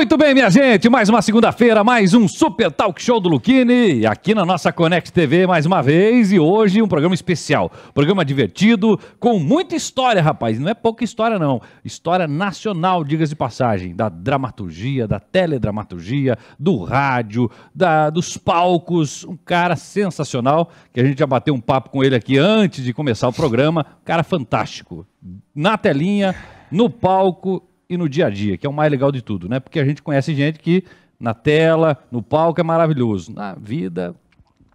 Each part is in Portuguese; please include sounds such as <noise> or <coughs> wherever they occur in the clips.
Muito bem, minha gente, mais uma segunda-feira, mais um Super Talk Show do Luquini, aqui na nossa Conect TV mais uma vez, e hoje um programa especial, programa divertido, com muita história, rapaz, não é pouca história não, história nacional, diga-se de passagem, da dramaturgia, da teledramaturgia, do rádio, da, dos palcos, um cara sensacional, que a gente já bateu um papo com ele aqui antes de começar o programa, um cara fantástico, na telinha, no palco e no dia a dia, que é o mais legal de tudo, né? Porque a gente conhece gente que na tela, no palco é maravilhoso, na vida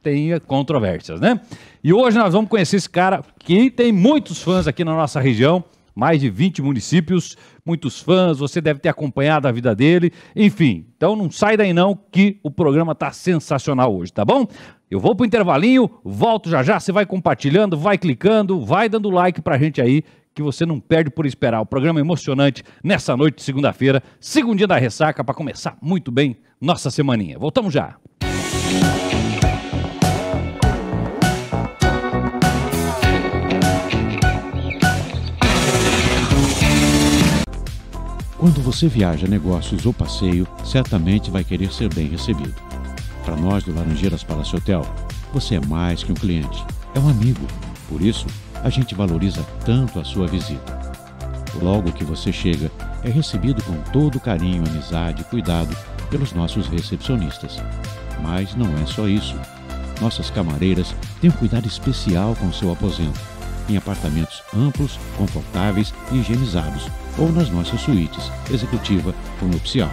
tem controvérsias, né? E hoje nós vamos conhecer esse cara que tem muitos fãs aqui na nossa região, mais de 20 municípios, muitos fãs, você deve ter acompanhado a vida dele, enfim. Então não sai daí não que o programa tá sensacional hoje, tá bom? Eu vou pro intervalinho, volto já já, você vai compartilhando, vai clicando, vai dando like pra gente aí que você não perde por esperar. O programa é emocionante nessa noite de segunda-feira, segundinha da ressaca, para começar muito bem nossa semaninha. Voltamos já. Quando você viaja negócios ou passeio, certamente vai querer ser bem recebido. Para nós do Laranjeiras Palace Hotel, você é mais que um cliente, é um amigo. Por isso, a gente valoriza tanto a sua visita. Logo que você chega, é recebido com todo carinho, amizade e cuidado pelos nossos recepcionistas. Mas não é só isso. Nossas camareiras têm um cuidado especial com seu aposento, em apartamentos amplos, confortáveis e higienizados, ou nas nossas suítes, executiva ou nupcial.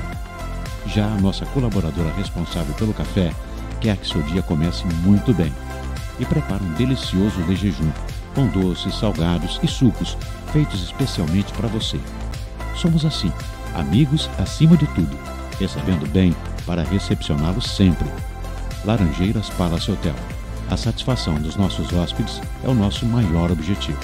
Já a nossa colaboradora responsável pelo café quer que seu dia comece muito bem e prepara um delicioso de jejum com doces, salgados e sucos feitos especialmente para você. Somos assim, amigos acima de tudo, recebendo bem para recepcioná-los sempre. Laranjeiras Palace Hotel. A satisfação dos nossos hóspedes é o nosso maior objetivo.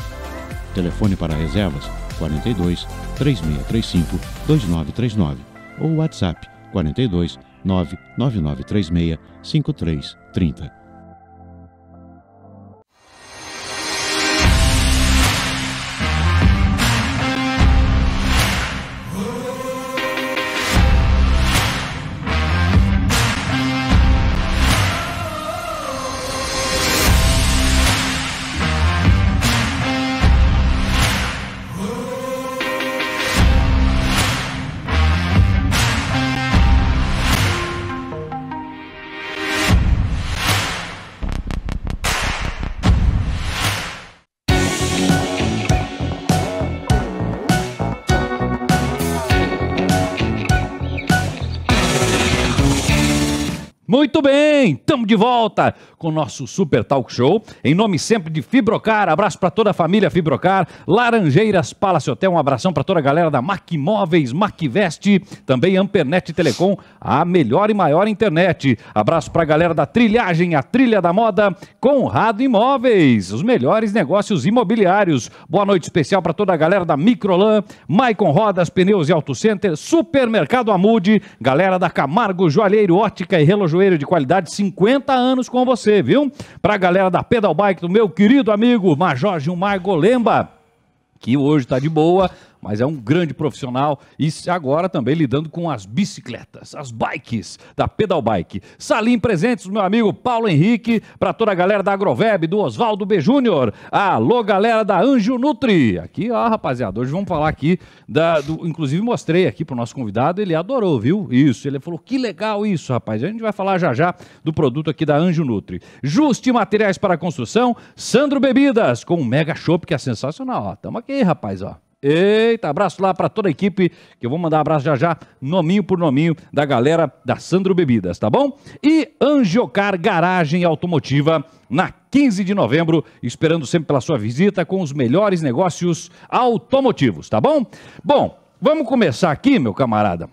Telefone para reservas 42 3635 2939 ou WhatsApp 42 99936 5330. estamos de volta com o nosso Super Talk Show. Em nome sempre de Fibrocar, abraço para toda a família Fibrocar, Laranjeiras Palace Hotel, um abração para toda a galera da Mac Imóveis, Macvest, também Ampernet Telecom, a melhor e maior internet. Abraço para a galera da Trilhagem, a Trilha da Moda, Conrado Imóveis, os melhores negócios imobiliários. Boa noite especial para toda a galera da Microlan, Maicon Rodas, Pneus e Auto Center, Supermercado Amude, galera da Camargo Joalheiro, Ótica e Relojoeiro de qualidade 50 50 anos com você, viu? Para a galera da Pedal Bike, do meu querido amigo Major Gilmar Golemba que hoje está de boa, mas é um grande profissional e agora também lidando com as bicicletas, as bikes da Pedal Bike. Salim Presentes, meu amigo Paulo Henrique, para toda a galera da Agroveb, do Oswaldo B. Júnior. Alô, galera da Anjo Nutri. Aqui, ó, rapaziada, hoje vamos falar aqui da, do, inclusive mostrei aqui pro nosso convidado, ele adorou, viu? Isso, ele falou que legal isso, rapaz. A gente vai falar já já do produto aqui da Anjo Nutri. Juste Materiais para Construção, Sandro Bebidas com um mega chopp que é sensacional, ó. Tamo aqui, rapaz, ó. Eita, abraço lá para toda a equipe, que eu vou mandar abraço já já, nominho por nominho, da galera da Sandro Bebidas, tá bom? E Angiocar Garagem Automotiva, na 15 de novembro, esperando sempre pela sua visita com os melhores negócios automotivos, tá bom? Bom, vamos começar aqui, meu camarada.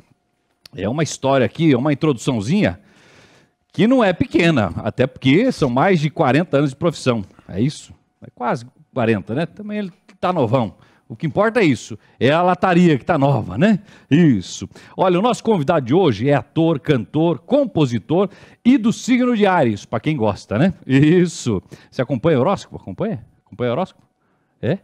É uma história aqui, é uma introduçãozinha que não é pequena, até porque são mais de 40 anos de profissão, é isso? É quase 40, né? Também ele tá novão. O que importa é isso, é a lataria que está nova, né? Isso. Olha, o nosso convidado de hoje é ator, cantor, compositor e do signo de Ares, para quem gosta, né? Isso. Você acompanha o horóscopo? Acompanha? Acompanha o horóscopo? É?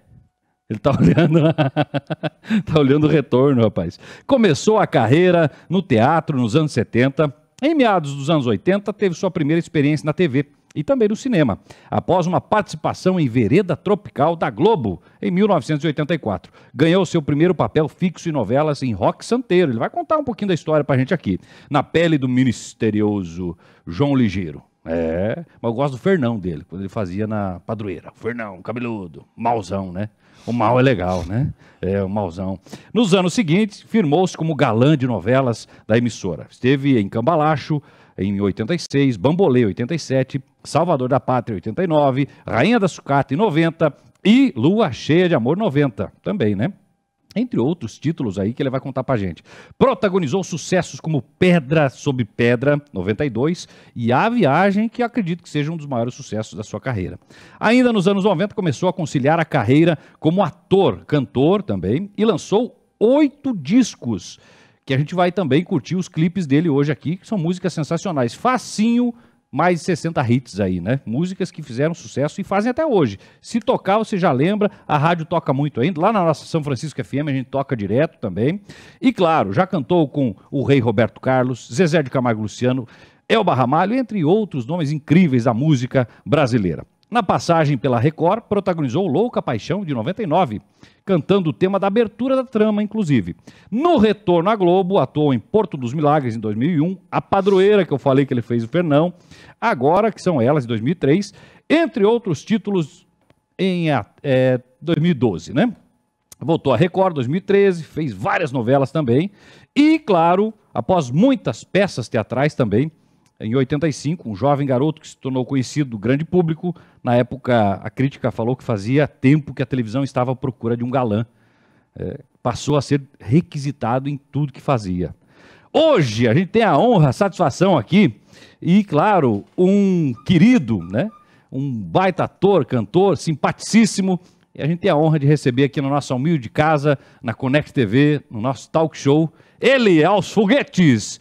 Ele está <laughs> olhando, tá olhando o retorno, rapaz. Começou a carreira no teatro nos anos 70. Em meados dos anos 80, teve sua primeira experiência na TV e também no cinema, após uma participação em Vereda Tropical da Globo, em 1984. Ganhou seu primeiro papel fixo em novelas em Rock Santeiro. Ele vai contar um pouquinho da história pra gente aqui. Na pele do misterioso João Ligeiro. É, mas eu gosto do Fernão dele, quando ele fazia na padroeira. Fernão, cabeludo, mauzão, né? O mal é legal, né? É, o mauzão. Nos anos seguintes, firmou-se como galã de novelas da emissora. Esteve em Cambalacho, em 86, Bambolê, 87, Salvador da Pátria 89, Rainha da Sucata em 90 e Lua Cheia de Amor 90 também, né? Entre outros títulos aí que ele vai contar pra gente. Protagonizou sucessos como Pedra sobre Pedra, 92, e A Viagem, que acredito que seja um dos maiores sucessos da sua carreira. Ainda nos anos 90, começou a conciliar a carreira como ator, cantor também, e lançou oito discos, que a gente vai também curtir os clipes dele hoje aqui, que são músicas sensacionais. Facinho, mais de 60 hits aí, né? Músicas que fizeram sucesso e fazem até hoje. Se tocar, você já lembra, a rádio toca muito ainda. Lá na nossa São Francisco FM a gente toca direto também. E claro, já cantou com o rei Roberto Carlos, Zezé de Camargo Luciano, Elba Ramalho, entre outros nomes incríveis da música brasileira. Na passagem pela Record, protagonizou Louca Paixão, de 99, cantando o tema da abertura da trama, inclusive. No retorno à Globo, atuou em Porto dos Milagres, em 2001, A Padroeira, que eu falei que ele fez o Fernão, Agora, que são elas, em 2003, entre outros títulos em é, 2012, é, né? Voltou à Record 2013, fez várias novelas também. E, claro, após muitas peças teatrais também, em 85, um jovem garoto que se tornou conhecido do grande público. Na época, a crítica falou que fazia tempo que a televisão estava à procura de um galã. É, passou a ser requisitado em tudo que fazia. Hoje, a gente tem a honra, a satisfação aqui, e claro, um querido, né? um baita ator, cantor, simpaticíssimo, e a gente tem a honra de receber aqui na nossa humilde casa, na Conect TV, no nosso talk show, ele aos foguetes.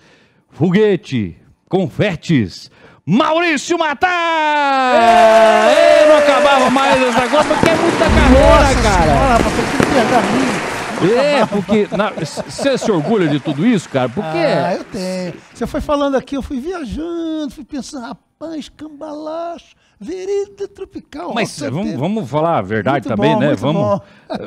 Foguete, Confetes. Maurício Matar! É, não acabava mais essa negócio. porque é muita carreira, Nossa cara. Senhora, é, porque você se orgulha de tudo isso, cara? Por quê? Ah, eu tenho. Você foi falando aqui, eu fui viajando, fui pensando, rapaz, cambalacho. Vereda Tropical. Mas vamos, vamos, falar a verdade muito também, bom, né? Vamos.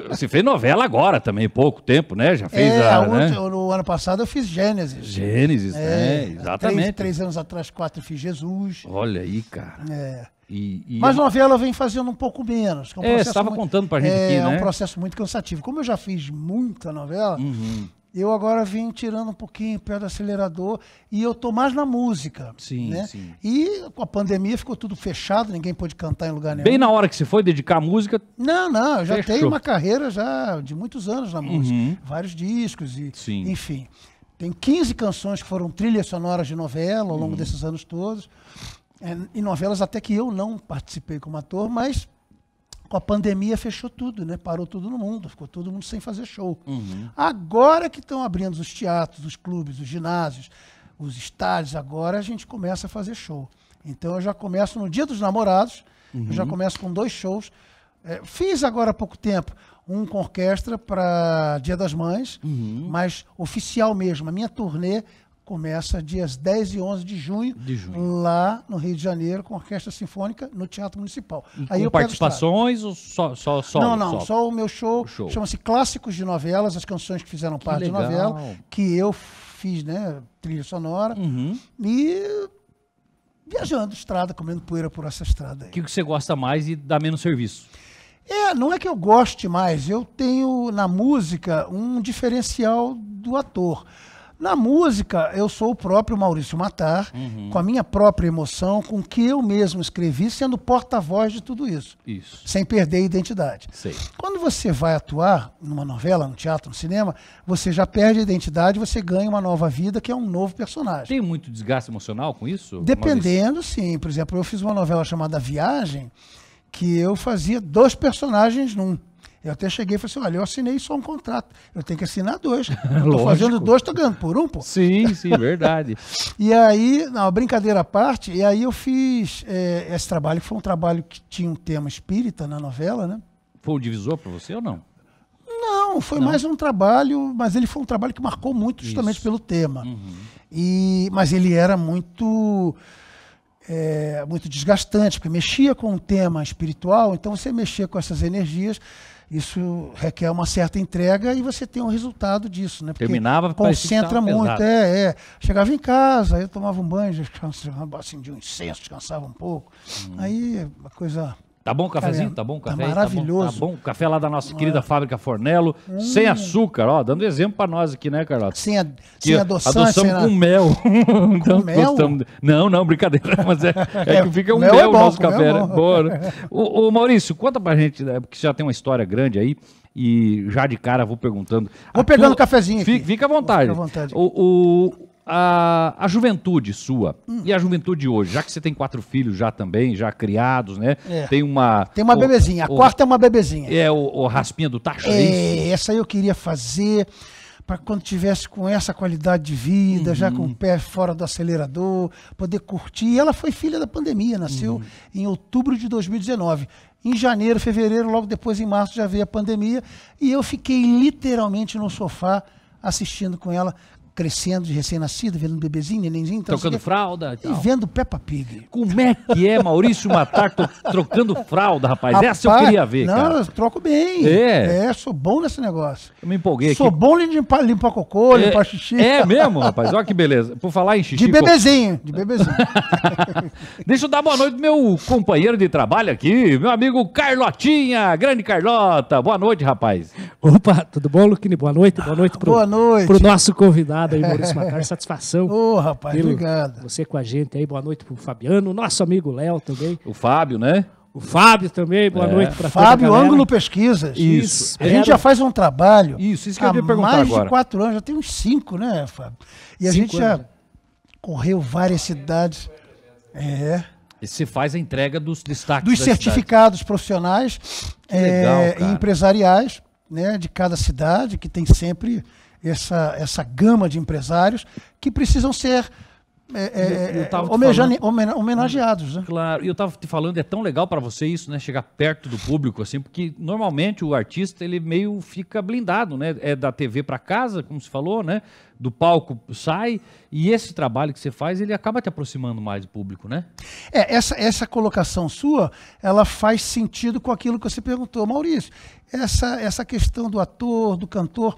Você <laughs> fez novela agora também, pouco tempo, né? Já fez é, a. Né? no ano passado eu fiz Gênesis. Gênesis, é, né? Exatamente. Três, três, anos atrás, quatro, eu fiz Jesus. Olha aí, cara. É. E, e... Mas novela vem fazendo um pouco menos. Que é, um é, estava muito... contando pra gente é, aqui, né? É um né? processo muito cansativo. Como eu já fiz muita novela, uhum. Eu agora vim tirando um pouquinho o pé do acelerador e eu tô mais na música. Sim, né? sim. E com a pandemia ficou tudo fechado, ninguém pôde cantar em lugar nenhum. Bem na hora que você foi dedicar à música. Não, não, eu já fechou. tenho uma carreira já de muitos anos na música. Uhum. Vários discos e sim. enfim. Tem 15 canções que foram trilhas sonoras de novela ao longo uhum. desses anos todos. É, em novelas até que eu não participei como ator, mas com a pandemia fechou tudo, né? Parou tudo no mundo, ficou todo mundo sem fazer show. Uhum. Agora que estão abrindo os teatros, os clubes, os ginásios, os estádios, agora a gente começa a fazer show. Então eu já começo no Dia dos Namorados, uhum. eu já uhum. começo com dois shows. É, fiz agora há pouco tempo um com orquestra para Dia das Mães, uhum. mas oficial mesmo. A minha turnê Começa dias 10 e 11 de junho, de junho, lá no Rio de Janeiro, com a Orquestra Sinfônica no Teatro Municipal. E Aí com participações ou só, só, só? Não, não, só, só o meu show. show. Chama-se Clássicos de Novelas, as canções que fizeram que parte legal. de novela, que eu fiz, né, trilha sonora. Uhum. E viajando estrada, comendo poeira por essa estrada. O que você gosta mais e dá menos serviço? É, não é que eu goste mais, eu tenho na música um diferencial do ator. Na música, eu sou o próprio Maurício Matar, uhum. com a minha própria emoção, com o que eu mesmo escrevi, sendo porta-voz de tudo isso. Isso. Sem perder a identidade. Sei. Quando você vai atuar numa novela, no teatro, no cinema, você já perde a identidade, você ganha uma nova vida, que é um novo personagem. Tem muito desgaste emocional com isso? Dependendo, Maurício? sim. Por exemplo, eu fiz uma novela chamada Viagem, que eu fazia dois personagens num. Eu até cheguei e falei assim: olha, eu assinei só um contrato. Eu tenho que assinar dois. <laughs> Estou fazendo dois, estou ganhando por um, pô. Sim, sim, <laughs> verdade. e aí, não, brincadeira à parte, e aí eu fiz é, esse trabalho, que foi um trabalho que tinha um tema espírita na novela, né? Foi o divisor para você ou não? Não, foi não. mais um trabalho, mas ele foi um trabalho que marcou muito justamente Isso. pelo tema. Uhum. E, mas ele era muito. É, muito desgastante, porque mexia com um tema espiritual, então você mexia com essas energias isso requer uma certa entrega e você tem um resultado disso, né? Porque Terminava, concentra muito, pesado. é, é. Chegava em casa, aí eu tomava um banho, acendia assim, um incenso, descansava um pouco. Hum. Aí a coisa Tá bom o tá cafezinho? Tá bom o tá café? Tá maravilhoso. Tá bom, tá bom. café lá da nossa querida fábrica Fornello, hum. sem açúcar, ó, dando exemplo para nós aqui, né, Carlota? Sem, a, sem adoçante. Adoçamos sem com a... mel. então, com mel? <laughs> Gostamos... Não, não, brincadeira, mas é, é, que é, fica um mel, é mel é né? bom, né? o nosso café, é né? Boa, O, Maurício, conta pra gente, né, porque já tem uma história grande aí, e já de cara vou perguntando. Vou pegando o tua... cafezinho aqui. Fica, fica à vontade. Fica à vontade. o, o a, a juventude sua hum. e a juventude hoje, já que você tem quatro filhos já também, já criados, né? É. Tem uma. Tem uma o, bebezinha. A o, quarta é uma bebezinha. É, o, o raspinha do tacho É, é essa eu queria fazer para quando tivesse com essa qualidade de vida, uhum. já com o uhum. pé fora do acelerador, poder curtir. E ela foi filha da pandemia, nasceu uhum. em outubro de 2019. Em janeiro, fevereiro, logo depois em março já veio a pandemia e eu fiquei literalmente no sofá assistindo com ela crescendo de recém-nascido, vendo bebezinho, nenenzinho. Então, trocando fralda e tal. vendo Peppa Pig. Como é que é Maurício Matar trocando fralda, rapaz? rapaz? Essa eu queria ver, não, cara. eu troco bem. É. É, sou bom nesse negócio. Eu me empolguei Sou aqui. bom em limpar, limpar cocô, é, limpar xixi. É mesmo, rapaz? Olha que beleza. Por falar em xixi... De bebezinho, de bebezinho. <laughs> Deixa eu dar boa noite meu companheiro de trabalho aqui, meu amigo Carlotinha, grande Carlota. Boa noite, rapaz. Opa, tudo bom, Luquini? Boa noite, boa noite. Pro, boa noite. Pro nosso convidado participado aí, Maurício Matar. Satisfação. Ô, oh, rapaz, obrigado. Você com a gente aí. Boa noite pro Fabiano, nosso amigo Léo também. O Fábio, né? O Fábio também, boa é. noite para Fábio Ângulo Pesquisas. Isso. A gente já faz um trabalho. Isso, isso que eu ia perguntar mais agora. mais de quatro anos, já tem uns cinco, né, Fábio? E a gente anos. já correu várias cidades. É. E se faz a entrega dos destaques. Dos certificados cidade. profissionais legal, e é, empresariais né, de cada cidade, que tem sempre essa, essa gama de empresários que precisam ser é, é, é falando, homenageados. Né? Claro, e eu estava te falando, é tão legal para você isso, né? Chegar perto do público, assim, porque normalmente o artista ele meio fica blindado, né? É da TV para casa, como se falou, né? Do palco sai, e esse trabalho que você faz, ele acaba te aproximando mais do público, né? É, essa, essa colocação sua, ela faz sentido com aquilo que você perguntou, Maurício. Essa, essa questão do ator, do cantor.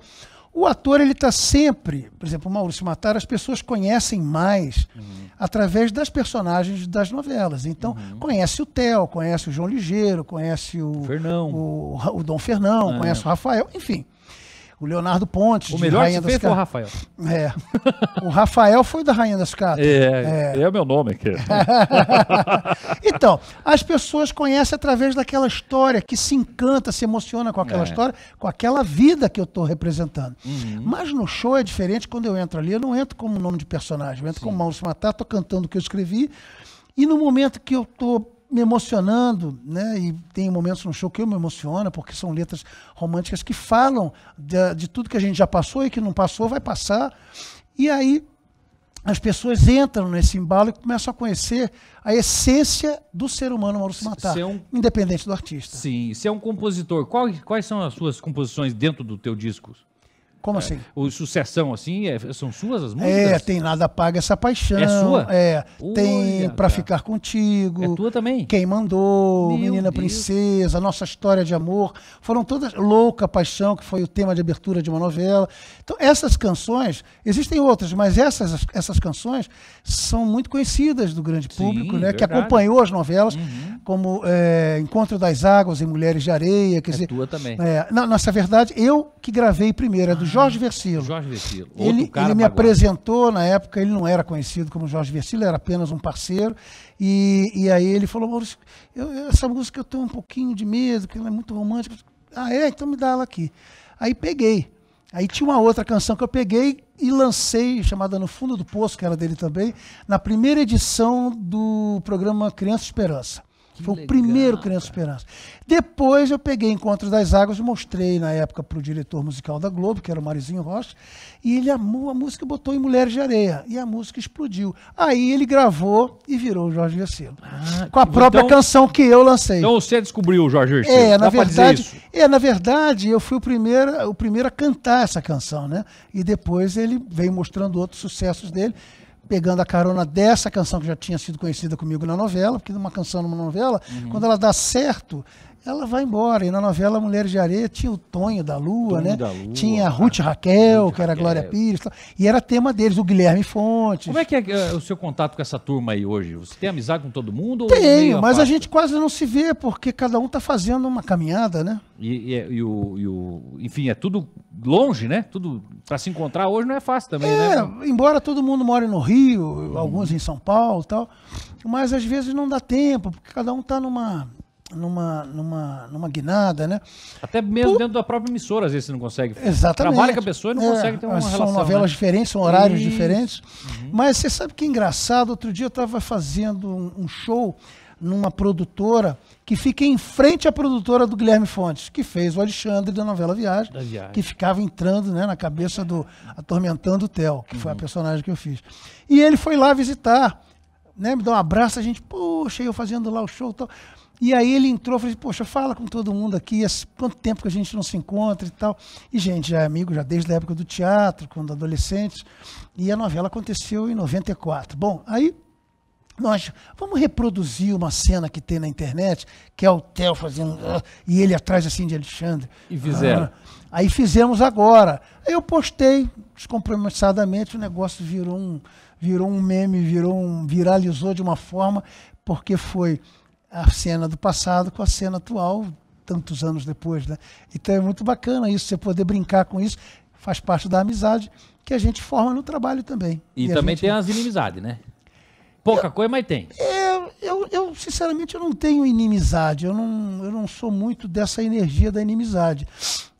O ator ele está sempre, por exemplo, o Maurício Matar, as pessoas conhecem mais uhum. através das personagens das novelas. Então, uhum. conhece o Theo, conhece o João Ligeiro, conhece o Fernão. o, o Dom Fernão, é. conhece o Rafael, enfim. O Leonardo Pontes, o melhor Rainha que fez foi o Rafael. É. o Rafael foi da Rainha das Casas. É, é, é. o meu nome aqui. <laughs> então, as pessoas conhecem através daquela história, que se encanta, se emociona com aquela é. história, com aquela vida que eu estou representando. Uhum. Mas no show é diferente quando eu entro ali, eu não entro como nome de personagem, eu entro Sim. como Maurício Matar, estou cantando o que eu escrevi, e no momento que eu estou me emocionando, né? E tem momentos no show que eu me emociono, porque são letras românticas que falam de, de tudo que a gente já passou e que não passou, vai passar. E aí as pessoas entram nesse embalo e começam a conhecer a essência do ser humano Maurício Matar, é um... independente do artista. Sim, você é um compositor. Qual, quais são as suas composições dentro do teu disco? Como é, assim? O Sucessão, assim, é, são suas as é, músicas? É, tem Nada Paga Essa Paixão. É sua? É. tem Pra Ficar Contigo. É tua também? Quem Mandou, Meu Menina Deus. Princesa, Nossa História de Amor. Foram todas... Louca Paixão, que foi o tema de abertura de uma novela. Então, essas canções... Existem outras, mas essas, essas canções são muito conhecidas do grande público, Sim, né? Verdade. Que acompanhou as novelas, uhum. como é, Encontro das Águas e Mulheres de Areia. Quer é dizer, tua também. É, na, nossa verdade, eu que gravei primeiro, é do ah. Jorge Versilo. Jorge Versilo. Ele, ele me apresentou na época, ele não era conhecido como Jorge Versilo, era apenas um parceiro. E, e aí ele falou, Maurício, eu, essa música eu tenho um pouquinho de medo, que ela é muito romântica. Ah, é? Então me dá ela aqui. Aí peguei. Aí tinha uma outra canção que eu peguei e lancei, chamada No Fundo do Poço, que era dele também, na primeira edição do programa Criança Esperança. Que Foi legal, o primeiro Criança Esperança. Depois eu peguei Encontro das Águas, mostrei na época para o diretor musical da Globo, que era o Marizinho Rocha, e ele amou a música e botou em Mulheres de Areia. E a música explodiu. Aí ele gravou e virou o Jorge Versilo. Ah, com a própria então, canção que eu lancei. Então você descobriu o Jorge Versilo. É, na Dá verdade, é, na verdade, eu fui o primeiro, o primeiro a cantar essa canção, né? E depois ele veio mostrando outros sucessos dele pegando a carona dessa canção que já tinha sido conhecida comigo na novela, porque numa canção numa novela, uhum. quando ela dá certo, ela vai embora. E na novela Mulher de Areia tinha o Tonho da Lua, Tonho né? Da Lua, tinha a Ruth ah, Raquel, que era a Glória Pires. E era tema deles, o Guilherme Fontes. Como é que é eh, o seu contato com essa turma aí hoje? Você tem amizade com todo mundo? Tenho, mas a, a gente quase não se vê, porque cada um está fazendo uma caminhada, né? E, e, e, o, e, o, Enfim, é tudo longe, né? Tudo para se encontrar hoje não é fácil também, né? é, né? embora todo mundo more no Rio, hum. alguns uhum. em São Paulo e tal, mas às vezes não dá tempo, porque cada um está numa numa, numa, numa guinada, né? Até mesmo Por... dentro da própria emissora, às vezes você não consegue. Exatamente. Trabalha com a pessoa e não é, consegue ter uma são relação. São novelas né? diferentes, são horários Isso. diferentes. Uhum. Mas você sabe que é engraçado, outro dia eu estava fazendo um, um, show numa produtora que fica em frente à produtora do Guilherme Fontes, que fez o Alexandre da novela Viagem, da Viagem. que ficava entrando né, na cabeça do Atormentando o Theo, que uhum. foi a uhum. personagem que eu fiz. E ele foi lá visitar, né, me deu um abraço, a gente, poxa, eu fazendo lá o show e tal. E aí ele entrou, falei, assim, poxa, fala com todo mundo aqui, há quanto tempo que a gente não se encontra e tal. E, gente, já é amigo já desde a época do teatro, quando adolescente. E a novela aconteceu em 94. Bom, aí nós vamos reproduzir uma cena que tem na internet, que é o Theo fazendo e ele atrás assim de Alexandre. E fizeram. Ah, aí fizemos agora. Eu postei descompromissadamente, o negócio virou um, virou um meme, virou um viralizou de uma forma porque foi a cena do passado com a cena atual, tantos anos depois. Né? Então é muito bacana isso, você poder brincar com isso, faz parte da amizade que a gente forma no trabalho também. E, e também gente... tem as inimizades, né? Pouca eu, coisa, mas tem. Eu, eu, eu, sinceramente, eu não tenho inimizade, eu não, eu não sou muito dessa energia da inimizade.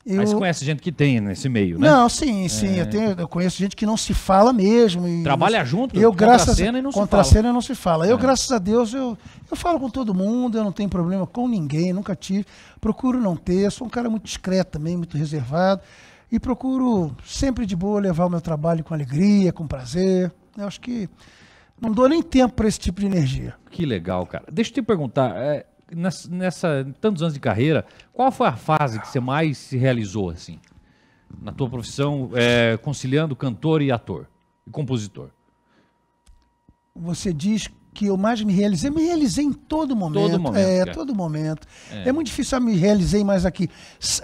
Eu... Mas conhece gente que tem nesse meio, né? Não, sim, é. sim. É... Eu, tenho, eu conheço gente que não se fala mesmo. E Trabalha não... junto, eu, contra graças, cena e não contra se fala. Cena não se fala. Eu, é. graças a Deus, eu, eu falo com todo mundo, eu não tenho problema com ninguém, nunca tive. Procuro não ter, sou um cara muito discreto também, muito reservado. E procuro sempre de boa levar o meu trabalho com alegria, com prazer. Eu acho que não dou nem tempo para esse tipo de energia. Que legal, cara. Deixa eu te perguntar. É nessa tantos anos de carreira, qual foi a fase que você mais se realizou assim, na tua profissão, é, conciliando cantor e ator e compositor? Você diz que eu mais me realizei, me realizei em todo momento. Todo momento. É, cara. É. todo momento. É. é muito difícil eu me realizei mais aqui.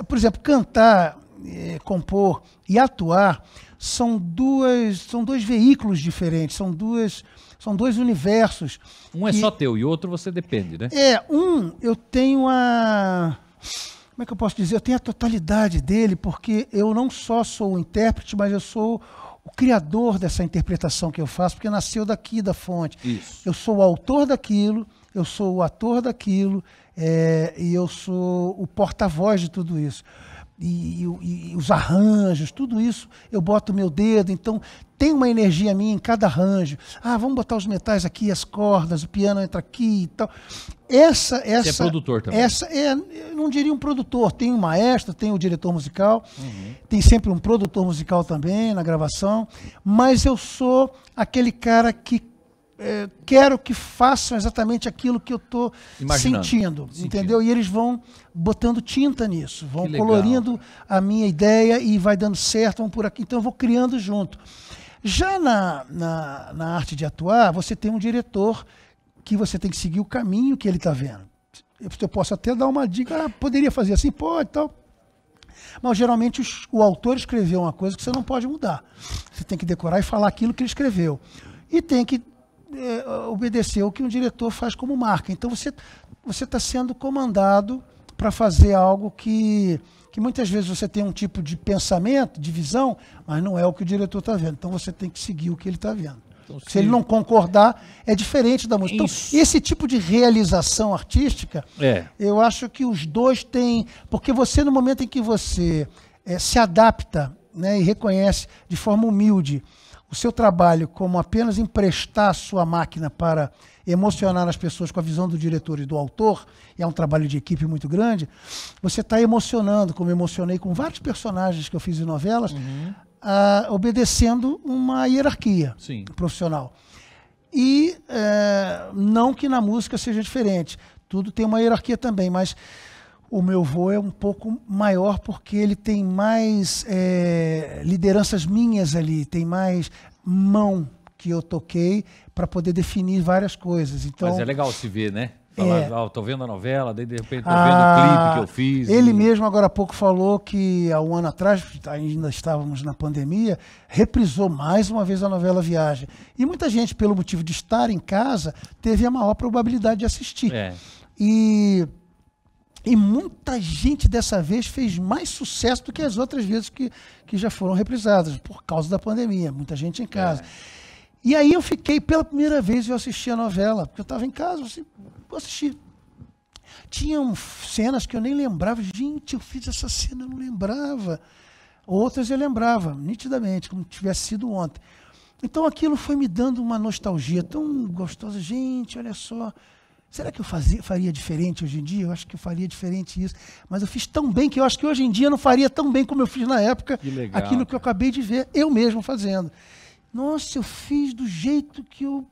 Por exemplo, cantar eh, compor e atuar são duas são dois veículos diferentes, são duas são dois universos. Um é só teu e outro você depende, né? É, um eu tenho a como é que eu posso dizer? Eu tenho a totalidade dele, porque eu não só sou o intérprete, mas eu sou o criador dessa interpretação que eu faço, porque nasceu daqui da fonte. Isso. Eu sou o autor daquilo, eu sou o ator daquilo, é, e eu sou o porta-voz de tudo isso e, e, e, os arranjos, tudo isso, eu boto meu dedo, então tem uma energia minha em cada arranjo. Ah, vamos botar os metais aqui, as cordas, o piano entra aqui e tal. Essa, essa, Você é produtor também. Essa é, eu não diria um produtor, tem um maestro, tem o um diretor musical, uhum. tem sempre um produtor musical também na gravação, mas eu sou aquele cara que é, quero que façam exatamente aquilo que eu estou sentindo, sentindo, entendeu? E eles vão botando tinta nisso, vão colorindo a minha ideia e vai dando certo, vão por aqui. Então eu vou criando junto. Já na, na, na arte de atuar, você tem um diretor que você tem que seguir o caminho que ele está vendo. Eu, eu posso até dar uma dica, ah, poderia fazer assim, pode, tal. Mas geralmente os, o autor escreveu uma coisa que você não pode mudar. Você tem que decorar e falar aquilo que ele escreveu. E tem que é, obedecer o que um diretor faz como marca. Então você você está sendo comandado para fazer algo que que muitas vezes você tem um tipo de pensamento, de visão, mas não é o que o diretor está vendo. Então você tem que seguir o que ele está vendo. Então, se, se ele não concordar, é diferente da música. Então, Isso. Então, esse tipo de realização artística, é. eu acho que os dois têm. Porque você, no momento em que você é, se adapta né, e reconhece de forma humilde o seu trabalho como apenas emprestar sua máquina para emocionar as pessoas com a visão do diretor e do autor, e é um trabalho de equipe muito grande, você está emocionando, como emocionei com vários personagens que eu fiz em novelas, uhum. a, ah, obedecendo uma hierarquia Sim. profissional. E é, não que na música seja diferente, tudo tem uma hierarquia também, mas o meu vô é um pouco maior porque ele tem mais é, lideranças minhas ali, tem mais mão que eu toquei para poder definir várias coisas. Então, Mas é legal se ver, né? É. Falar, é, tô vendo a novela, daí de repente tô ah, vendo o ah, clipe que eu fiz. Ele e... mesmo agora há pouco falou que há um ano atrás, ainda estávamos na pandemia, reprisou mais uma vez a novela Viagem. E muita gente, pelo motivo de estar em casa, teve a maior probabilidade de assistir. É. E e muita gente dessa vez fez mais sucesso do que as outras vezes que, que já foram reprisadas, por causa da pandemia, muita gente em casa. É. E aí eu fiquei, pela primeira vez, eu assisti a novela, porque eu estava em casa, assim, eu assisti. Tinham cenas que eu nem lembrava, gente, eu fiz essa cena, eu não lembrava. Outras eu lembrava, nitidamente, como tivesse sido ontem. Então aquilo foi me dando uma nostalgia tão gostosa, gente, olha só Será que eu fazia, faria diferente hoje em dia? Eu acho que eu faria diferente isso. Mas eu fiz tão bem que eu acho que hoje em dia eu não faria tão bem como eu fiz na época. Que legal, aquilo cara. que eu acabei de ver, eu mesmo fazendo. Nossa, eu fiz do jeito que eu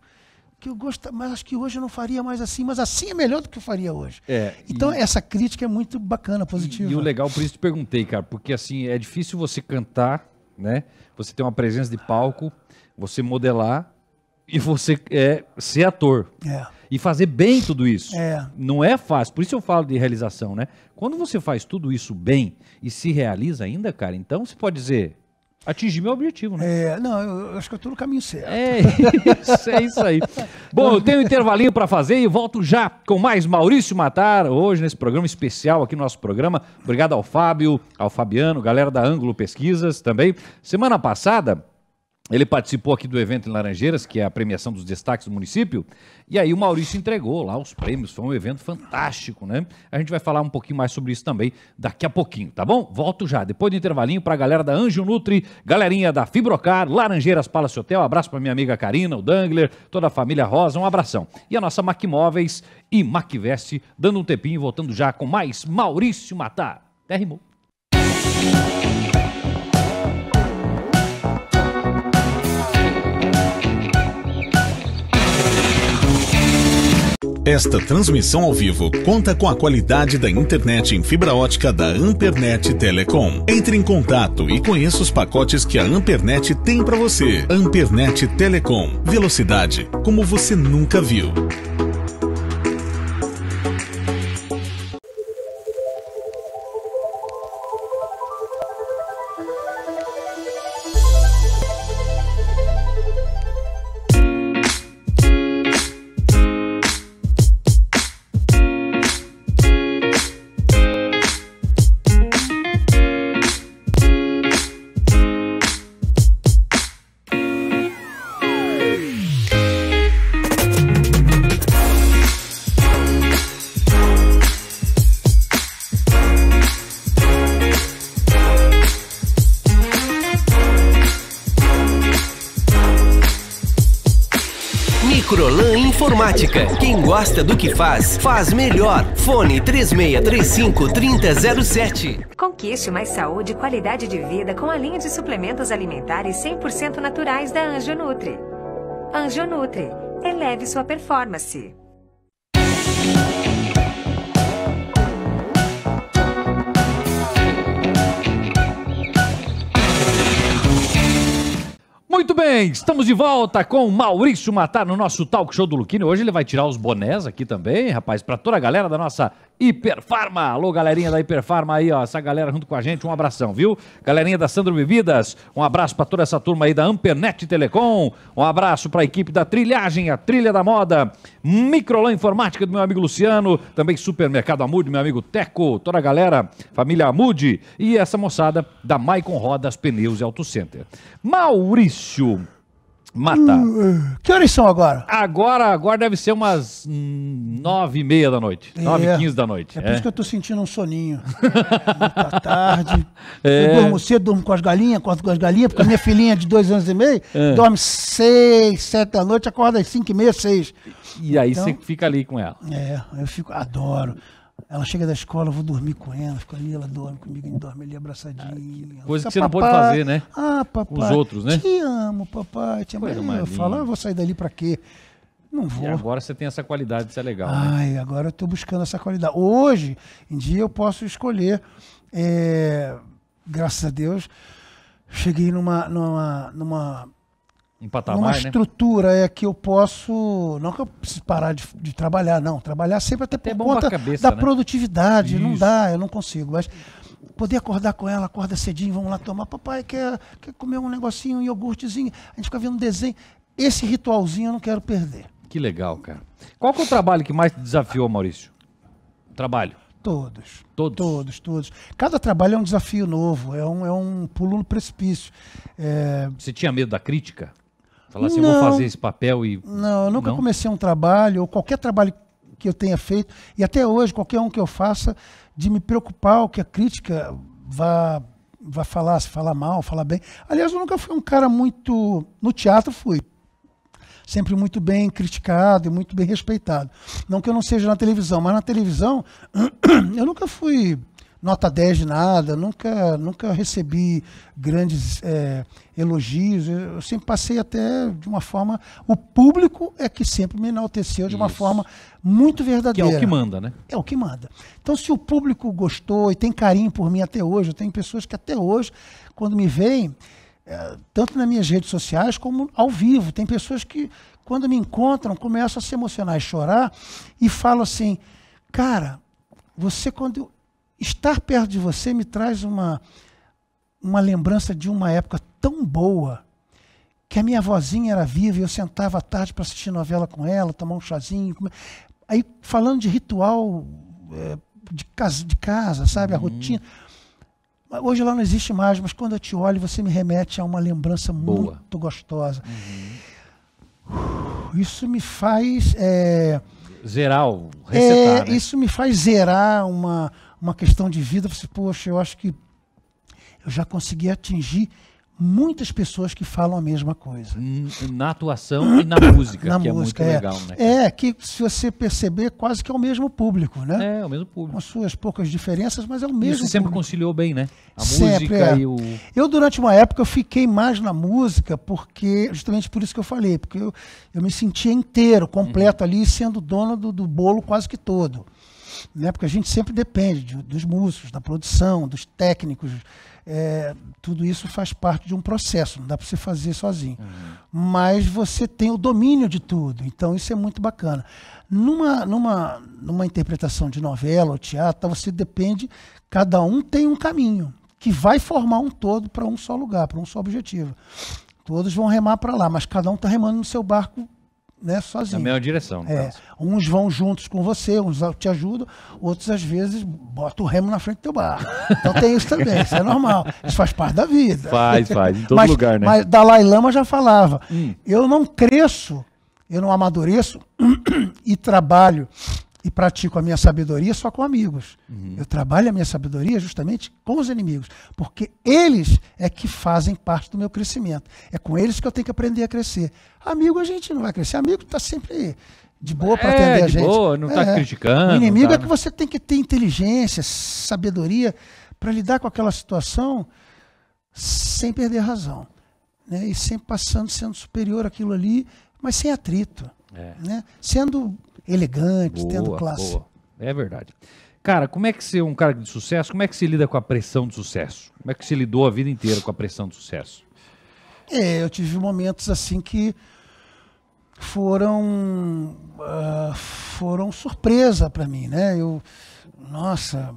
que eu gosto, mas acho que hoje eu não faria mais assim, mas assim é melhor do que eu faria hoje. É, então e, essa crítica é muito bacana, positiva. E, e, o legal, por isso te perguntei, cara, porque assim, é difícil você cantar, né? Você ter uma presença de palco, você modelar e você é, ser ator. É e fazer bem tudo isso. É. Não é fácil. Por isso eu falo de realização, né? Quando você faz tudo isso bem e se realiza ainda, cara, então você pode dizer, atingir meu objetivo, né? É, não, eu, acho que eu estou no caminho certo. É isso, é isso aí. <laughs> Bom, eu tenho um intervalinho para fazer e volto já com mais Maurício Matar, hoje nesse programa especial aqui no nosso programa. Obrigado ao Fábio, ao Fabiano, galera da Ângulo Pesquisas também. Semana passada, ele participou aqui do evento em Laranjeiras, que é a premiação dos destaques do município, e aí o Maurício entregou lá os prêmios. Foi um evento fantástico, né? A gente vai falar um pouquinho mais sobre isso também daqui a pouquinho, tá bom? Volto já, depois do intervalinho, para a galera da Anjo Nutri, galerinha da Fibrocar, Laranjeiras Palace Hotel. abraço para minha amiga Karina, o Dangler, toda a família Rosa, um abração. E a nossa Macmóveis e Macvest, dando um tempinho e voltando já com mais Maurício Matar. Até rimou. Esta transmissão ao vivo conta com a qualidade da internet em fibra ótica da Ampernet Telecom. Entre em contato e conheça os pacotes que a Ampernet tem para você. Ampernet Telecom. Velocidade como você nunca viu. gosta do que faz, faz melhor. Fone 3635 3007. Conquiste mais saúde e qualidade de vida com a linha de suplementos alimentares 100% naturais da Anjo Nutri. Anjo Nutri. Eleve sua performance. bem, estamos de volta com Maurício Matar no nosso talk show do Luquini. Hoje ele vai tirar os bonés aqui também, rapaz, para toda a galera da nossa Hiperfarma. Alô, galerinha da Hiperfarma aí, ó, essa galera junto com a gente, um abração, viu? Galerinha da Sandro Bebidas, um abraço para toda essa turma aí da Ampernet Telecom, um abraço para a equipe da Trilhagem, a Trilha da Moda, Microlan Informática do meu amigo Luciano, também Supermercado Amude, meu amigo Teco, toda a galera, família Amude e essa moçada da Maicon Rodas Pneus e Auto Center. Maurício Matar. Uh, uh, que horas são agora? Agora, agora deve ser umas nove e meia da noite. É. Nove e quinze da noite. É, por é. isso que eu tô sentindo um soninho. Muita <laughs> tarde. É. Eu durmo cedo, durmo com as galinhas, acordo com as galinhas, porque a minha filhinha de dois anos e meio é. dorme seis, sete da noite, acorda às cinco e meia, seis. E aí então, você fica ali com ela. É, eu fico, adoro. Ela chega da escola, eu vou dormir com ela, fica ali, ela dorme comigo, ele dorme ali abraçadinho. Ah, coisa que você papai, não pode fazer, né? Ah, papai. Os outros, né? Te amo, papai. Te amo. Eu falo, ah, vou sair dali para quê? Não vou. E agora você tem essa qualidade, isso é legal. Né? Ai, né? agora eu estou buscando essa qualidade. Hoje em dia eu posso escolher. É, graças a Deus, cheguei numa, numa, numa um patamar, uma né? estrutura né? é que eu posso. Não que eu preciso parar de, de trabalhar, não. Trabalhar sempre até, até por conta cabeça, da né? produtividade. Isso. Não dá, eu não consigo. Mas poder acordar com ela, acorda cedinho, vamos lá tomar. Papai, quer, quer comer um negocinho, um iogurtezinho? A gente fica vendo um desenho. Esse ritualzinho eu não quero perder. Que legal, cara. Qual que é o trabalho que mais te desafiou, Maurício? Trabalho. Todos. Todos? Todos, todos. Cada trabalho é um desafio novo, é um, é um pulo no precipício. É... Você tinha medo da crítica? Falar assim, não, eu vou fazer esse papel e. Não, eu nunca não? comecei um trabalho, ou qualquer trabalho que eu tenha feito, e até hoje, qualquer um que eu faça, de me preocupar o que a crítica vá, vá falar, se falar mal, falar bem. Aliás, eu nunca fui um cara muito. No teatro fui. Sempre muito bem criticado e muito bem respeitado. Não que eu não seja na televisão, mas na televisão <clears throat> eu nunca fui nota 10 de nada, nunca, nunca recebi grandes é, elogios. Eu sempre passei até de uma forma. O público é que sempre me enalteceu de uma Isso. forma muito verdadeira. Que é o que manda, né? É o que manda. Então, se o público gostou e tem carinho por mim até hoje, eu tenho pessoas que até hoje, quando me veem, é, tanto nas minhas redes sociais como ao vivo, tem pessoas que, quando me encontram, começam a se emocionar e chorar e falam assim: cara, você quando estar perto de você me traz uma, uma lembrança de uma época tão boa que a minha vozinha era viva e eu sentava à tarde para assistir novela com ela, tomar um chazinho. Comer. Aí, falando de ritual é, de, casa, de casa, sabe, a uhum. rotina. Hoje ela não existe mais, mas quando eu te olho, você me remete a uma lembrança boa. muito gostosa. Uhum. Isso me faz. É, zerar, resetar. É, né? Isso me faz zerar uma, uma questão de vida, você, poxa, eu acho que eu já consegui atingir muitas pessoas que falam a mesma coisa. Na atuação e na música, na que é música, é muito é. legal, né? É, que se você perceber, é quase que é o mesmo público, né? É, é, o mesmo público. Com suas poucas diferenças, mas é o mesmo Isso sempre conciliou bem, né? A sempre, música é. e o... Eu, durante uma época, eu fiquei mais na música, porque, justamente por isso que eu falei, porque eu, eu me sentia inteiro, completo uhum. ali, sendo dono do, do bolo quase que todo né? porque a gente sempre depende de, dos músicos, da produção, dos técnicos. É, tudo isso faz parte de um processo, não dá para você fazer sozinho. Uhum. Mas você tem o domínio de tudo, então isso é muito bacana. Numa, numa, numa interpretação de novela ou teatro, você depende, cada um tem um caminho que vai formar um todo para um só lugar, para um só objetivo. Todos vão remar para lá, mas cada um está remando no seu barco né, sozinho. Na mesma direção. é. Uns vão juntos com você, uns te ajudam, outros às vezes botam o remo na frente do teu barco. Então tem isso também, isso é normal. Isso faz parte da vida. Faz, faz, em todo mas, lugar, né? Mas Dalai Lama já falava: hum. eu não cresço, eu não amadureço <clears throat> e trabalho e pratico a minha sabedoria só com amigos. Uhum. Eu trabalho a minha sabedoria justamente com os inimigos, porque eles é que fazem parte do meu crescimento. É com eles que eu tenho que aprender a crescer. Amigo a gente não vai crescer, amigo está sempre de boa para é, atender a gente. Boa, não está é. criticando. O inimigo é tá... é que você tem que ter inteligência, sabedoria para lidar com aquela situação sem perder razão, né? E sempre passando sendo superior àquilo ali, mas sem atrito. É. Né? Sendo elegante, boa, tendo classe. Boa. É verdade. Cara, como é que ser é um cara de sucesso, como é que se lida com a pressão do sucesso? Como é que se lidou a vida inteira com a pressão do sucesso? É, eu tive momentos assim que foram uh, foram surpresa para mim, né? Eu, nossa,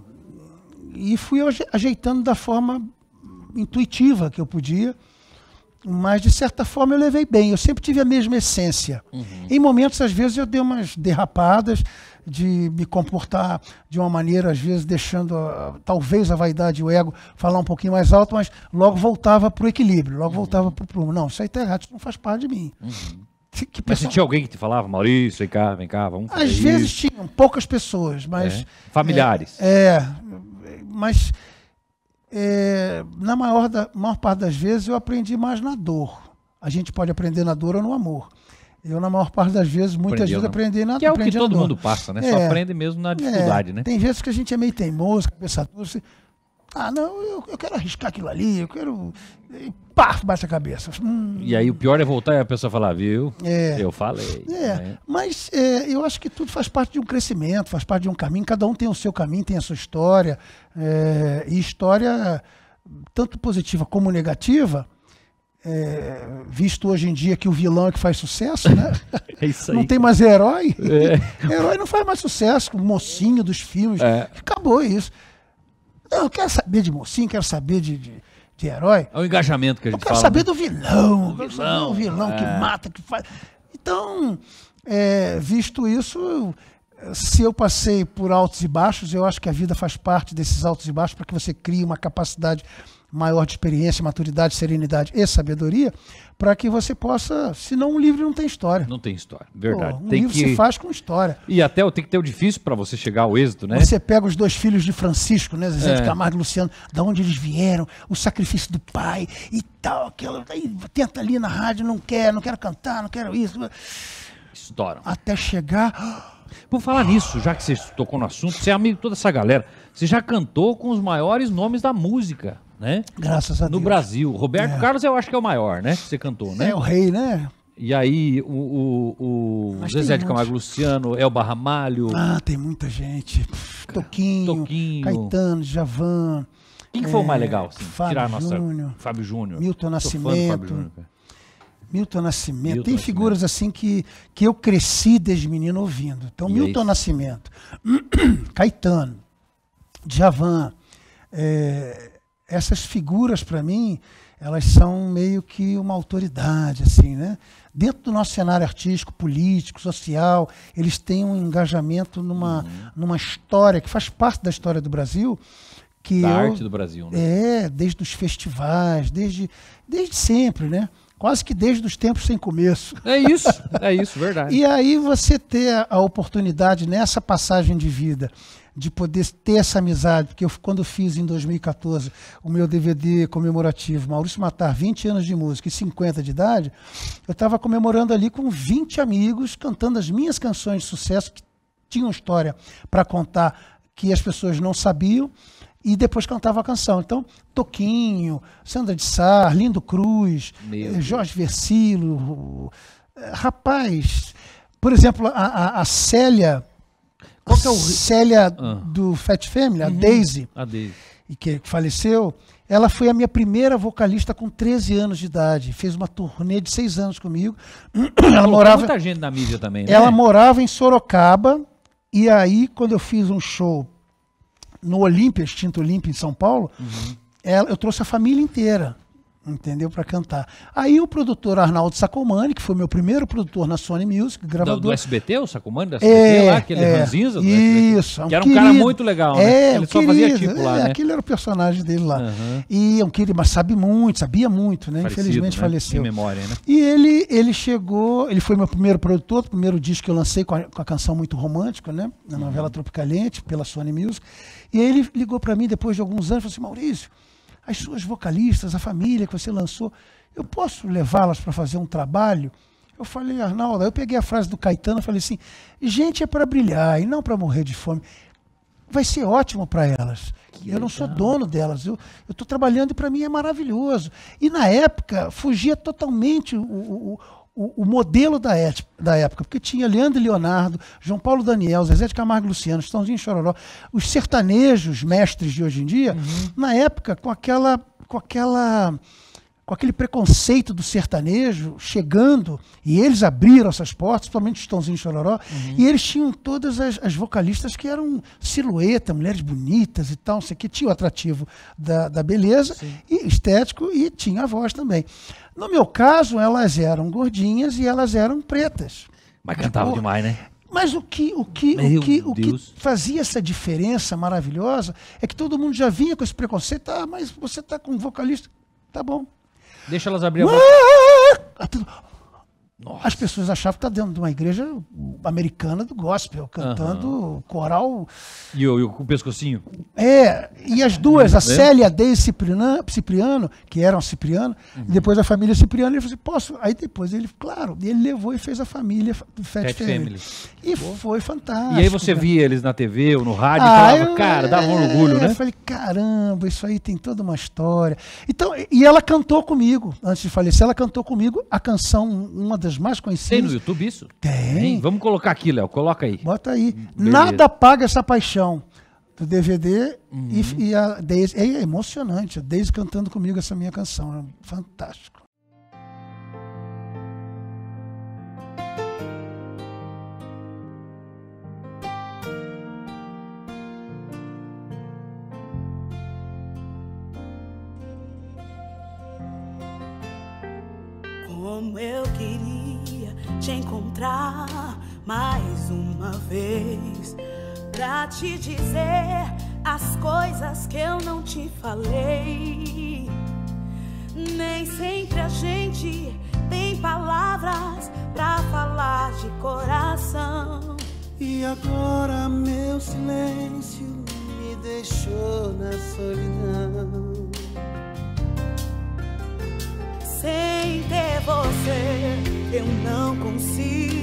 e fui ajeitando da forma intuitiva que eu podia mas de certa forma eu levei bem. Eu sempre tive a mesma essência. Uhum. Em momentos, às vezes, eu dei umas derrapadas de me comportar de uma maneira, às vezes, deixando a, ah, talvez a vaidade e o ego falar um pouquinho mais alto, mas logo voltava para o equilíbrio, logo uhum. voltava para o prumo. Não, isso aí está errado, isso não faz parte de mim. Uhum. Que mas você tinha alguém que te falava, Maurício, vem cá, vem cá, vamos Às vezes tinham, poucas pessoas, mas. É. Familiares. é, é mas é, na maior, da, maior parte das vezes eu aprendi mais na dor. A gente pode aprender na dor ou no amor. Eu, na maior parte das vezes, muitas vezes né? aprendi na dor. Que é o que todo mundo passa, né? É, Só aprende mesmo na dificuldade, é, né? Tem vezes que a gente é meio teimoso, cabeça doce. Ah, não, eu, eu quero arriscar aquilo ali, eu quero. E eh, pá, baixa a cabeça. Hum. E aí o pior é voltar e a pessoa falar, viu? É. Eu falei. É, né? mas é, eu acho que tudo faz parte de um crescimento, faz parte de um caminho. Cada um tem o seu caminho, tem a sua história. É, e história, tanto positiva como negativa, é, visto hoje em dia que o vilão é que faz sucesso, né? <laughs> É isso aí. Não tem mais herói. É. Herói não faz mais sucesso, o mocinho dos filmes. É. Acabou isso. Eu quero saber de mocinho, quero saber de, de, de herói. É o engajamento que a gente Eu quero fala, saber né? do vilão. vilão, saber o vilão é. que mata, que faz. Então, é, visto isso, se eu passei por altos e baixos, eu acho que a vida faz parte desses altos e baixos para que você crie uma capacidade maior de experiência, maturidade, serenidade e sabedoria para que você possa. Senão um livro não tem história. Não tem história, verdade. Pô, um tem livro que... se faz com história. E até tem que ter o difícil para você chegar ao êxito, né? Você pega os dois filhos de Francisco, né? Zezé é. de Camargo e Luciano, da onde eles vieram, o sacrifício do pai e tal, aquilo. Aí tenta ali na rádio, não quer, não quero cantar, não quero isso. Estouram. Até chegar. Por falar nisso, já que você tocou no assunto, você é amigo de toda essa galera. Você já cantou com os maiores nomes da música né? Graças a Deus. No Brasil. Roberto é. Carlos é, eu acho que é o maior, né? que Você cantou, né? É o rei, né? E aí o, o, o Zezé de Camargo Luciano, Elba Ramalho. Ah, tem muita gente. Toquinho, Toquinho. Caetano, Javan. Quem que é, foi o mais é, legal? Assim, Fábio tirar nossa, Júnior. Fábio Júnior. Milton Nascimento. Milton Nascimento. Milton tem Nascimento. figuras assim que, que eu cresci desde menino ouvindo. Então, e é Milton é Nascimento, <clears throat> Caetano, Javan é, essas figuras, para mim, elas são meio que uma autoridade, assim, né? Dentro do nosso cenário artístico, político, social, eles têm um engajamento numa, uhum. numa história que faz parte da história do Brasil. Que da eu, arte do Brasil, né? É, desde os festivais, desde, desde sempre, né? Quase que desde os tempos sem começo. É isso, é isso, <laughs> verdade. e aí você ter a, a oportunidade nessa passagem de vida de poder ter essa amizade, porque eu, quando fiz em 2014 o meu DVD comemorativo Maurício Matar, 20 anos de música e 50 de idade, eu estava comemorando ali com 20 amigos cantando as minhas canções de sucesso que tinham história para contar que as pessoas não sabiam e depois cantava a canção. Então, Toquinho, Sandra de Sá, Lindo Cruz, eh, Jorge Versilo, eh, rapaz, por exemplo, a, a, a Célia qual que é o Célia ah. do Fat Family, a uhum. Daisy. A Daisy. E que faleceu. Ela foi a minha primeira vocalista com 13 anos de idade. Fez uma turnê de 6 anos comigo. Ela morava. Muita gente na mídia também. Né? Ela morava em Sorocaba. E aí, quando eu fiz um show no Olímpia, extinto Olímpia em São Paulo, uhum. ela, eu trouxe a família inteira entendeu? Para cantar. Aí o produtor Arnaldo Sacomani, que foi meu primeiro produtor na Sony Music, gravador. Do, do SBT, o Sacomani da SBT é, lá, aquele é, ranzinza do Isso. SBT, é que era um querido, cara muito legal, né? É, ele só querido, fazia tipo lá, é, né? Aquele era o personagem dele lá. Uhum. E é um querido, mas sabe muito, sabia muito, né? Infelizmente né? faleceu. Em memória, né? E ele, ele chegou, ele foi meu primeiro produtor, primeiro disco que eu lancei com a, com a canção Muito Romântico, né? Na novela uhum. Tropicalente, pela Sony Music. E aí ele ligou para mim depois de alguns anos e falou assim, Maurício, as suas vocalistas, a família que você lançou, eu posso levá-las para fazer um trabalho? Eu falei, Arnaldo, eu peguei a frase do Caetano e falei assim: gente é para brilhar e não para morrer de fome. Vai ser ótimo para elas. Que eu legal. não sou dono delas. Eu estou trabalhando e para mim é maravilhoso. E na época fugia totalmente o, o, o, o, modelo da, et, da época, porque tinha Leandro e Leonardo, João Paulo Daniel, Zezé de Camargo e Luciano, Estãozinho Chororó, os sertanejos mestres de hoje em dia, uhum. na época com aquela com aquela com aquele preconceito do sertanejo chegando, e eles abriram essas portas, principalmente Estãozinho Chororó, uhum. e eles tinham todas as, as, vocalistas que eram silhueta, mulheres bonitas e tal, não sei o que, tinha o atrativo da, da beleza, e estético, e tinha a voz também. No meu caso, elas eram gordinhas e elas eram pretas. Mas tipo, cantava demais, né? Mas o que, o que, o que, o que fazia essa diferença maravilhosa é que todo mundo já vinha com esse preconceito. Ah, mas você tá com um vocalista. Tá bom. Deixa elas abrir a boca. Ah! Nossa. As pessoas achavam que tá dentro de uma igreja americana do gospel, cantando uhum. coral. E o, e o pescocinho? É, e as duas, a uhum. Célia de Cipriano, que era um Cipriano, uhum. e depois a família Cipriano, ele falou assim, posso? Aí depois ele, claro, ele levou e fez a família do Fat, Fat Family. Family. E Pô. foi fantástico. E aí você né? via eles na TV ou no rádio ah, falava, eu, cara, dava um é, orgulho, é, né? Eu falei, caramba, isso aí tem toda uma história. Então, e ela cantou comigo, antes de falecer, ela cantou comigo a canção, uma das mais conhecidas. Tem no YouTube isso? Tem. Vamos colocar aqui, Léo. Coloca aí. Bota aí. Beleza. Nada paga essa paixão do DVD uhum. e, e a Daisy. É emocionante. A Daisy cantando comigo essa minha canção. É fantástico. te dizer as coisas que eu não te falei. Nem sempre a gente tem palavras pra falar de coração. E agora meu silêncio me deixou na solidão. Sem ter você, eu não consigo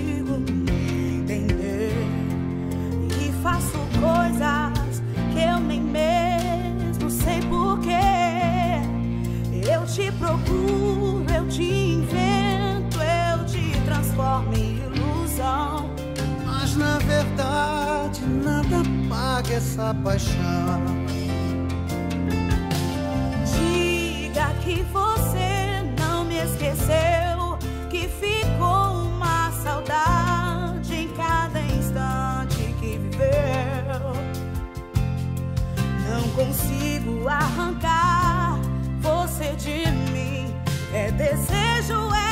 coisas que eu nem mesmo sei porquê. Eu te procuro, eu te invento, eu te transformo em ilusão. Mas na verdade, nada paga essa paixão. Diga que você não me esqueceu. consigo arrancar você de mim. É desejo, é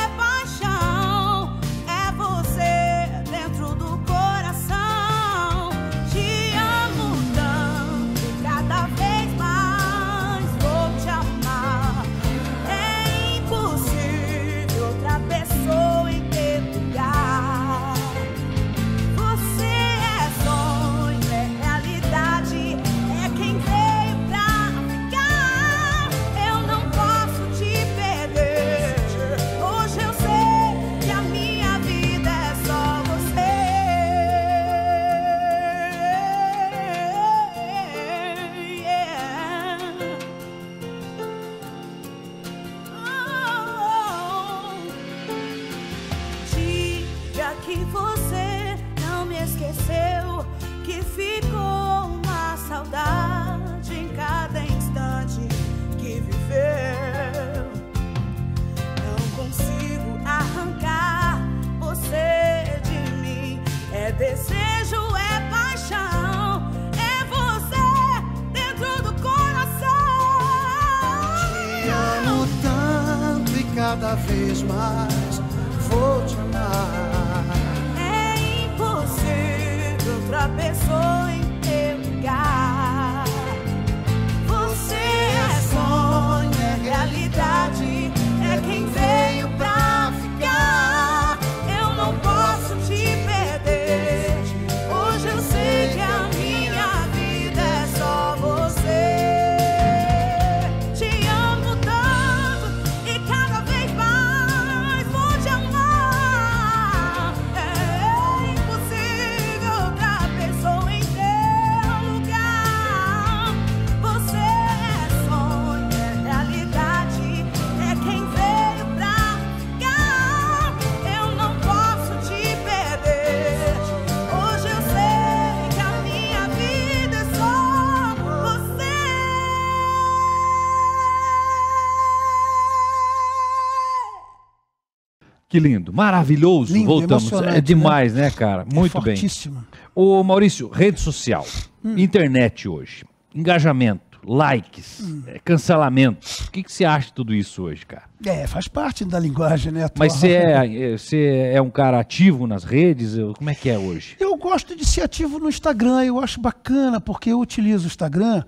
Que lindo, maravilhoso. Lindo, Voltamos. É né? demais, né, né cara? É Muito é bem. O Maurício, rede social, hum. internet hoje, engajamento, likes, hum. É, cancelamento. O que, que você acha de tudo isso hoje, cara? É, faz parte da linguagem, né? Mas você é, é, você é um cara ativo nas redes? Como é que é hoje? Eu gosto de ser ativo no Instagram. Eu acho bacana, porque eu utilizo o Instagram,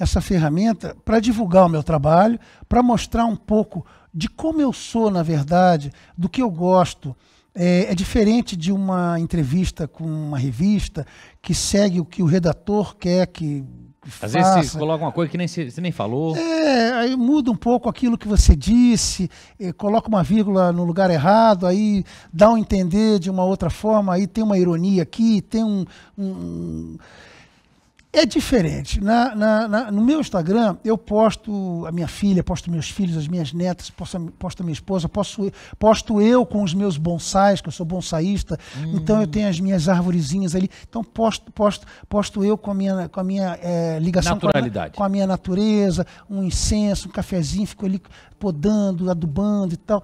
essa ferramenta, para divulgar o meu trabalho, para mostrar um pouco de como eu sou, na verdade, do que eu gosto. É, é, diferente de uma entrevista com uma revista que segue o que o redator quer que. Às faça. vezes você coloca uma coisa que nem se, você nem falou. É, aí muda um pouco aquilo que você disse, é, coloca uma vírgula no lugar errado, aí dá um entender de uma outra forma, aí tem uma ironia aqui, tem um, um é diferente. Na, na, na, no meu Instagram, eu posto a minha filha, posto meus filhos, as minhas netas, posto, posto a minha esposa, posto, posto eu com os meus bonsais, que eu sou bonsaísta, hum. então eu tenho as minhas árvorezinhas ali. Então, posto, posto, posto eu com a minha, com a minha é, ligação com a, com a, minha natureza, um incenso, um cafezinho, fico ali podando, adubando e tal.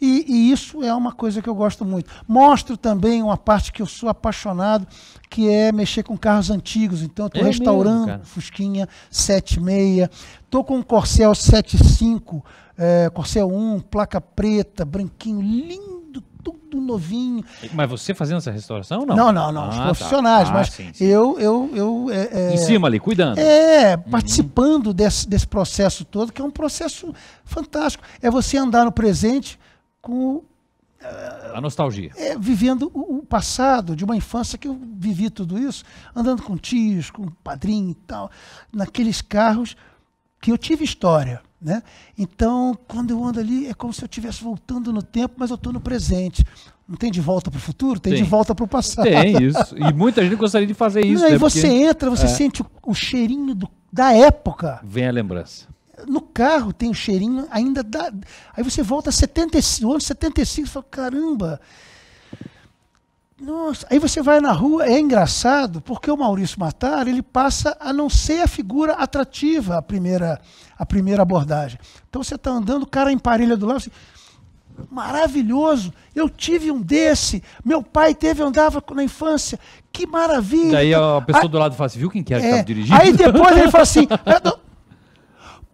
E, e, isso é uma coisa que eu gosto muito. Mostro também uma parte que eu sou apaixonado, que é mexer com carros antigos. Então, estou é restaurando mesmo, Fusquinha 76, estou com um Corcel 75, é, Corcel 1, placa preta, branquinho, lindo, tudo novinho. Mas você fazendo essa restauração não? Não, não, não. Ah, os tá. profissionais, tá. ah, mas sim, sim. eu, eu, eu é, é. em cima ali, cuidando. É, participando uhum. desse, desse processo todo, que é um processo fantástico. É você andar no presente com ah, a nostalgia. É, vivendo o, passado de uma infância que eu vivi tudo isso, andando com tios, com padrinho e tal, naqueles carros que eu tive história. Né? Então, quando eu ando ali, é como se eu estivesse voltando no tempo, mas eu estou no presente. Não tem de volta para o futuro, tem, tem. de volta para o passado. Tem isso. E muita gente gostaria de fazer isso. Não, né? você Porque... entra, você é. sente o, o cheirinho do, da época. Vem a lembrança no carro tem um cheirinho ainda dá. Aí você volta 75, anos 75 e fala, caramba. Nossa, aí você vai na rua, é engraçado, porque o Maurício Matar, ele passa a não ser a figura atrativa a primeira, a primeira abordagem. Então você está andando, o cara emparelha do lado, assim, maravilhoso, eu tive um desse, meu pai teve, andava na infância, que maravilha. Daí a então, pessoa aí, do lado fala assim, viu quem que era é, que estava dirigindo? Aí depois ele fala assim, <laughs>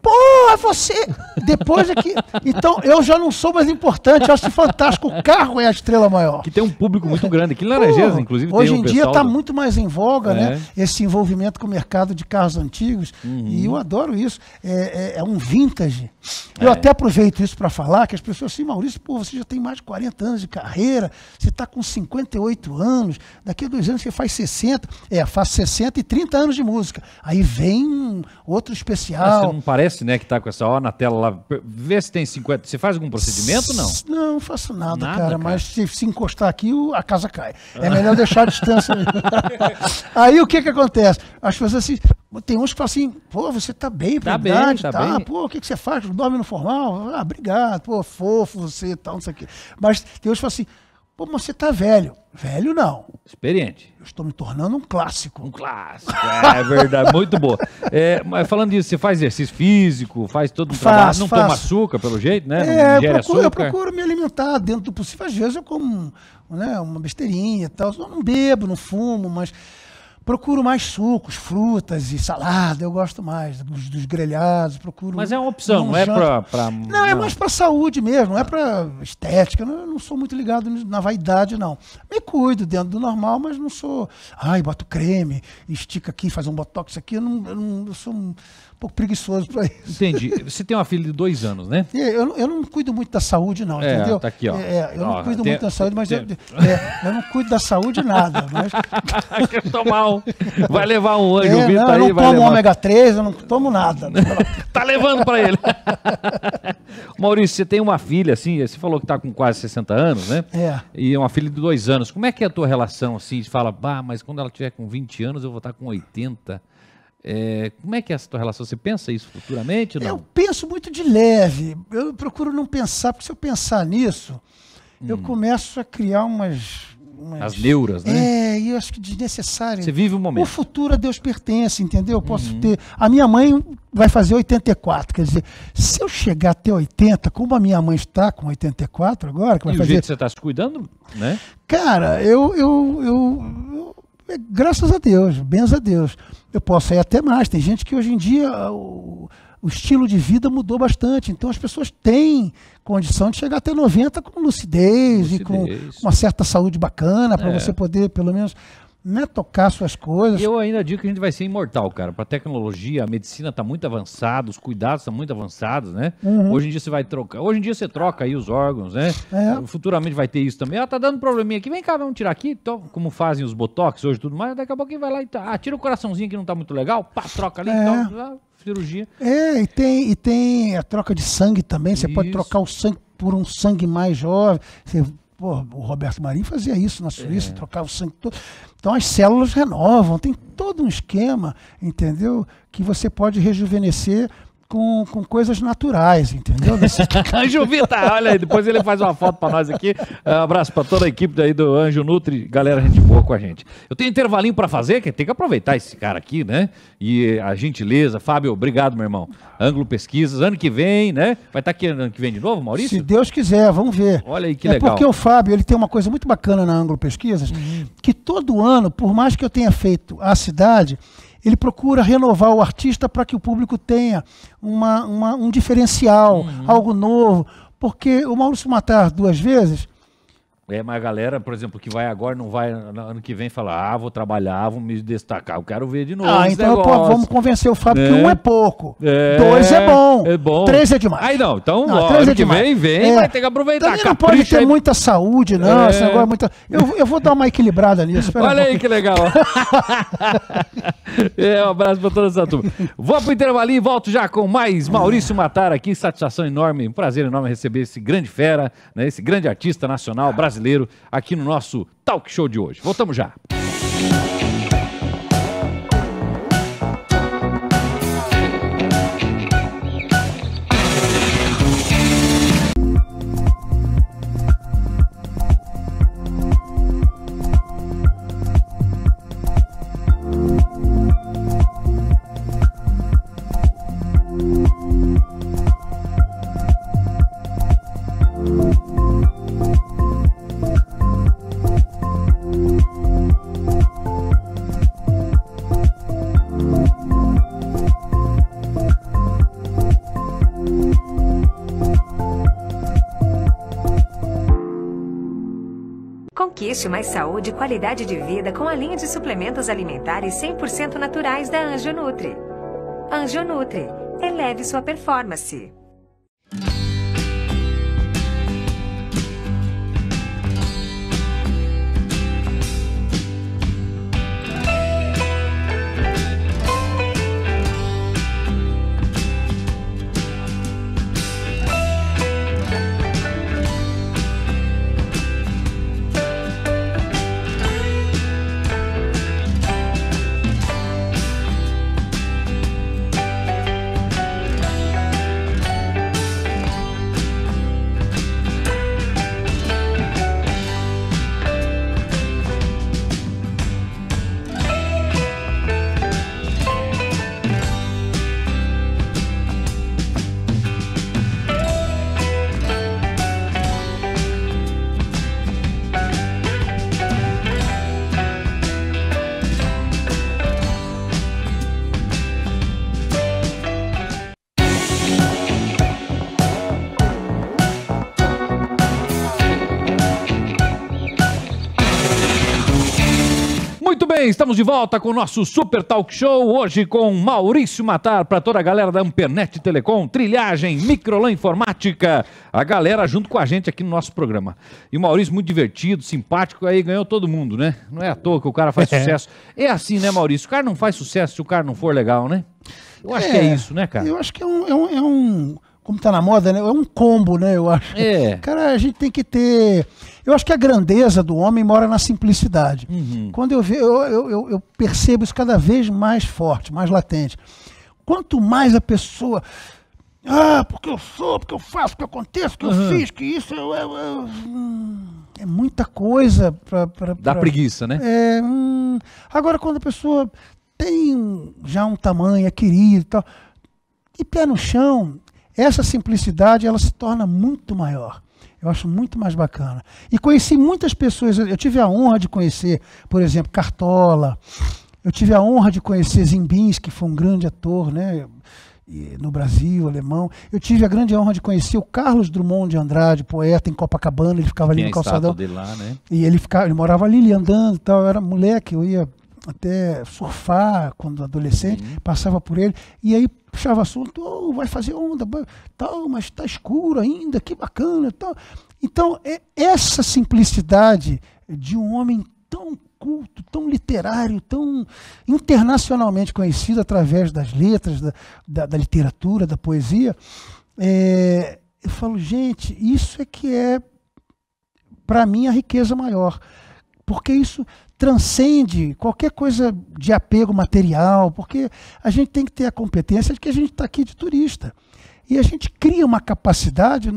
Pô, é você! Depois é que. Então, eu já não sou mais importante, eu acho fantástico. O carro é a estrela maior. Que tem um público muito grande. Aqui em Laranjeiras, Pô, inclusive, Hoje em um dia está do... muito mais em voga, né? é. né? Esse envolvimento com o mercado de carros antigos. Uhum. E eu adoro isso. É, é, é um vintage. Eu é. até aproveito isso para falar que as pessoas assim, Maurício, pô, você já tem mais de 40 anos de carreira, você está com 58 anos, daqui a dois anos você faz 60. É, faz 60 e 30 anos de música. Aí vem outro especial. Ah, você não parece né, que está com essa hora na tela lá, vê se tem 50. Você faz algum procedimento não? Não, não faço nada, nada cara, cara, Mas se, se encostar aqui, a casa cai. É melhor deixar a distância. <laughs> Aí o que que acontece? As pessoas assim, tem uns que falam assim, pô, você tá bem, tá bem, idade, tá, tá bem. pô, o que, que você faz? Dorme no formal? Ah, obrigado, pô, fofo você, tal, não sei o quê. Mas tem uns que falam assim, Pô, mas você tá velho. Velho não. Experiente. Eu estou me tornando um clássico. Um clássico, é, é verdade. muito boa. É, mas falando disso, você faz exercício físico, faz todo um faço, trabalho, não faço. toma açúcar, pelo jeito, né? É, eu procuro, eu procuro, me alimentar dentro do possível. Às vezes eu como né, uma besteirinha e tal. Eu não bebo, não fumo, mas procuro mais sucos, frutas e salada. Eu gosto mais dos, dos grelhados. Procuro. Mas é uma opção, não é para. Pra... Não, é mais para saúde mesmo, não é para estética. Eu não, eu não sou muito ligado na vaidade, não. Me cuido dentro do normal, mas não sou. Ai, boto creme, estica aqui, faz um botox aqui. Eu não, eu não eu sou. Um, um pouco preguiçoso para isso. Entendi. Você tem uma filha de dois anos, né? É, eu, eu não cuido muito da saúde, não, é, entendeu? Tá aqui, ó. É, é eu ó, não cuido tem, muito da saúde, mas tem... eu, <laughs> é, eu, não cuido da saúde nada. Mas... <laughs> eu tô mal. Vai levar um anjo, é, não, tá aí, Eu não tomo levar... ômega 3, eu não tomo nada. <laughs> tá levando para ele. Maurício, você tem uma filha, assim, você falou que tá com quase 60 anos, né? É. E é uma filha de dois anos. Como é que é a tua relação, assim? Você fala, bah, mas quando ela tiver com 20 anos, eu vou estar tá com 80 é, como é que é essa tua relação? Você pensa isso futuramente? Não? Eu penso muito de leve. Eu procuro não pensar, porque se eu pensar nisso, hum. eu começo a criar umas As neuras, né? É, e eu acho que desnecessário. Você vive o um momento. O futuro a Deus pertence, entendeu? Eu posso uhum. ter. A minha mãe vai fazer 84, quer dizer, se eu chegar até 80, como a minha mãe está com 84 agora, que vai e fazer... o jeito que você está se cuidando, né? Cara, eu, eu, eu, eu, é graças a Deus, benza a Deus eu posso ir até mais. Tem gente que hoje em dia ah, o, o, estilo de vida mudou bastante. Então as pessoas têm condição de chegar até 90 com lucidez, lucidez. e com uma certa saúde bacana, para é. você poder, pelo menos, né, tocar suas coisas. Eu ainda digo que a gente vai ser imortal, cara. Para tecnologia, a medicina está muito avançada, os cuidados estão muito avançados, né? Uhum. Hoje em dia você vai trocar. Hoje em dia você troca aí os órgãos, né? É. Futuramente vai ter isso também. Ah, tá dando probleminha aqui. Vem cá, vamos tirar aqui, então, como fazem os botox hoje tudo mais. Daqui a pouco quem vai lá e tá, ah, tira o coraçãozinho que não tá muito legal, pá, troca ali, é. então, cirurgia. É, e tem, e tem a troca de sangue também. Você isso. pode trocar o sangue por um sangue mais jovem. Você Pô, o Roberto Marinho fazia isso na Suíça, é. trocava o sangue todo. Então as células renovam, tem todo um esquema, entendeu? Que você pode rejuvenescer com, com coisas naturais, entendeu? Anjo <laughs> Vita, olha aí, depois ele faz uma foto para nós aqui. Um abraço para toda a equipe aí do Anjo Nutri, galera, gente boa com a gente. Eu tenho intervalinho para fazer, que tem que aproveitar esse cara aqui, né? E a gentileza, Fábio, obrigado, meu irmão. Ângulo Pesquisas, ano que vem, né? Vai estar tá aqui ano que vem de novo, Maurício? Se Deus quiser, vamos ver. Olha aí que é legal. É porque o Fábio, ele tem uma coisa muito bacana na Ângulo Pesquisas, uhum. que todo ano, por mais que eu tenha feito a cidade, ele procura renovar o artista para que o público tenha uma, uma um diferencial, uhum. algo novo. Porque o Maurício Matar duas vezes. É, mas a galera, por exemplo, que vai agora, não vai ano que vem falar, ah, vou trabalhar, vou me destacar, eu quero ver de novo. Ah, então pô, vamos convencer o Fábio é. que um é pouco, é. dois é bom bom. É bom. Três é demais. Aí não, então, não, ó, três é que demais. vem, vem, é. vai ter que aproveitar. Também não pode ter aí... muita saúde, não. É. Esse negócio é muita... eu, eu vou dar uma equilibrada nisso. Olha um aí que legal. <laughs> é, um abraço pra toda essa turma. Vou pro intervalinho e volto já com mais Maurício Matar aqui. Satisfação enorme, um prazer enorme receber esse grande fera, né, esse grande artista nacional brasileiro aqui no nosso talk show de hoje. Voltamos já. Existe mais saúde e qualidade de vida com a linha de suplementos alimentares 100% naturais da Anjo Nutri. Anjo Nutri. Eleve sua performance. bem, estamos de volta com o nosso Super Talk Show, hoje com Maurício Matar, para toda a galera da Ampernet Telecom, Trilhagem, Microlan Informática, a galera junto com a gente aqui no nosso programa. E o Maurício, muito divertido, simpático, aí ganhou todo mundo, né? Não é à toa que o cara faz é. sucesso. É assim, né, Maurício? O cara não faz sucesso se o cara não for legal, né? Eu acho é, que é isso, né, cara? Eu acho que é um, é um, é um como está na moda, né? É um combo, né? Eu acho. É. Cara, a gente tem que ter. Eu acho que a grandeza do homem mora na simplicidade. Uhum. Quando eu vejo, eu, eu, eu, percebo isso cada vez mais forte, mais latente. Quanto mais a pessoa. Ah, porque eu sou, porque eu faço, porque eu aconteço, que uhum. eu fiz, que isso. Eu, eu, eu hum, é muita coisa para. Dá preguiça, né? É, hum, agora, quando a pessoa tem já um tamanho é e tal, e pé no chão, essa simplicidade ela se torna muito maior. Eu acho muito mais bacana. E conheci muitas pessoas. Eu tive a honra de conhecer, por exemplo, Cartola. Eu tive a honra de conhecer Zimbins, que foi um grande ator, né? no Brasil, alemão. Eu tive a grande honra de conhecer o Carlos Drummond de Andrade, poeta em Copacabana, ele ficava ali Tem no calçadão. lá, né? E ele ficava, ele morava ali, andando e tal, eu era moleque, eu ia até surfar quando adolescente, passava por ele, e aí puxava assunto, oh, vai fazer onda, tal, mas está escuro ainda, que bacana, tal. Então, é essa simplicidade de um homem tão culto, tão literário, tão internacionalmente conhecido através das letras, da, da, da literatura, da poesia, é, eu falo, gente, isso é que é, para mim, a riqueza maior. Porque isso transcende qualquer coisa de apego material, porque a gente tem que ter a competência de que a gente está aqui de turista. E a gente cria uma capacidade,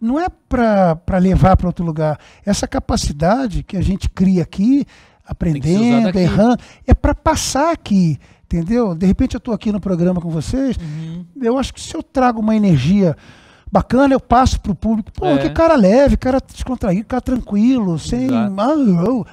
não é para levar para outro lugar. Essa capacidade que a gente cria aqui, aprendendo, errando, é para passar aqui. Entendeu? De repente eu estou aqui no programa com vocês. Uhum. Eu acho que se eu trago uma energia bacana, eu passo pro público. Pô, é. que cara leve, cara descontraído, cara tranquilo, sem. Ah,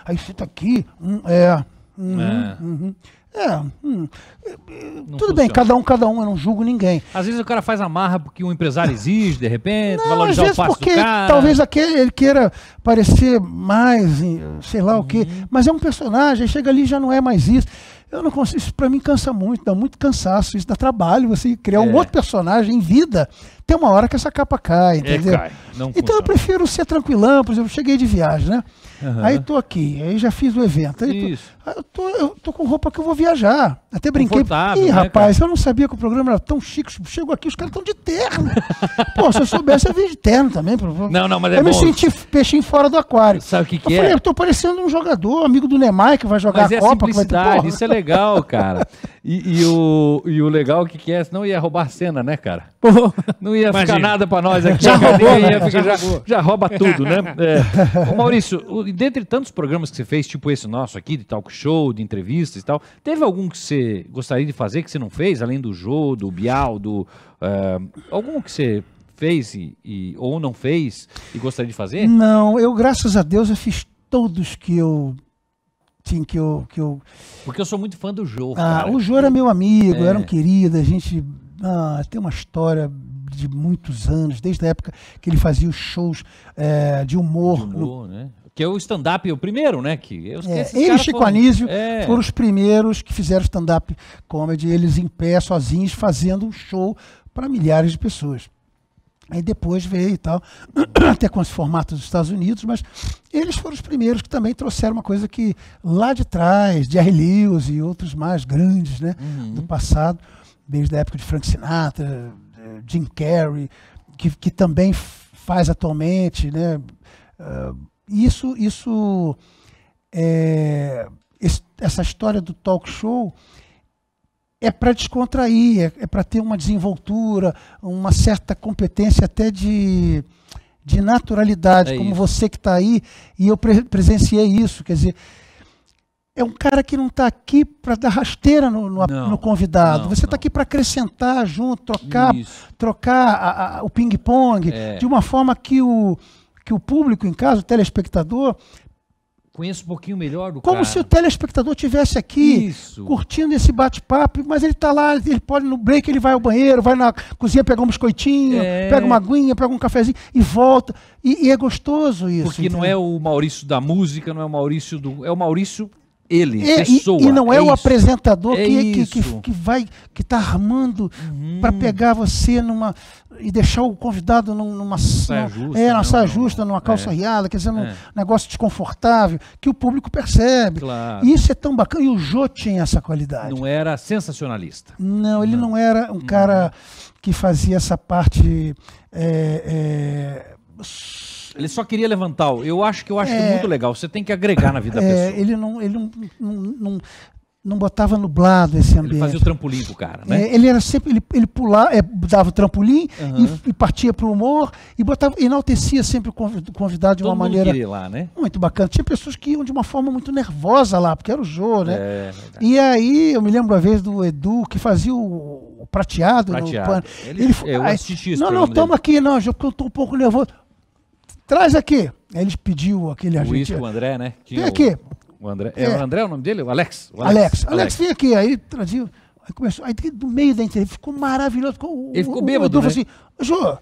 aí você tá aqui. Hum é, hum, é. Uhum, é. Uhum. É, hum. tudo funciona. bem, cada um, cada um, eu não julgo ninguém. Às vezes o cara faz amarra porque o empresário exige, de repente, não, valorizar às vezes o passo porque Talvez aquele, ele queira parecer mais, eh, sei lá uhum. o quê, uhum. mas é um personagem, chega ali já não é mais isso. Eu não consigo, isso para mim cansa muito, dá muito cansaço, isso dá trabalho, você criar é. um outro personagem em vida, tem uma hora que essa capa cai, é, entendeu? É, cai. então funciona. eu prefiro ser tranquilão, por exemplo, cheguei de viagem, né? Uhum. Aí tô aqui, aí já fiz o evento. Aí Isso. eu, tô, eu tô com roupa que eu vou viajar. Até brinquei. Ih, né, rapaz, eu não sabia que o programa era tão chique. Chego aqui, os caras estão de terno. <laughs> Pô, se eu soubesse, eu vim de terno também. Não, não, mas eu é Eu me senti peixinho fora do aquário. Sabe o que, que eu é? Falei, eu tô parecendo um jogador, amigo do Neymar que vai jogar mas a é Copa. Simplicidade, que vai ter, isso é legal, cara. <laughs> E, e, o, e o legal que, que é, não ia roubar a cena, né, cara? não ia ficar nada pra nós aqui. Já roubou, né? ficar, já, já, rouba tudo, né? <laughs> É. Ô, Maurício, o, dentre tantos programas que você fez, tipo esse nosso aqui, de talk show, de entrevistas e tal, teve algum que você gostaria de fazer que você não fez, além do Jô, do Bial, do. Uh, algum que você fez e, e, ou não fez e gostaria de fazer? Não, eu, graças a Deus, eu fiz todos que eu sim que eu, que eu. Porque eu sou muito fã do Jô. Ah, o Jô era meu amigo, é. era um querido, a gente ah, tem uma história de muitos anos, desde a época que ele fazia os shows é, de humor. De humor no... né? Que é o stand-up, o primeiro, né? Que, eu, é, ele e Chico foram... Anísio é. foram os primeiros que fizeram stand-up comedy, eles em pé, sozinhos, fazendo um show para milhares de pessoas. Aí depois veio e tal, <clears throat> até com esse formato dos Estados Unidos, mas eles foram os primeiros que também trouxeram uma coisa que lá de trás, Jerry Lewis e outros mais grandes né, uhum. do passado, desde a época de Frank Sinatra, eh, Jim Carrey, que, que também faz atualmente. Né, uh, isso, isso é, esse, essa história do talk show é para descontrair, é, é para ter uma desenvoltura, uma certa competência até de, de naturalidade, é como isso. você que está aí, e eu pre presenciei isso, quer dizer, é um cara que não está aqui para dar rasteira no, no, não, no convidado. Não, você está aqui para acrescentar junto, trocar, isso. trocar a, a, o ping-pong, é. de uma forma que o, que o público em casa, o telespectador, Conheço um pouquinho melhor do Como cara. se o telespectador tivesse aqui Isso. curtindo esse bate-papo, mas ele está lá, ele pode no break, ele vai ao banheiro, vai na cozinha pegar um biscoitinho, é... pega uma aguinha, pega um cafezinho e volta. E, e é gostoso isso. Porque entendeu? não é o Maurício da música, não é o Maurício do. É o Maurício ele, é, pessoa. E, e não é, é o isso. apresentador é que, que, que, que, vai, que está armando uhum. para pegar você numa e deixar o convidado numa. numa saia justa, é, numa né? saia justa, numa calça é. riada, quer dizer, num é. negócio desconfortável que o público percebe. Claro. Isso é tão bacana e o Jô tinha essa qualidade. Não era sensacionalista. Não, ele não, não era um não. cara que fazia essa parte é, é, ele só queria levantar. Eu acho que eu acho é, é, muito legal. Você tem que agregar na vida é, da pessoa. Ele não, ele não, não, não, não botava nublado esse ambiente. Ele fazia o trampolim pro cara, né? É, ele era sempre, ele, ele pulava, é, dava o trampolim uhum. e, e, partia pro humor e botava, enaltecia sempre o convidado de Todo uma maneira lá, né? muito bacana. Tinha pessoas que iam de uma forma muito nervosa lá, porque era o jogo, né? É, e aí eu me lembro uma vez do Edu que fazia o, prateado, prateado. no pano. Ele, ele, eu Não, não, toma dele. aqui, não, eu tô um pouco nervoso Traz aqui. Aí eles pediu aquele agente O o André, né? vem aqui. O, André, é, é, o André é o nome dele? O Alex? O Alex. Alex. Alex, Alex vem aqui. Aí trazia. Aí começou, aí no meio da entrevista, ficou maravilhoso. Ficou, ele ficou o, bêbado, o Edu né? assim, Jô,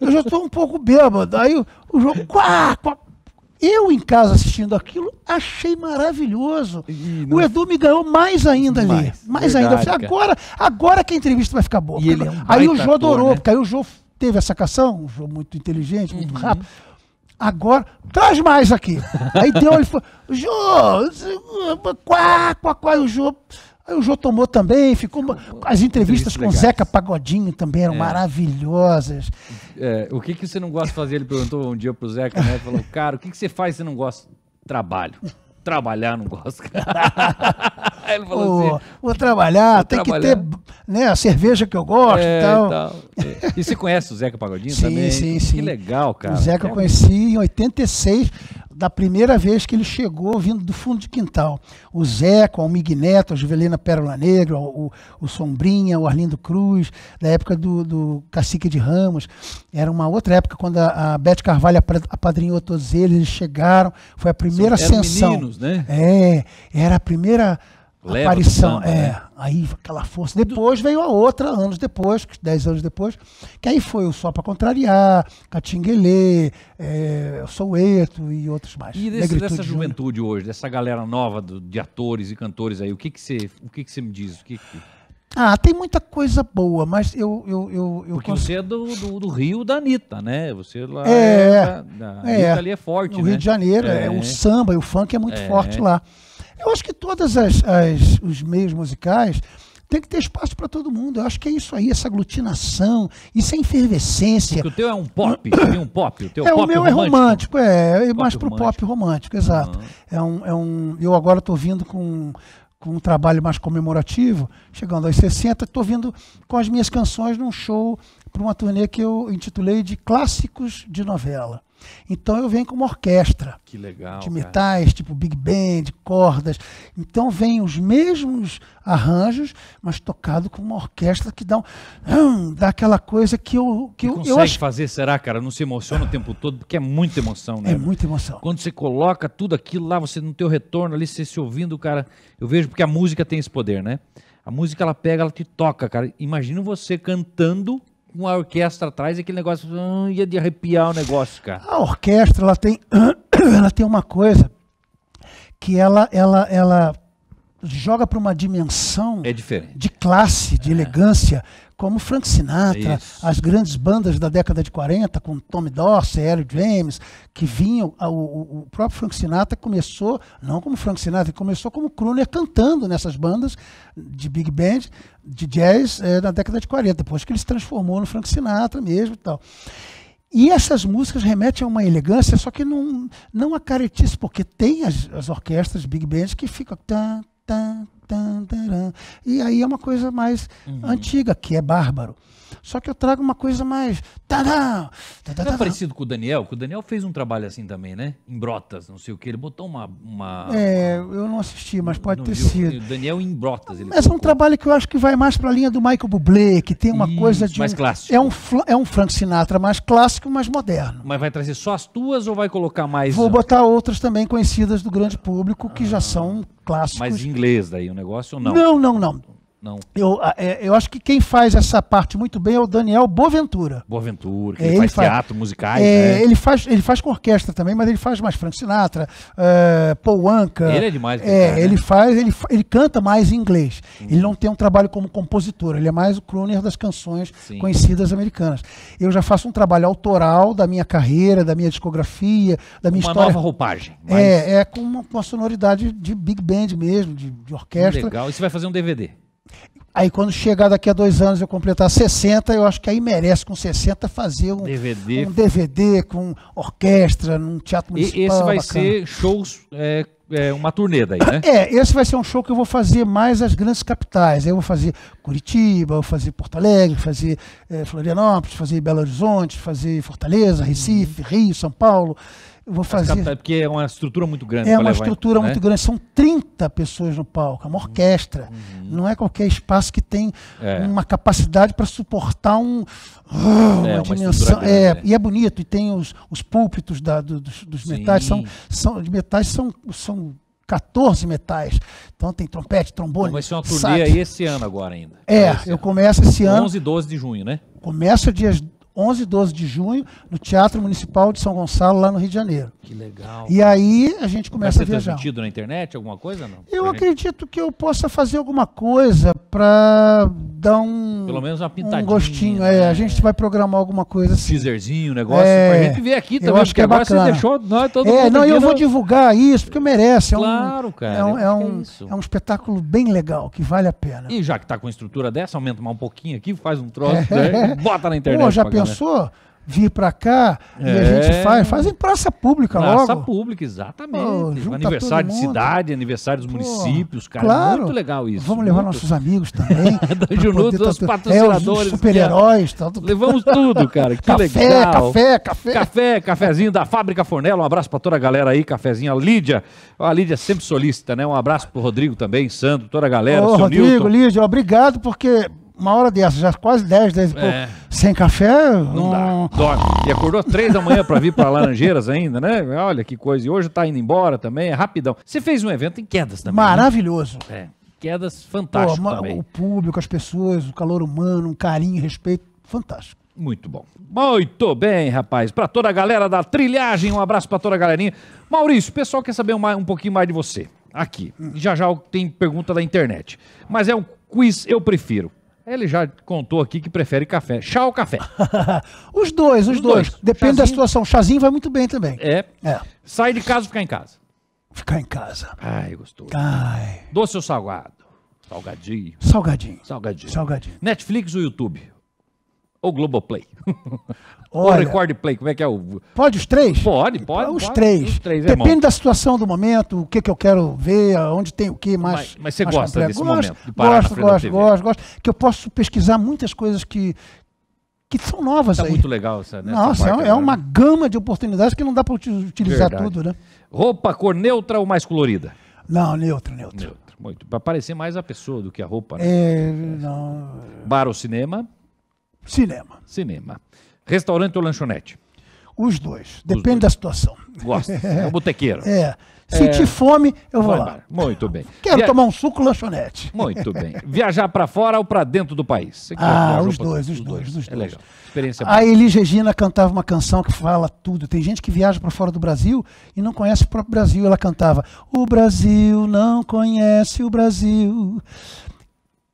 eu já estou um pouco bêbado. Aí o, o Jô, quá, quá. Eu em casa assistindo aquilo, achei maravilhoso. E, o Edu me ganhou mais ainda mais, ali. Mais verdade, ainda. Falei, agora, agora que a entrevista vai ficar boa. É um aí o Jô adorou, né? porque aí o Jô teve essa cação, um jogo muito inteligente, muito uhum. rápido. Agora, traz mais aqui. Aí deu, ele falou, Jô, quá, quá, quá, o Jô. Aí o Jô tomou também, ficou. As entrevistas com o Zeca Pagodinho também eram é. maravilhosas. É, o que, que você não gosta de fazer? Ele perguntou um dia pro Zeca, né? Falou, cara, o que, que você faz se não gosta? Trabalho trabalhar não gosto. <laughs> ele falou oh, assim, vou trabalhar, vou tem trabalhar. que ter né, a cerveja que eu gosto é, e tal. tal. Então. E você conhece o Zeca Pagodinho <laughs> sim, também? Sim, sim, sim. Que legal, cara. O Zeca é. eu conheci em 86 da primeira vez que ele chegou vindo do fundo de quintal. O Zeco, o Almig Neto, a Juvelina Pérola Negra, o, o Sombrinha, o Arlindo Cruz, da época do, do Cacique de Ramos. Era uma outra época quando a, a Beth Carvalho apadrinhou todos eles, eles chegaram. Foi a primeira São, ascensão. Meninos, né? É, era a primeira Leva aparição. Samba, né? é, né? aí aquela força. Depois veio a outra, anos depois, dez anos depois, que aí foi o Só para Contrariar, Catinguele, é, Soueto e outros mais. E desse, dessa juventude junho. hoje, dessa galera nova do, de atores e cantores aí, o que que você, o que que você me diz? O que, que... Ah, tem muita coisa boa, mas eu. eu, eu, eu Porque você é do, do, do, Rio da Anitta, né? Você lá. É. é da, da é, ali é forte. né? Rio de Janeiro, é. é. o samba e o funk é muito é. forte lá. Eu acho que todos os meios musicais têm que ter espaço para todo mundo. Eu acho que é isso aí, essa aglutinação, isso é efervescência. Porque o teu é um pop, tem um pop. O teu é, pop o meu é romântico. é romântico, é, é mais pro o pop romântico, exato. Uhum. É, um, é um. Eu agora estou vindo com, com um trabalho mais comemorativo, chegando aos 60, estou vindo com as minhas canções num show para uma turnê que eu intitulei de Clássicos de Novela. Então eu venho com uma orquestra. Que legal. De metais, cara. tipo big band, cordas. Então vem os mesmos arranjos, mas tocado com uma orquestra que dá um, hum, dá aquela coisa que eu que, eu, consegue eu acho... fazer, será, cara? Não se emociona o tempo todo, porque é muita emoção, né? É muita emoção. Quando você coloca tudo aquilo lá, você não tem o retorno ali, você se ouvindo, cara, eu vejo porque a música tem esse poder, né? A música ela pega, ela te toca, cara. Imagina você cantando com a orquestra atrás, aquele negócio hum, ia de arrepiar o negócio, cara. A orquestra, ela tem, <clears throat> ela tem uma coisa que ela, ela, ela joga para uma dimensão é de classe, de é. elegância, como Frank Sinatra, Isso. as grandes bandas da década de 40, com Tommy Dorsey, Harry James, que vinham. O, o, próprio Frank Sinatra começou, não como Frank Sinatra, começou como crooner cantando nessas bandas de big band, de jazz, é, na década de 40, depois que ele se transformou no Frank Sinatra mesmo e tal. E essas músicas remetem a uma elegância, só que não, não a caretice, porque tem as, as orquestras big bands que ficam. Tan, tan, e aí é uma coisa mais uhum. antiga, que é bárbaro. Só que eu trago uma coisa mais. Tadá, tadá, é parecido com o Daniel? Que o Daniel fez um trabalho assim também, né? Em Brotas, não sei o que. Ele botou uma. uma é, eu não assisti, mas pode ter viu? sido. O Daniel em Brotas. Ele mas é um trabalho que eu acho que vai mais para a linha do Michael Bublé, que tem uma Isso, coisa de. Mais um, clássico. É um, é um Frank Sinatra mais clássico, mais moderno. Mas vai trazer só as tuas ou vai colocar mais. Vou botar outras também conhecidas do grande público que ah. já são clássicos. mais inglês daí o negócio ou não? Não, não, não. Não. Eu, é, eu acho que quem faz essa parte muito bem é o Daniel Boaventura. Boaventura, que é, ele, faz teatro, musicais. É, né? ele, faz, ele faz com orquestra também, mas ele faz mais Frank Sinatra, uh, Paul Anka. Ele é demais. É, cara, né? ele né? faz, ele, ele canta mais em inglês. Hum. Ele não tem um trabalho como compositor, ele é mais o crooner das canções Sim. conhecidas americanas. Eu já faço um trabalho autoral da minha carreira, da minha discografia, da minha uma história. Uma nova roupagem. É, mas... É, é com uma, com uma sonoridade de big band mesmo, de, de orquestra. Legal, e você vai fazer um DVD? Aí quando chegar daqui a dois anos eu completar 60, eu acho que aí merece com 60 fazer um DVD, um DVD com orquestra, num teatro municipal. E esse vai bacana. ser shows, é, é, uma turnê daí, né? É, esse vai ser um show que eu vou fazer mais as grandes capitais. Eu vou fazer Curitiba, vou fazer Porto Alegre, fazer é, Florianópolis, fazer Belo Horizonte, fazer Fortaleza, Recife, uhum. Rio, São Paulo. Eu vou fazer. Captar, é porque é uma estrutura muito grande. É uma levar, estrutura né? muito grande. São 30 pessoas no palco, é uma uhum. orquestra. Uhum. Não é qualquer espaço que tem é. uma capacidade para suportar um, uma, é, uma dimensão. Grande, é, né? E é bonito, e tem os, os púlpitos da, dos, dos metais, são, são, de metais são, são 14 metais. Então tem trompete, trombone. Vai ser uma turnê sax. aí esse ano agora ainda. É, eu começo esse ano. 11 e 12 de junho, né? Começa dias 11 e 12 de junho, no Teatro Municipal de São Gonçalo, lá no Rio de Janeiro. Que legal. E aí a gente começa Vai ser a viajar. transmitido na internet, alguma coisa? Não? Eu pra acredito gente... que eu possa fazer alguma coisa para dar um pelo menos uma pintadinha. Um gostinho, é. Né? A gente vai programar alguma coisa assim. teaserzinho, negócio, é, pra gente ver aqui também, acho que é agora bacana. você deixou nós, todo é, mundo. Não, eu vou divulgar isso, porque merece. É claro, cara. É um, é, um, é, é um espetáculo bem legal, que vale a pena. E já que tá com estrutura dessa, aumenta mais um pouquinho aqui, faz um troço, né? <laughs> bota na internet. Pô, já pensou? Galera vir para cá é. e a gente é. faz. Fazem praça pública praça logo. Praça pública, exatamente. aniversário de cidade, aniversário dos Pô, municípios, cara. Claro. Muito legal isso. Vamos levar muito. nossos amigos também. <laughs> juntos, os patrocinadores. É, super-heróis. Levamos tudo, cara. Que café, legal. Café, café, café. cafezinho da Fábrica Fornella. Um abraço para toda a galera aí, cafezinho. A Lídia, a Lídia é sempre solícita, né? Um abraço pro Rodrigo também, Sandro, toda a galera. Ô, Rodrigo, Newton. Lídia, obrigado porque uma hora dessa, já quase 10, 10 e é. pouco. Sem café. Não um... dá. Dorme. E acordou 3 da manhã para vir para Laranjeiras ainda, né? Olha que coisa. E hoje tá indo embora também, é rapidão. Você fez um evento em quedas também. Né? Maravilhoso. Né? É. Quedas fantástico. Pô, também. O público, as pessoas, o calor humano, um carinho, respeito. Fantástico. Muito bom. Muito bem, rapaz. Para toda a galera da trilhagem, um abraço para toda a galerinha. Maurício, o pessoal quer saber um, um pouquinho mais de você. Aqui. Hum. Já já tem pergunta da internet. Mas é um quiz, eu prefiro. Ele já contou aqui que prefere café. Chá ou café? <laughs> os dois, os, os dois. dois. Depende Chazinho. da situação. Chazinho vai muito bem também. É. é. Sai de casa ou ficar em casa? Ficar em casa. Ai, gostoso. Ai. Doce ou salgado? Salgadinho. Salgadinho. Salgadinho. Salgadinho. Netflix ou YouTube? Ou Globoplay? <laughs> Olha, ou record play, como é que é o. Pode os três? Pode, pode. Os pode, três. Os três é Depende da situação do momento, o que, que eu quero ver, onde tem o que mais. Mas, mas você mais gosta completo. desse gosto, momento? De gosto, gosto, gosto, gosto. Que eu posso pesquisar muitas coisas que, que são novas tá aí. muito legal essa, né, Nossa, parte, é, é uma gama de oportunidades que não dá para utilizar Verdade. tudo, né? Roupa cor neutra ou mais colorida? Não, neutra, neutra. Neutra, muito. Para parecer mais a pessoa do que a roupa, né? É, é. não... Bar ou cinema? Cinema. Cinema. Restaurante ou lanchonete? Os dois. Os Depende dois. da situação. Gosto. <laughs> É um botequeiro. É. é. Sentir é... fome, eu vou Vai, lá. Muito bem. Quero Via... tomar um suco lanchonete. Muito bem. Viajar para fora ou para dentro do país? ah, os dois, os dois, os dois, é legal. Experiência a Elis Regina cantava uma canção que fala tudo. Tem gente que viaja para fora do Brasil e não conhece o próprio Brasil. Ela cantava: O Brasil não conhece o Brasil.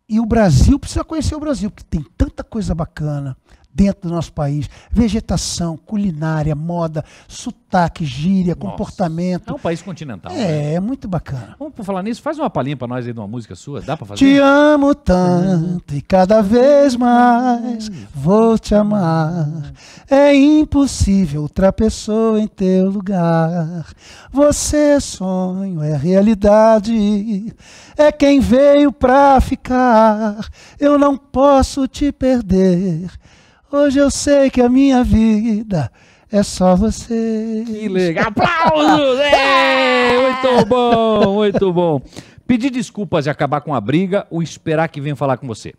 E o Brasil precisa conhecer o Brasil, porque tem tanta coisa bacana dentro do nosso país. Vegetação, culinária, moda, sotaque, gíria, Nossa. comportamento. É um país continental. É, né? é muito bacana. Vamos por falar nisso, faz uma palhinha para nós aí de uma música sua, dá para fazer? Te amo tanto e cada vez mais vou te amar. É impossível outra pessoa em teu lugar. Você é sonho, é realidade. É quem veio pra ficar. Eu não posso te perder. Hoje eu sei que a minha vida é só você. Que legal! Aplausos! <laughs> é, muito bom, muito bom. Pedir desculpas e acabar com a briga ou esperar que venha falar com você?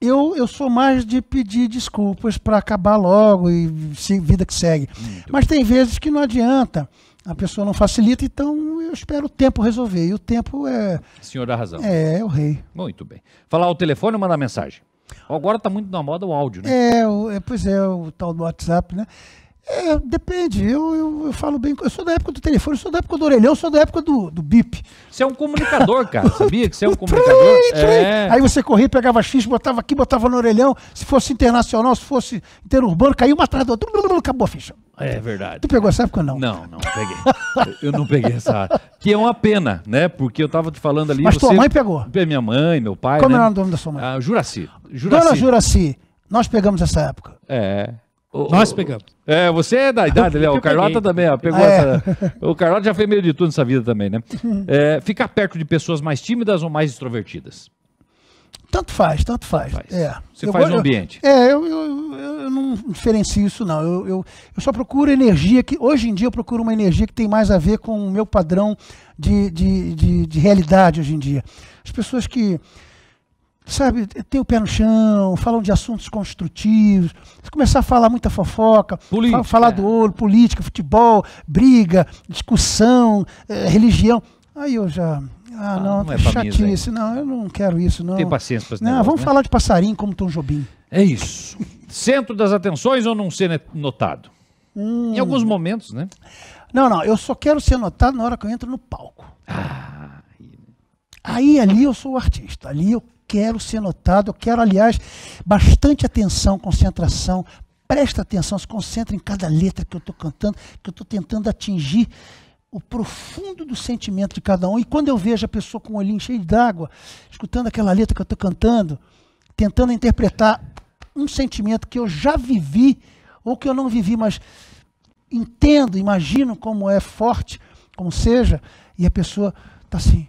Eu, eu sou mais de pedir desculpas para acabar logo e se, vida que segue. Muito Mas tem vezes que não adianta. A pessoa não facilita, então eu espero o tempo resolver. E o tempo é. Senhor da razão. É, é o rei. Muito bem. Falar o telefone ou mandar mensagem? Agora está muito na moda o áudio, né? É, é, pois é, o tal do WhatsApp, né? É, depende, eu, eu, eu, falo bem. Eu sou da época do telefone, sou da época do orelhão, sou da época do, do bip. Você é um comunicador, <laughs> cara. Sabia que você é um comunicador? é. Aí você corria, pegava ficha, botava aqui, botava no orelhão. Se fosse internacional, se fosse interurbano, caiu uma atrás do outro, <laughs> acabou a ficha. É, é verdade. Tu pegou essa época ou não? Não, não peguei. eu não peguei essa. Que é uma pena, né? Porque eu tava te falando ali. Mas você... tua mãe pegou? Minha mãe, meu pai. Como né? era o nome da sua mãe? Ah, Juraci. Juraci. Dona Juraci, nós pegamos essa época. É. O, Nós pegamos. É, você é da idade, Léo. Né? O Carlota também, ó, pegou ah, essa. É. O Carlota já fez meio de tudo nessa vida também, né? Uhum. É, ficar perto de pessoas mais tímidas ou mais extrovertidas? Tanto faz, tanto faz. Tanto faz. É. Você eu faz gosto, o ambiente. Eu, é, eu, eu, não diferencio isso, não. Eu, eu, eu, só procuro energia que. Hoje em dia eu procuro uma energia que tem mais a ver com o meu padrão de, de, de, de realidade hoje em dia. As pessoas que sabe, tem o pé no chão, falam de assuntos construtivos, começar a falar muita fofoca, política. falar do ouro, política, futebol, briga, discussão, eh, religião. Aí eu já. Ah, ah não, não é chatice, não, eu não quero isso, não. Tem paciência para Não, negócio, vamos né? falar de passarinho como Tom Jobim. É isso. Centro das atenções ou não ser notado? Hum. Em alguns momentos, né? Não, não, eu só quero ser notado na hora que eu entro no palco. Ah. Aí ali eu sou o artista, ali eu quero ser notado, eu quero, aliás, bastante atenção, concentração. Presta atenção, se concentra em cada letra que eu estou cantando, que eu estou tentando atingir o profundo do sentimento de cada um. E quando eu vejo a pessoa com o olhinho cheio d'água, escutando aquela letra que eu estou cantando, tentando interpretar um sentimento que eu já vivi, ou que eu não vivi, mas entendo, imagino como é forte, como seja, e a pessoa está assim.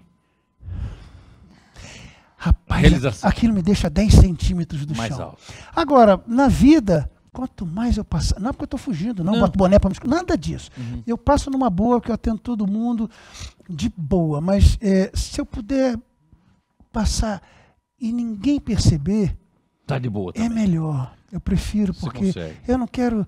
Rapaz, Realização. aquilo me deixa 10 centímetros do mais chão. Alto. Agora, na vida, quanto mais eu passar. Não é porque eu estou fugindo, não, não, boto boné para me nada disso. Uhum. Eu passo numa boa, que eu atendo todo mundo de boa, mas é, se eu puder passar e ninguém perceber, tá de boa é também. É melhor. Eu prefiro, porque eu não quero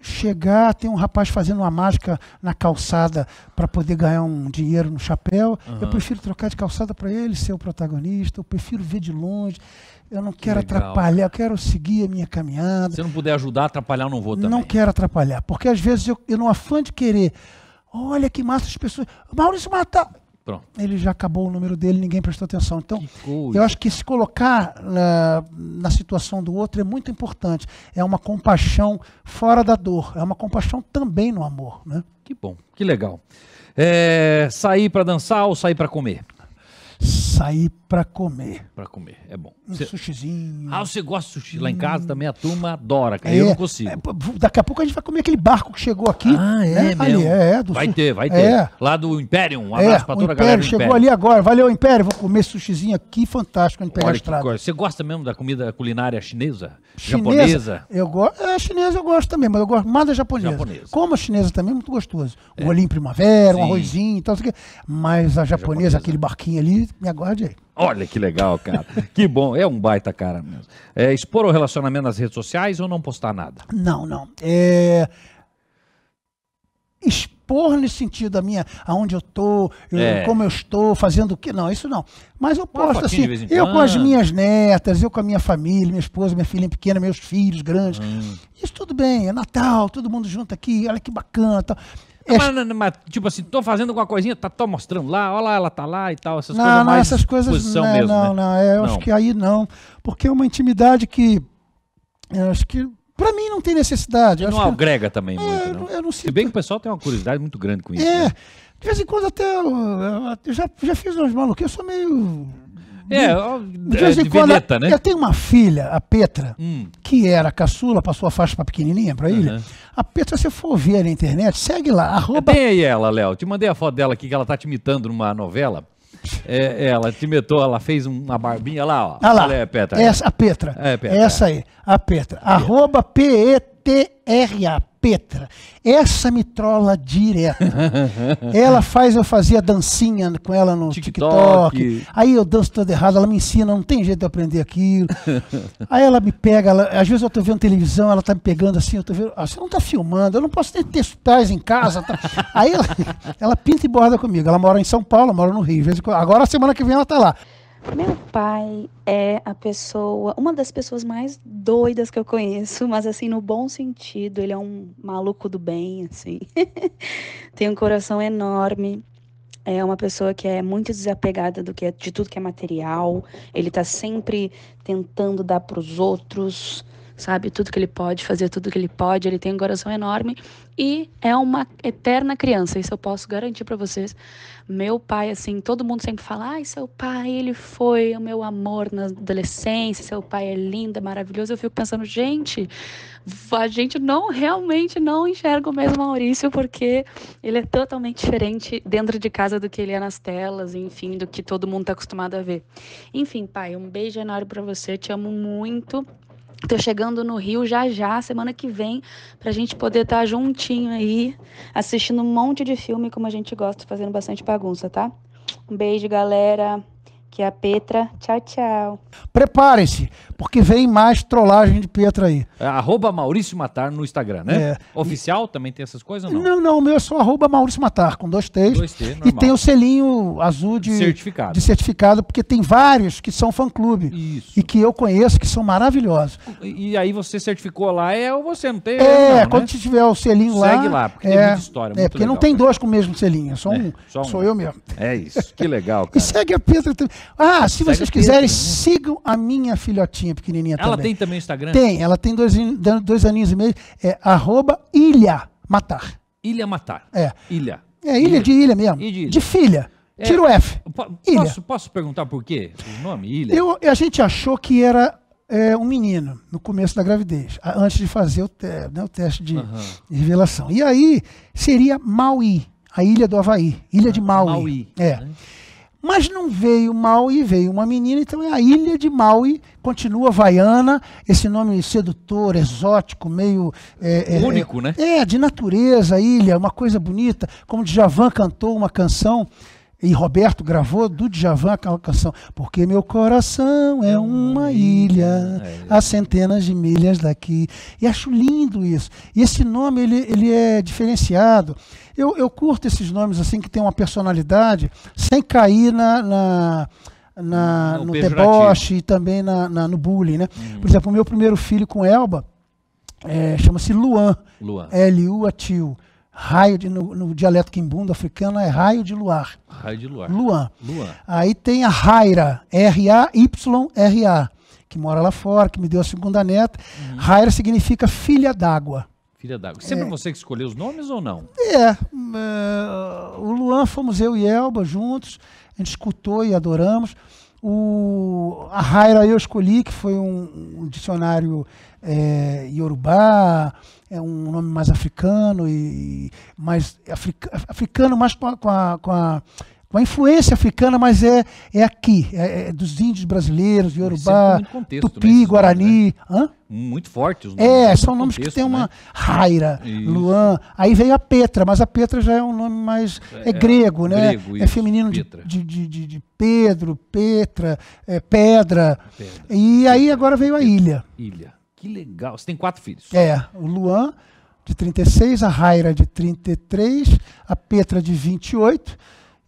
chegar, tem um rapaz fazendo uma mágica na calçada para poder ganhar um dinheiro no chapéu. Uhum. Eu prefiro trocar de calçada para ele ser o protagonista. Eu prefiro ver de longe. Eu não que quero legal. atrapalhar, eu quero seguir a minha caminhada. Se eu não puder ajudar, atrapalhar, não vou também. Não quero atrapalhar, porque às vezes eu, eu não afã de querer, olha que massa as pessoas. Maurício Matar Pronto. Ele já acabou o número dele, ninguém prestou atenção. Então, eu acho que se colocar na, na situação do outro é muito importante. É uma compaixão fora da dor, é uma compaixão também no amor. Né? Que bom, que legal. É, sair para dançar ou sair para comer? sair para comer. Para comer, é bom. Um sushizinho. Ah, você gosta de sushi? Lá em casa também a turma adora, cara. É, eu não consigo. É, daqui a pouco a gente vai comer aquele barco que chegou aqui. Ah, é, né? Ali, é, é vai ter, vai ter. É. Lá do Império um é, abraço é, pra toda Império, a galera Chegou Império. ali agora, valeu Império, vou comer sushizinho aqui, fantástico, a pegar a estrada. Coisa. Você gosta mesmo da comida culinária chinesa? chinesa japonesa? Eu gosto, é, chinesa eu gosto também, mas eu gosto mais da japonesa. japonesa. Como a chinesa também, é muito gostoso. O olhinho primavera, Sim. um arrozinho e tal, mas a japonesa, japonesa, aquele barquinho ali, me agora Olha que legal, cara. que bom. É um baita cara mesmo. É, expor o relacionamento nas redes sociais ou não postar nada? Não, não. É... Expor nesse sentido a minha, aonde eu tô, eu, é. como eu estou, fazendo o que. Não, isso não. Mas eu posto assim, eu com as minhas netas, eu com a minha família, minha esposa, minha filha pequena, meus filhos grandes. Hum. Isso tudo bem, é Natal, todo mundo junto aqui, olha que bacana. Tal. Mas, mas, tipo assim, tô fazendo alguma coisinha, tá tô mostrando lá, olha lá, ela tá lá e tal, essas não, coisas não, mais essas coisas não, mesmo, não, né? não, é, eu não. acho que aí não, porque é uma intimidade que eu acho que para mim não tem necessidade. não agrega que, também é, muito, não. Eu, não sinto... Se bem que o pessoal tem uma curiosidade muito grande com isso. É. Né? De vez em quando até eu, eu já, já fiz umas maluquices, eu sou meio é, de, de vez é, em quando. né? Eu tenho uma filha, a Petra, hum. que era caçula, passou a faixa para pequenininha, para ilha. Uhum. A Petra, se for ver na internet, segue lá. É, arroba... É bem aí ela, Léo. Te mandei a foto dela aqui, que ela tá te imitando numa novela. É, é ela te metou, ela fez uma barbinha lá, ó. Ah lá, é a Petra. Essa, a Petra. É, Petra. Essa aí, a Petra. Petra. Arroba Petra p Petra. Essa me trola direto. <laughs> ela faz, eu fazia dancinha com ela no TikTok. TikTok. Aí eu danço todo errado, ela me ensina, não tem jeito de aprender aquilo. <laughs> Aí ela me pega, ela, às vezes eu estou vendo televisão, ela está me pegando assim, eu tô vendo, ah, você não está filmando, eu não posso ter textais em casa. Tá. Aí ela, <laughs> ela pinta e borda comigo. Ela mora em São Paulo, mora no Rio. Agora, semana que vem, ela está lá. Meu pai é a pessoa, uma das pessoas mais doidas que eu conheço, mas assim, no bom sentido, ele é um maluco do bem, assim. <laughs> Tem um coração enorme. É uma pessoa que é muito desapegada do que é, de tudo que é material. Ele tá sempre tentando dar para os outros sabe tudo que ele pode, fazer tudo que ele pode, ele tem um coração enorme e é uma eterna criança, isso eu posso garantir para vocês. Meu pai, assim, todo mundo sempre fala, ai, seu pai, ele foi o meu amor na adolescência, seu pai é lindo, é maravilhoso. Eu fico pensando, gente, a gente não, realmente não enxerga o mesmo Maurício, porque ele é totalmente diferente dentro de casa do que ele é nas telas, enfim, do que todo mundo tá acostumado a ver. Enfim, pai, um beijo enorme para você, te amo muito. Tô chegando no Rio já já, semana que vem, pra gente poder estar tá juntinho aí, assistindo um monte de filme, como a gente gosta, fazendo bastante bagunça, tá? Um beijo, galera. Que é a Petra. Tchau, tchau. Preparem-se, porque vem mais trollagem de Petra aí. É, arroba Maurício Matar no Instagram, né? É. Oficial e... também tem essas coisas ou não? Não, não, o meu é só arroba Maurício Matar, com dois T's. Dois T, normal. E tem o selinho azul de certificado. de certificado, porque tem vários que são fã-clube. Isso. E que eu conheço, que são maravilhosos. E, e aí você certificou lá, é ou você não tem? É, não, né? quando tiver o selinho Segue lá. Segue lá, porque é, tem muita história. É, porque legal, não tem cara. Né? dois com o mesmo selinho, é só é, um. Só um. Sou eu mesmo. É isso, que legal, <laughs> cara. e segue a Petra também. Ah, se Segue vocês quiserem, Pedro, né? sigam a minha filhotinha pequenininha Ela também. tem também Instagram? Tem, ela tem dois, dois aninhos e meio. É arroba ilha matar. Ilha matar. É. Ilha. É ilha, ilha. de ilha mesmo. De, ilha. de, filha. É, Tira o F. Ilha. Posso, posso perguntar por quê? O nome Ilha? Eu, a gente achou que era é, um menino no começo da gravidez, antes de fazer o, te, né, o teste de, uhum. de revelação. E aí seria Maui, a ilha do Havaí, ilha ah, de Maui. Maui. É. Né? Mas não veio Maui, veio uma menina, então é a ilha de Maui, continua Vaiana, esse nome sedutor, exótico, meio. É, é, é Único, é, né? É, de natureza, ilha, uma coisa bonita. Como o Djavan cantou uma canção, e Roberto gravou do Djavan a canção Porque meu coração é, é uma ilha a centenas de milhas daqui. E acho lindo isso. E esse nome ele, ele é diferenciado. Eu, eu curto esses nomes assim que tem uma personalidade, sem cair na, na na, no, no deboche e também na, na no bullying, né? Hum. Por exemplo, o meu primeiro filho com Elba é, chama-se Luan. Luan. L-U-A-T-I-U. Raio de, no, no, dialeto quimbundo africano é raio de luar. Raio de luar. Luan. Luan. Aí tem a Raira, R-A-Y-R-A, que mora lá fora, que me deu a segunda neta. Hum. Raira significa filha d'água. Filha d'água. Sempre é. você que escolheu os nomes ou não? É, é. o Luan fomos eu e Elba juntos. A gente escutou e adoramos. O, a Raira eu escolhi, que foi um, um dicionário é, Yorubá, é um nome mais africano, e, mais africano mais com a, com a uma influência africana, mas é, é aqui, é, é dos índios brasileiros, é Yorubá, contexto, Tupi, né? Guarani. É, nomes, né? Muito fortes os nomes. É, são nomes contexto, que tem uma né? Raira, isso. Luan. Aí veio a Petra, mas a Petra já é um nome mais. É, é grego, né? Grego, é isso, é feminino de, de, de, de, Pedro, Petra, é, pedra. pedra. E aí agora veio a Ilha. Ilha. Que legal. Você tem quatro filhos. É, o Luan de 36, a Raira de 33, a Petra de 28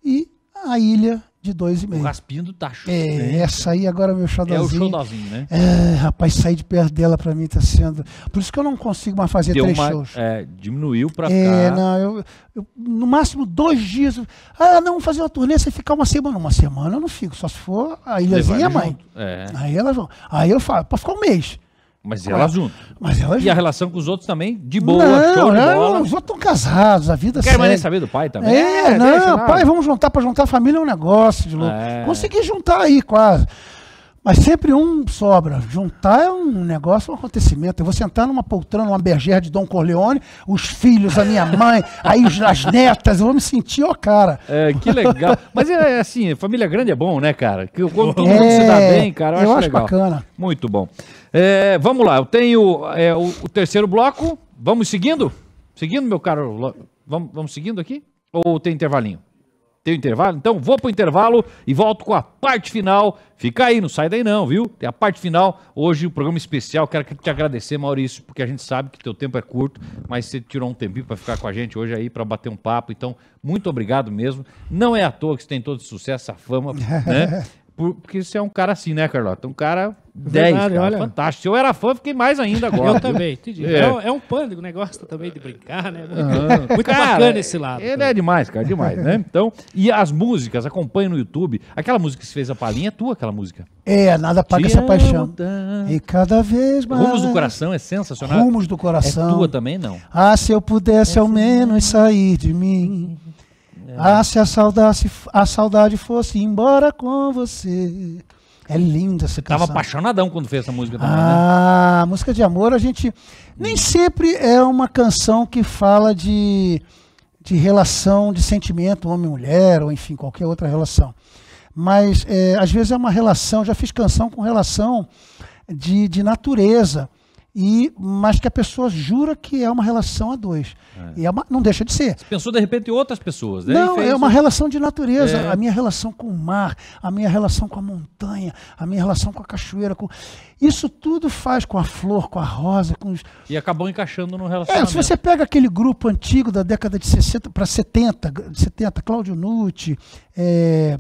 e a ilha de 2,5. O raspindo tá show. É, né? essa aí agora é meu xodózinho. É o xodózinho, né? É, rapaz, sair de perto dela para mim tá sendo... Por isso que eu não consigo mais fazer Deu três uma, shows. É, diminuiu para é, ficar... Não, eu, eu, no máximo dois dias. Ah, não, fazer uma turnê, você ficar uma semana. Uma semana eu não fico, só se for a ilhazinha mãe. É. Aí elas vão. Aí eu falo, pode ficar um mês. Mas ela junto. Mas ela e junto. a relação com os outros também, de boa, não, show de não, Os outros estão casados, a vida Quero quer mais nem saber do pai também. É, é não, deixa, pai, vamos juntar para juntar a família é um negócio de louco. É. Consegui juntar aí quase. Mas sempre um sobra. Juntar é um negócio, um acontecimento. Eu vou sentar numa poltrona, numa bergère de Dom Corleone, os filhos, a minha mãe, <laughs> aí as netas, eu vou me sentir, ó, cara. É, que legal. Mas é, é assim, família grande é bom, né, cara? Que quando todo tá é, mundo se dá bem, cara, eu, eu acho, acho legal. bacana. Muito bom. É, vamos lá, eu tenho é, o, o, terceiro bloco. Vamos seguindo? Seguindo, meu caro? Vamos, vamos seguindo aqui? Ou tem intervalinho? Tem intervalo? Então vou pro intervalo e volto com a parte final. Fica aí, não sai daí não, viu? Tem a parte final. Hoje o um programa especial. Quero te agradecer, Maurício, porque a gente sabe que teu tempo é curto, mas você tirou um tempinho para ficar com a gente hoje aí para bater um papo. Então, muito obrigado mesmo. Não é à toa que você tem todo esse sucesso, essa fama, <laughs> né? porque você é um cara assim, né, Carlota? Então, um cara 10, cara, olha. fantástico. Se eu era fã, fiquei mais ainda agora. eu também, entendi. É. É, um, é um pânico o negócio também de brincar, né? Muito, ah, <laughs> muito cara, bacana esse lado. Ele é demais, cara, demais, né? <laughs> Então, e as músicas, acompanha no YouTube. Aquela música que você fez a palhinha é tua, aquela música. É, nada paga essa paixão. Tá. E cada vez mais. Rumos do Coração é sensacional. Rumos do Coração. É tua também, não? Ah, se eu pudesse é ao menos sair de mim é. Ah, se a saudade, a saudade fosse embora com você. É linda essa canção. Tava apaixonadão quando fez essa música também, né? Ah, né? música de amor, a gente nem sempre é uma canção que fala de, de relação, de sentimento, homem-mulher, ou enfim, qualquer outra relação. Mas é, às vezes é uma relação, já fiz canção com relação de, de natureza e mas que a pessoa jura que é uma relação a dois. É. E é uma, não deixa de ser. Você pensou de repente em outras pessoas, né? Não, é uma um... relação de natureza. É. A minha relação com o mar, a minha relação com a montanha, a minha relação com a cachoeira. Com... Isso tudo faz com a flor, com a rosa. Com os... E acabou encaixando no relacionamento. É, se você pega aquele grupo antigo da década de 60 para 70, 70, Cláudio Nutti, é,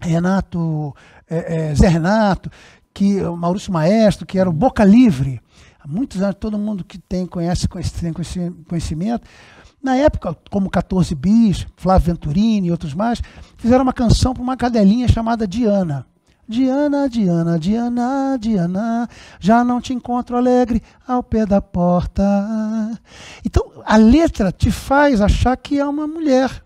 Renato, é, é, Zé Renato, que, Maurício Maestro, que era o Boca Livre muitos anos, todo mundo que tem conhece, tem conhecimento. Na época, como 14 Bis, Flávio Venturini e outros mais, fizeram uma canção para uma cadelinha chamada Diana. Diana, Diana, Diana, Diana, já não te encontro alegre ao pé da porta. Então, a letra te faz achar que é uma mulher.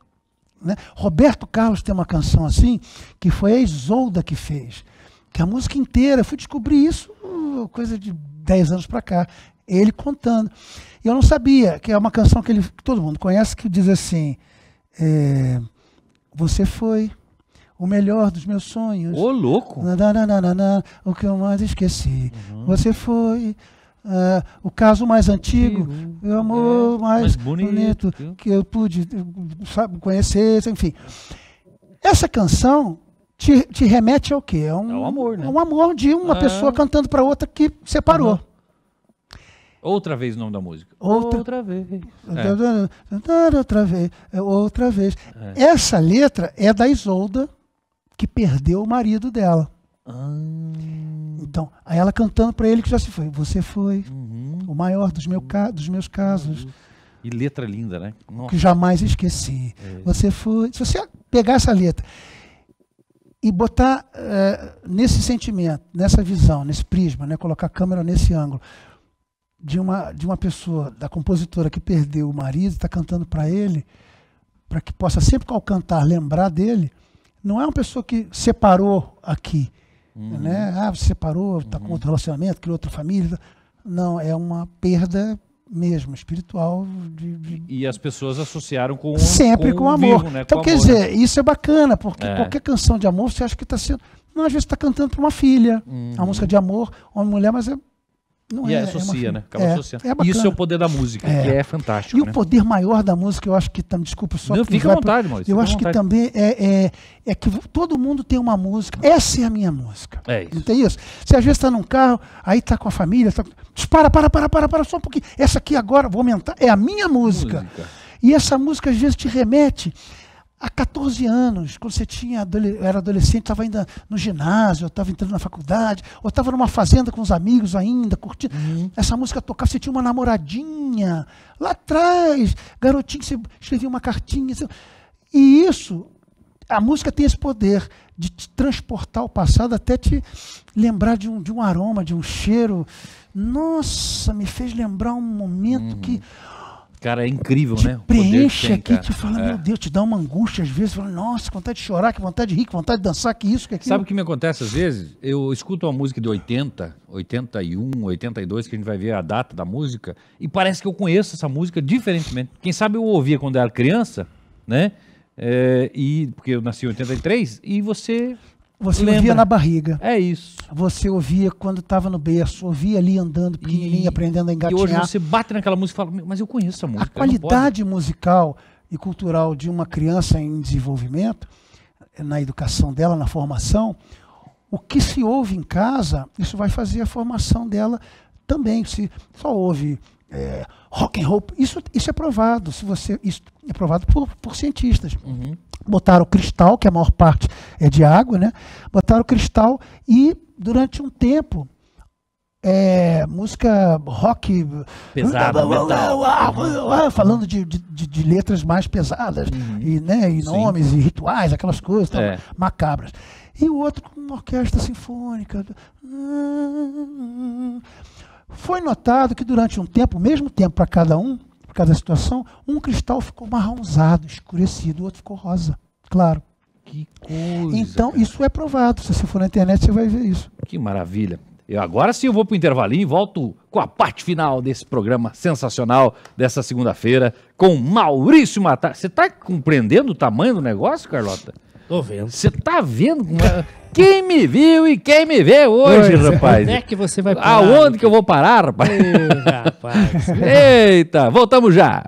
Né? Roberto Carlos tem uma canção assim, que foi a Isolda que fez, que a música inteira, eu fui descobrir isso, uh, coisa de 10 anos para cá. Ele contando. E eu não sabia, que é uma canção que, ele, que todo mundo conhece, que diz assim: é, Você foi o melhor dos meus sonhos. Ô, louco! o que eu mais esqueci. Uhum. Você foi. Uh, o caso mais antigo, o amor é, mais, mais bonito, bonito, que eu pude sabe, conhecer, enfim. Essa canção te, te remete ao quê? É um, é um amor, né? É um amor de uma ah. pessoa cantando para outra que separou. Uhum. Outra vez o nome da música. Outra, outra vez. É. é. Outra vez. É outra vez. Essa letra é da Isolda, que perdeu o marido dela. Ah. Então, aí ela cantando para ele que já se foi. Você foi uhum. o maior dos, meu dos meus casos. E letra linda, né? Nossa. Que jamais esqueci. É. Você foi. Se você pegar essa letra e botar é, nesse sentimento, nessa visão, nesse prisma, né, colocar a câmera nesse ângulo de uma de uma pessoa, da compositora que perdeu o marido, está cantando para ele, para que possa sempre ao cantar lembrar dele, não é uma pessoa que separou aqui, uhum. né? Ah, separou, está uhum. com outro relacionamento, criou outra família. Não, é uma perda mesmo espiritual. De, de... E as pessoas associaram com sempre com, com amor. Vivo, né? Então com quer amor, dizer, né? isso é bacana porque é. qualquer canção de amor você acha que está sendo, não às vezes está cantando para uma filha, uhum. a música de amor uma mulher, mas é não e é, associa, é né? Acaba é, É Isso é o poder da música, é. que é fantástico. E né? o poder maior da música, eu acho que também. Desculpa, só. Não, fica à vontade, Maurício. Eu acho que também é, é, é que todo mundo tem uma música. Essa é a minha música. É isso. Não tem isso? Você às vezes está num carro, aí está com a família, tá... para, para, para, para, para, só um pouquinho. Essa aqui agora, vou aumentar, é a minha música. música. E essa música às vezes te remete Há 14 anos, quando você tinha, era adolescente, estava ainda no ginásio, estava entrando na faculdade, ou estava numa fazenda com os amigos ainda, curtindo. Uhum. Essa música tocava, você tinha uma namoradinha lá atrás, garotinho, você escrevia uma cartinha. Você... E isso, a música tem esse poder de te transportar ao passado até te lembrar de um, de um aroma, de um cheiro. Nossa, me fez lembrar um momento uhum. que. Cara, é incrível, te né? Preenche tem, aqui, cara. te fala, é. meu Deus, te dá uma angústia às vezes, fala, nossa, que vontade de chorar, que vontade de rir, que vontade de dançar, que isso, que aquilo. Sabe o que me acontece às vezes? Eu escuto uma música de 80, 81, 82, que a gente vai ver a data da música, e parece que eu conheço essa música diferentemente. Quem sabe eu ouvia quando era criança, né? É, e porque eu nasci em 83 e você você Lembra. ouvia na barriga. É isso. Você ouvia quando estava no berço, ouvia ali andando pequenininho, e, aprendendo a engatinhar. E hoje você bate naquela música e fala, mas eu conheço essa música. A qualidade musical e cultural de uma criança em desenvolvimento, na educação dela, na formação, o que se ouve em casa, isso vai fazer a formação dela também. Se só ouve é, rock and roll. Isso, isso é provado. Se você, isso é provado por, por cientistas. Uhum. Botaram cristal, que a maior parte é de água, né? Botaram cristal e durante um tempo é, música rock pesada, <laughs> metal. <laughs> falando de, de, de, letras mais pesadas uhum. e, né, e nomes e rituais, aquelas coisas tal, é. macabras. E o outro com uma orquestra sinfônica. Foi notado que durante um tempo, o mesmo tempo para cada um, para cada situação, um cristal ficou marronzado, escurecido, o outro ficou rosa, claro. Que coisa. Então, cara. isso é provado. Se você for na internet, você vai ver isso. Que maravilha. Eu, agora sim eu vou para o intervalinho e volto com a parte final desse programa sensacional dessa segunda-feira com Maurício Matar. Você está compreendendo o tamanho do negócio, Carlota? Tô vendo. Você tá vendo? É? <laughs> Quem me viu e quem me vê hoje, pois, é. rapaz? Onde é que você vai parar? Aonde que eu vou parar, rapaz? rapaz. <laughs> Eita, voltamos já.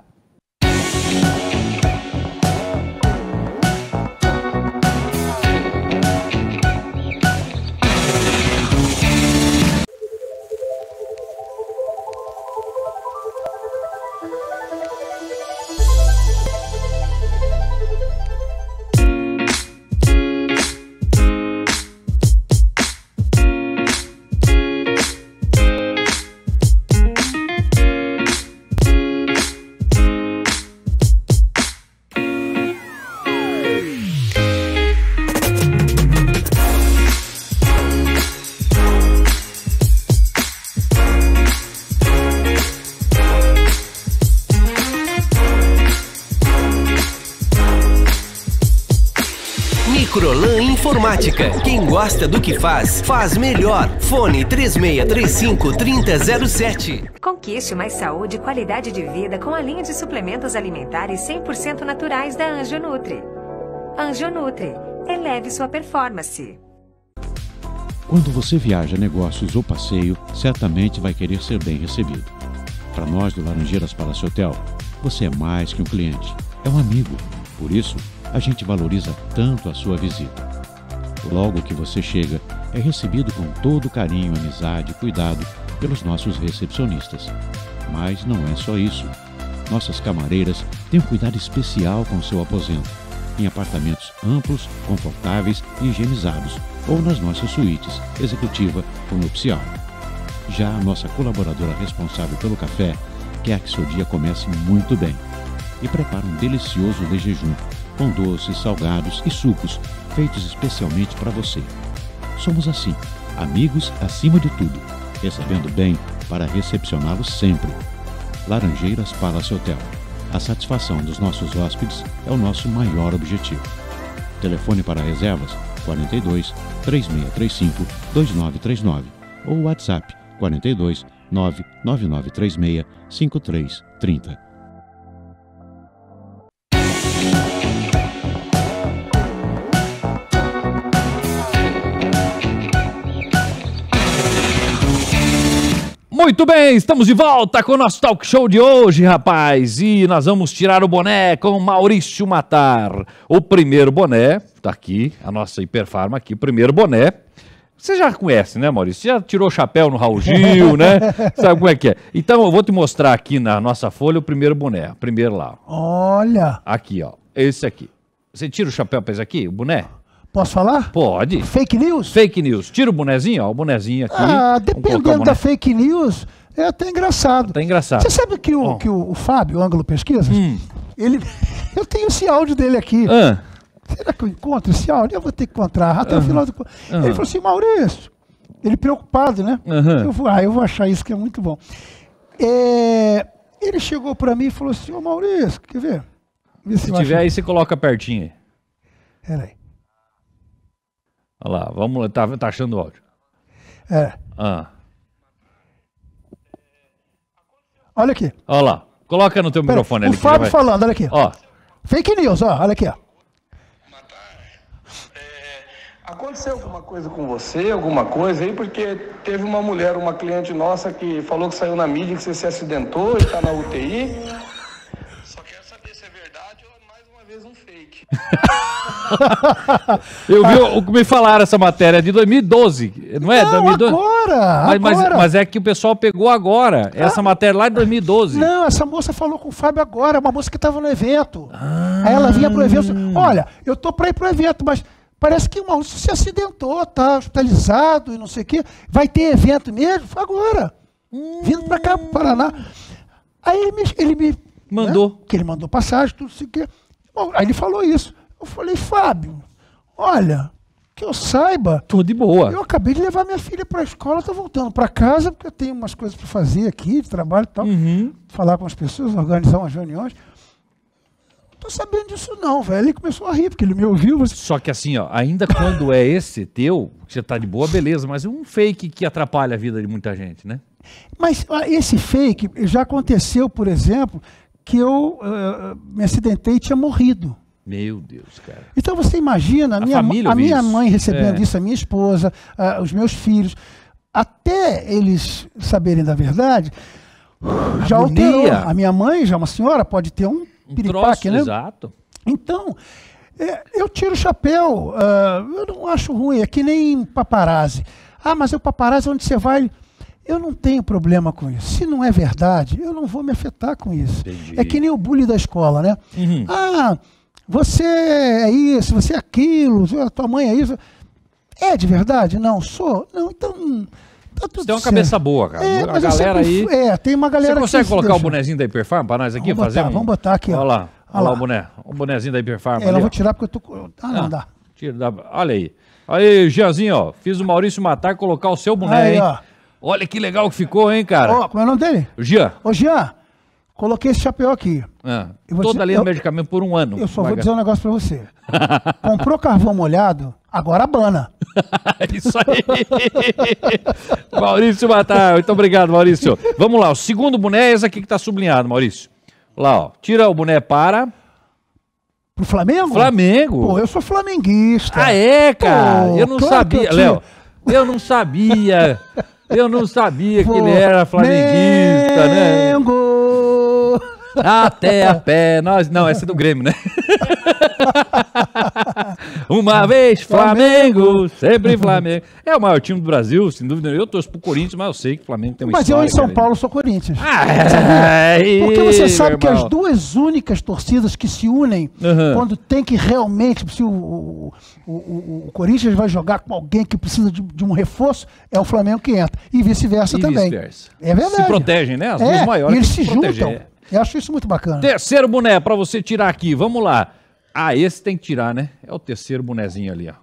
gosta do que faz, faz melhor. Fone 3635 3007. Conquiste mais saúde e qualidade de vida com a linha de suplementos alimentares 100% naturais da Anjo Nutri. Anjo Nutri, eleve sua performance. Quando você viaja negócios ou passeio, certamente vai querer ser bem recebido. Para nós do Laranjeiras Palace Hotel, você é mais que um cliente, é um amigo. Por isso, a gente valoriza tanto a sua visita logo que você chega, é recebido com todo carinho, amizade e cuidado pelos nossos recepcionistas. Mas não é só isso. Nossas camareiras têm um cuidado especial com seu aposento, em apartamentos amplos, confortáveis e higienizados, ou nas nossas suítes, executiva ou nupcial. Já a nossa colaboradora responsável pelo café quer que seu dia comece muito bem e prepara um delicioso de jejum, com doces, salgados e sucos feitos especialmente para você. Somos assim, amigos acima de tudo, recebendo bem para recepcioná-los sempre. Laranjeiras Palace Hotel. A satisfação dos nossos hóspedes é o nosso maior objetivo. Telefone para reservas 42 3635 2939 ou WhatsApp 42 99936 5330. Muito bem, estamos de volta com o nosso talk show de hoje, rapaz. E nós vamos tirar o boné com Maurício Matar. O primeiro boné, tá aqui, a nossa Hiperfarma aqui, o primeiro boné. Você já conhece, né, Maurício? Você já tirou chapéu no Raul Gil, né? <laughs> Sabe como é que é? Então, eu vou te mostrar aqui na nossa folha o primeiro boné. primeiro lá. Olha! Aqui, ó. Esse aqui. Você tira o chapéu pra esse aqui, o boné? Posso falar? Pode. Fake news? Fake news. Tira o bonezinho, ó, o bonezinho aqui. Ah, dependendo da fake news, é até engraçado. Tá engraçado. Você sabe que o, que o, o Fábio, o Ângulo Pesquisa, hum. ele. <laughs> Eu tenho esse áudio dele aqui. Ah. Será que eu encontro esse áudio? Eu vou ter que encontrar até uhum. o final do. Uhum. Ele falou assim, Maurício. Ele preocupado, né? Uhum. Eu vou, ah, eu vou achar isso que é muito bom. É, ele chegou para mim e falou assim, ô Maurício, quer ver? Vê se, se tiver aí, você coloca pertinho. Peraí. Olha lá, vamos lá, tá, tá achando o áudio. É. Ah. Olha aqui. Olha lá. Coloca no teu Pera, microfone o ali. O Fábio vai... falando, olha aqui. Ó. Fake news, ó. Olha aqui, ó. É, aconteceu alguma coisa com você, alguma coisa aí, porque teve uma mulher, uma cliente nossa que falou que saiu na mídia que você se acidentou e está na UTI. <laughs> eu vi o que me falaram essa matéria de 2012, não é? Não, 2012. agora! Mas, agora. mas, é que o pessoal pegou agora, ah. essa matéria lá de 2012. Não, essa moça falou com o Fábio agora, uma moça que estava no evento. Ah. Aí ela vinha pro evento, ah. olha, eu tô para ir pro evento, mas parece que o Maurício se acidentou, tá hospitalizado e não sei o quê. Vai ter evento mesmo? Agora. Hum. Vindo para cá, para Paraná. Aí ele me... Ele me né, Mandou. Né, que ele mandou passagem, tudo isso assim, que... Bom, aí ele falou isso. Eu falei, Fábio, olha, que eu saiba. Tudo de boa. Eu acabei de levar minha filha para a escola, tô voltando para casa, porque eu tenho umas coisas para fazer aqui, de trabalho e tal. Uhum. Falar com as pessoas, organizar umas reuniões. Não tô sabendo disso não, velho. Ele começou a rir, porque ele me ouviu. Mas... Só que assim, ó, ainda quando é esse teu, você tá de boa, beleza, mas é um fake que atrapalha a vida de muita gente, né? Mas esse fake já aconteceu, por exemplo, que eu uh, me acidentei e tinha morrido. Meu Deus, cara. Então você imagina a, minha, a minha mãe recebendo é. isso, a minha esposa, uh, os meus filhos, até eles saberem da verdade, já alterou. A minha mãe, já uma senhora, pode ter um, um troço, né? Exato. Então, é, eu tiro o chapéu, uh, eu não acho ruim, é que nem paparazzi. Ah, mas é o paparazzi é onde você vai eu não tenho problema com isso. Se não é verdade, eu não vou me afetar com isso. Entendi. É que nem o bullying da escola, né? Uhum. Ah, você é isso, você é aquilo, tua mãe é isso. É de verdade? Não, sou? Não, então. Tá tudo você tem uma certo. cabeça boa, cara. É, a galera aí. É, tem uma galera Você consegue colocar deixa. o bonezinho da Hiperfarm para nós aqui? Vamos fazer botar, um... vamos botar aqui. Olha lá, olha lá, o boné. O bonezinho da Hiperfarm. É, ali, eu vou tirar porque eu tô. Ah, não, ah, dá. Tira, dá. Olha aí. Aí, Gianzinho, ó. Fiz o Maurício matar e colocar o seu boné, aí, hein? Ó. Olha que legal que ficou, hein, cara? Ó, como é o nome dele? O Jean. Ô, Jean, coloquei esse chapéu aqui. Ah, toda a linha medicamento por um ano. Eu só vou dizer um negócio pra você. <laughs> Comprou carvão molhado, agora abana. <laughs> Isso aí. <laughs> Maurício Matar, muito obrigado, Maurício. Vamos lá, o segundo boné é esse aqui que tá sublinhado, Maurício. Lá, ó. Tira o boné para. Pro Flamengo? Flamengo. Pô, eu sou flamenguista. Ah, é, cara? Pô, eu não claro sabia, Léo. Eu não sabia. Eu não sabia que ele era flamenguista, né? Até a pé, nós. Não, essa é do Grêmio, né? <laughs> uma vez Flamengo, sempre Flamengo. É o maior time do Brasil, sem dúvida. Eu torço pro Corinthians, mas eu sei que o Flamengo tem um Mas eu em São Paulo sou Corinthians. Ai, ah, é, é Porque você sabe que as duas únicas torcidas que se unem uhum. quando tem que realmente. Se o, o, o, o, Corinthians vai jogar com alguém que precisa de, de um reforço, é o Flamengo que entra. E vice-versa também. Vice é verdade. Se protegem, né? As é, duas maiores. E eles se, se juntam. Eu acho isso muito bacana. Terceiro boné para você tirar aqui, vamos lá. Ah, esse tem que tirar, né? É o terceiro bonezinho ali, ó.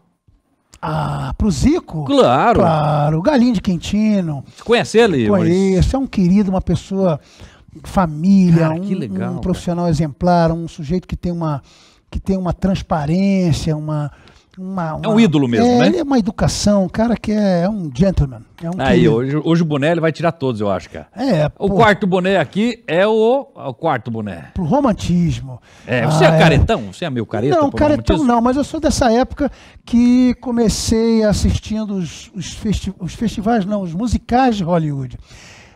Ah, pro Zico? Claro. Claro, Galinho de Quentino. Conhece ele? Conheço, é um querido, uma pessoa, família, cara, um, legal, um, profissional cara. exemplar, um sujeito que tem uma, que tem uma transparência, uma uma, uma, É um ídolo mesmo, é, né? Ele é uma educação, um cara que é, é um gentleman. É um Aí, hoje, hoje o boné ele vai tirar todos, eu acho, cara. É, O pô, quarto boné aqui é o, é o quarto boné. Pro romantismo. É, você é ah, é caretão? Você é meio careta? Não, caretão não, mas eu sou dessa época que comecei assistindo os, os, festi os festivais, não, os musicais de Hollywood.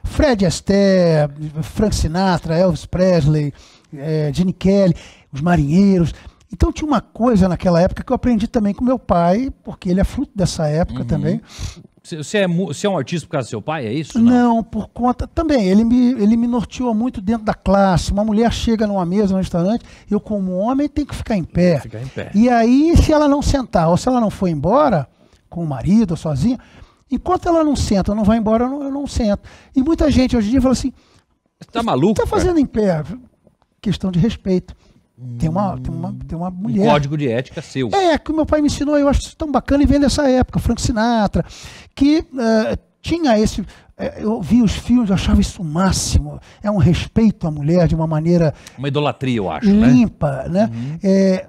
Fred Astaire, Frank Sinatra, Elvis Presley, é, Gene Kelly, os marinheiros. Então tinha uma coisa naquela época que eu aprendi também com meu pai, porque ele é fruto dessa época uhum. também. Você é, você é um artista por causa do seu pai, é isso? Não, não por conta. Também, ele me, ele me norteou muito dentro da classe. Uma mulher chega numa mesa, num restaurante, eu, como homem, tenho que ficar em pé. Ficar em pé. E aí, se ela não sentar, ou se ela não for embora, com o marido, ou sozinha, enquanto ela não senta, não vai embora, eu não, eu não sento. E muita gente hoje em dia fala assim: está maluco? Está fazendo cara? em pé. Questão de respeito. Tem uma, tem uma, tem uma mulher. Um código de ética seu. É, que o meu pai me ensinou, eu acho isso tão bacana, e vem dessa época, Frank Sinatra, que uh, tinha esse. Uh, eu vi os filmes, eu achava isso o máximo. É um respeito à mulher de uma maneira. Uma idolatria, eu acho. Né? Limpa, né? né? Uhum. É,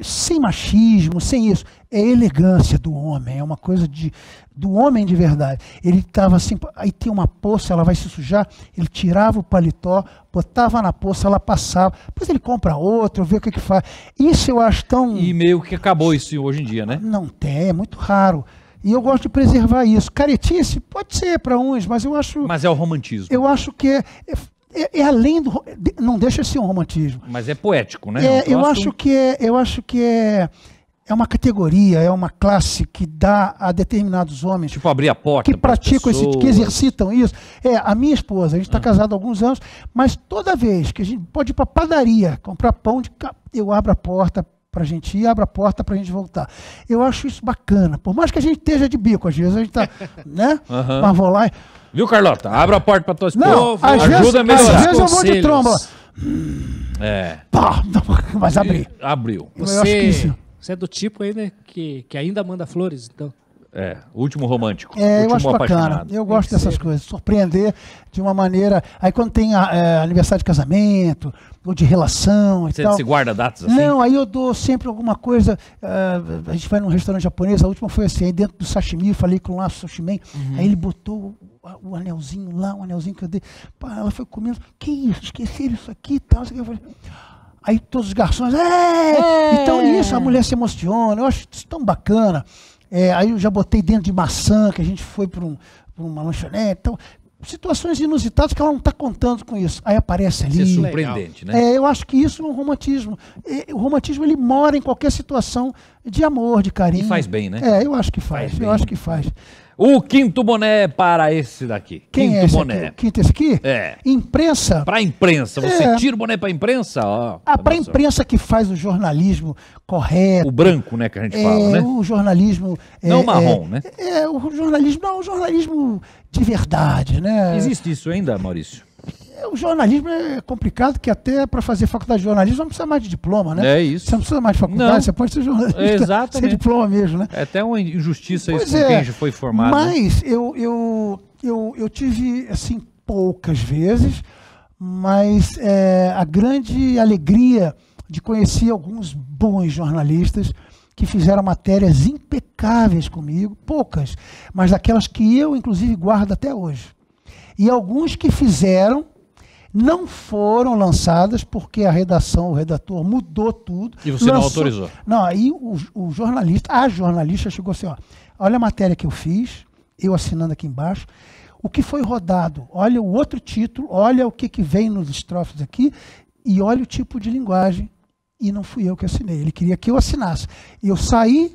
sem machismo, sem isso. É elegância do homem, é uma coisa de do homem de verdade. Ele estava assim, aí tem uma poça, ela vai se sujar, ele tirava o paletó, botava na poça, ela passava, depois ele compra outro, vê o que que faz. Isso eu acho tão... E meio que acabou isso hoje em dia, né? Não tem, é muito raro. E eu gosto de preservar isso. Caretice pode ser para uns, mas eu acho... Mas é o romantismo. Eu acho que é, é é, é, além do não deixa de ser um romantismo mas é poético né é, é eu acho que é eu acho que é é uma categoria, é uma classe que dá a determinados homens. Tipo, abrir a porta. Que praticam pessoas. esse, que exercitam isso. É, a minha esposa, a gente está ah. casado há alguns anos, mas toda vez que a gente pode ir para padaria comprar pão, de, eu abro a porta para a gente ir, abro a porta para a gente voltar. Eu acho isso bacana. Por mais que a gente esteja de bico, às vezes a gente está, <laughs> né? Uhum. Mas vou lá e... Viu, Carlota? Abra a porta para tua esposa. Não, às ajuda vezes, Às vezes eu vou de tromba. Hum, é. Pá, mas abri. Abriu. Você... Eu acho que isso... Você é do tipo aí, né? Que, que ainda manda flores, então. É, último romântico. É, último eu acho apaixonado. bacana. Eu gosto dessas ser. coisas. Surpreender de uma maneira. Aí quando tem é, aniversário de casamento, ou de relação e Você tal. Você guarda datas assim? Não, aí eu dou sempre alguma coisa. Uh, a gente vai num restaurante japonês, a última foi assim, aí dentro do sashimi, eu falei com o sashimi, uhum. aí ele botou o, anelzinho lá, o anelzinho que eu dei. ela foi comendo, que isso, esqueceram isso aqui e tal. Eu falei, Aí todos os garçons, é! é. Então isso, a mulher se emociona, eu acho isso tão bacana. É, aí eu já botei dentro de maçã, que a gente foi para um, uma lanchonete. Então, situações inusitadas que ela não está contando com isso. Aí aparece ali. Isso é surpreendente, né? É, eu acho que isso é um romantismo. o romantismo ele mora em qualquer situação de amor, de carinho. E faz bem, né? É, eu acho que faz. faz eu acho que faz. O quinto boné é para esse daqui. Quem é quinto é esse boné. Aqui? Quinto esse aqui? É. Imprensa. Para imprensa. Você é. tira o boné para imprensa? Ó, ah, para imprensa que faz o jornalismo correto. O branco, né, que a gente é, fala, né? O jornalismo. É, não é, marrom, né? É, o jornalismo, não, o jornalismo de verdade, né? Existe isso ainda, Maurício? É, o jornalismo é complicado, que até para fazer faculdade de jornalismo não precisa mais de diploma, né? É isso. Você não precisa mais de faculdade, não. você pode ser jornalista é, <laughs> Exatamente. sem diploma mesmo, né? É até uma injustiça pois isso é, com foi formado. Né? Mas eu, eu, eu, eu tive, assim, poucas vezes, mas é, a grande alegria de conhecer alguns bons jornalistas que fizeram matérias impecáveis comigo, poucas, mas daquelas que eu, inclusive, guardo até hoje. E alguns que fizeram não foram lançadas porque a redação, o redator mudou tudo. E você lançou, não autorizou? Não, aí o, o, jornalista, a jornalista chegou assim, ó, olha a matéria que eu fiz, eu assinando aqui embaixo, o que foi rodado, olha o outro título, olha o que, que vem nos estrofes aqui, e olha o tipo de linguagem. E não fui eu que assinei, ele queria que eu assinasse. Eu saí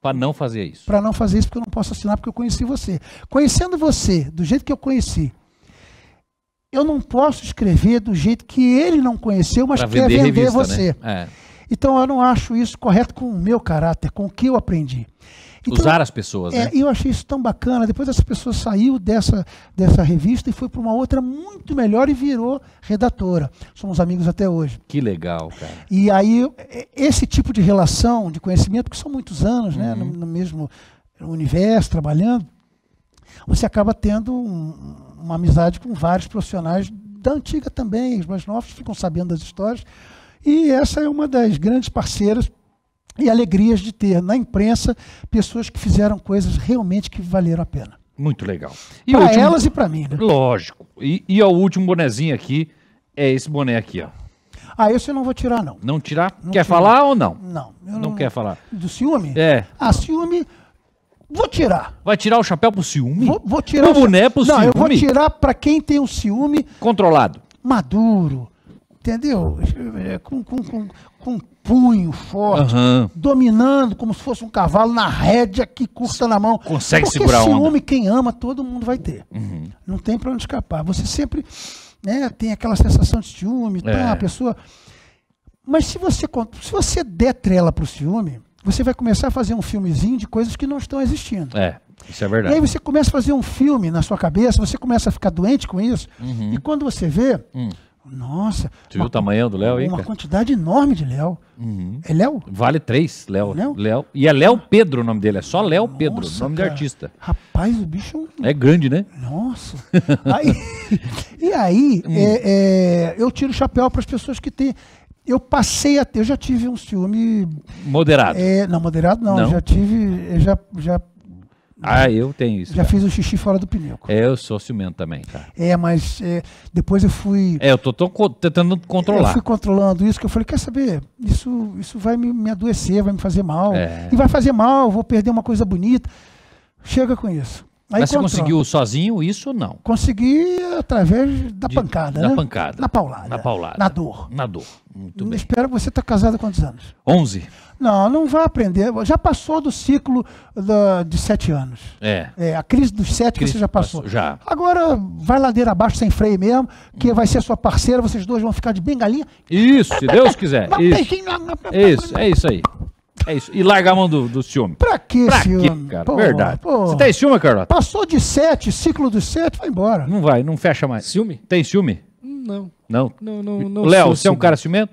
para não fazer isso. Para não fazer isso, porque eu não posso assinar, porque eu conheci você. Conhecendo você, do jeito que eu conheci, eu não posso escrever do jeito que ele não conheceu, mas pra quer vender, vender revista, você. Né? É. Então eu não acho isso correto com o meu caráter, com o que eu aprendi. Então, Usar as pessoas, é, né? Eu achei isso tão bacana. Depois essa pessoa saiu dessa, dessa revista e foi para uma outra muito melhor e virou redatora. Somos amigos até hoje. Que legal, cara. E aí, esse tipo de relação, de conhecimento, que são muitos anos, uhum. né? No, uhum. no mesmo universo, trabalhando, você acaba tendo um, uma amizade com vários profissionais da antiga também, os mais novos ficam sabendo das histórias. E essa é uma das grandes parceiras e alegrias de ter na imprensa pessoas que fizeram coisas realmente que valeram a pena. Muito legal. Para último... elas e para mim, né? Lógico. E, e o último bonezinho aqui é esse boné aqui, ó. Ah, esse eu não vou tirar, não. Não tirar? Não quer falar ou não? Não. Não, não, quer falar. Do ciúme? É. Ah, ciúme Vou tirar. Vai tirar o chapéu pro ciúme? Vou, vou tirar o, boné pro ciúme? Não, eu vou tirar para quem tem o um ciúme... Controlado. Maduro, entendeu? É, com, com, com, com um punho forte, uhum. dominando como se fosse um cavalo na rédea que curta na mão. Consegue Porque segurar o onda. ciúme, quem ama, todo mundo vai ter. Uhum. Não tem pra onde escapar. Você sempre né, tem aquela sensação de ciúme, tá, é. tá, a pessoa... Mas se você, se você der trela pro ciúme você vai começar a fazer um filmezinho de coisas que não estão existindo. É, isso é verdade. E aí você começa a fazer um filme na sua cabeça, você começa a ficar doente com isso, uhum. e quando você vê, hum. nossa. Você viu o tamanho do Léo aí? Uma cara? quantidade enorme de Léo. Uhum. É Léo? Vale três, Léo. Léo. Léo. E é Léo Pedro o nome dele, é só Léo nossa, Pedro, nome cara. de artista. Rapaz, o bicho. É, é grande, né? Nossa. <laughs> aí, <laughs> e aí, hum. é, é, eu tiro o chapéu para as pessoas que têm eu passei a ter, eu já tive um ciúme moderado. É, não moderado não, não. já tive, já já ah, eu tenho isso. Já cara. fiz o xixi fora do pneu. É, eu sou ciumento também, cara. É, mas é, depois eu fui. É, eu tô, tô tentando controlar. É, eu fui controlando isso, que eu falei, quer saber? Isso, isso vai me, me adoecer, vai me fazer mal. É. E vai fazer mal, vou perder uma coisa bonita. Chega com isso. Aí Mas você conseguiu sozinho isso ou não? Consegui através da De, pancada, da né? pancada. Na paulada. Na paulada. Na dor. Na dor. Muito bem. Espero que você está casado há quantos anos? 11. Não, não vai aprender. Já passou do ciclo da, de sete anos. É. é a crise dos sete crise você já passou. Já. Agora vai ladeira abaixo sem freio mesmo, que hum. vai ser sua parceira, vocês dois vão ficar de bengalinha. Isso, se Deus quiser. Isso. Isso, é isso aí. É isso. E larga a mão do, do ciúme. Pra que pra ciúme? Quê, cara? Pô, Verdade. Pô. Você tem ciúme, Carlota? Passou de sete, ciclo dos sete, vai embora. Não vai, não fecha mais. Ciúme? Tem ciúme? Não. Não? Não, não, não Léo, você ciúme. é um cara ciumento?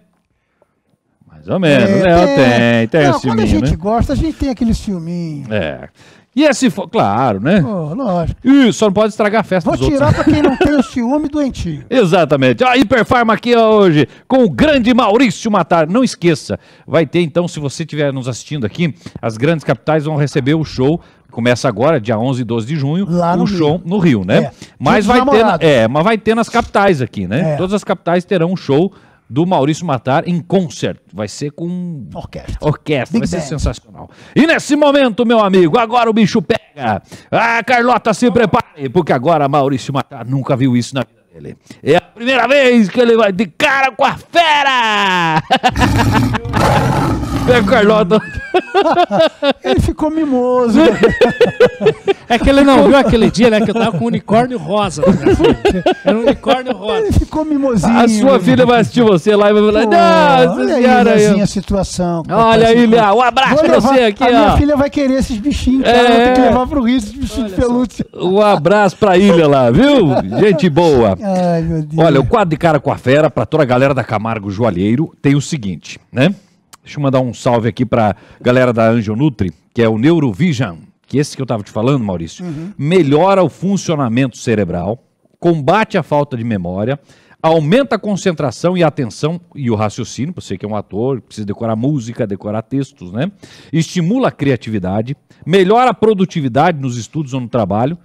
Mais ou menos, é, Léo tem, é. tem, tem não, Quando a gente né? gosta, a gente tem aquele ciúminho. É. E esse foi, claro, né? Oh, lógico. Isso, só não pode estragar a festa Vou dos tirar pra quem não <laughs> tem o ciúme doentio. Exatamente. A Hiperfarma aqui hoje com o grande Maurício Matar. Não esqueça, vai ter então, se você estiver nos assistindo aqui, as grandes capitais vão receber o show começa agora, dia 11 e 12 de junho, Lá no o show Rio. no Rio, né? É. Mas vai ter, é, mas vai ter nas capitais aqui, né? É. Todas as capitais terão um show do Maurício Matar em concert. Vai ser com orquestra. Orquestra, Big vai Band. ser sensacional. E nesse momento, meu amigo, agora o bicho pega. Ah, Carlota, se prepare, porque agora Maurício Matar nunca viu isso na vida dele. É a primeira vez que ele vai de cara com a fera! <laughs> pega o Carlota. <laughs> ele ficou mimoso. é que ele não viu aquele dia, né? Que eu tava com um unicórnio rosa. Era um unicórnio rosa. Ele ficou mimosinho. A sua filha vai assistir você lá e vai falar: Nossa olha aí, eu... a situação. Olha aí, Léo. Um abraço pra você aqui, a ó. Minha filha vai querer esses bichinhos, cara. É... Tem que levar pro Rio esses bichinhos de pelúcia. Um abraço pra ilha lá, viu? Gente boa. <laughs> Ai, meu Deus. Olha, o quadro de cara com a fera, pra toda a galera da Camargo Joalheiro, tem o seguinte, né? Deixa eu mandar um salve aqui para galera da Anjo Nutri, que é o Neurovision, que é esse que eu estava te falando, Maurício, uhum. melhora o funcionamento cerebral, combate a falta de memória, aumenta a concentração e a atenção e o raciocínio, você que é um ator, precisa decorar música, decorar textos, né? Estimula a criatividade, melhora a produtividade nos estudos ou no trabalho,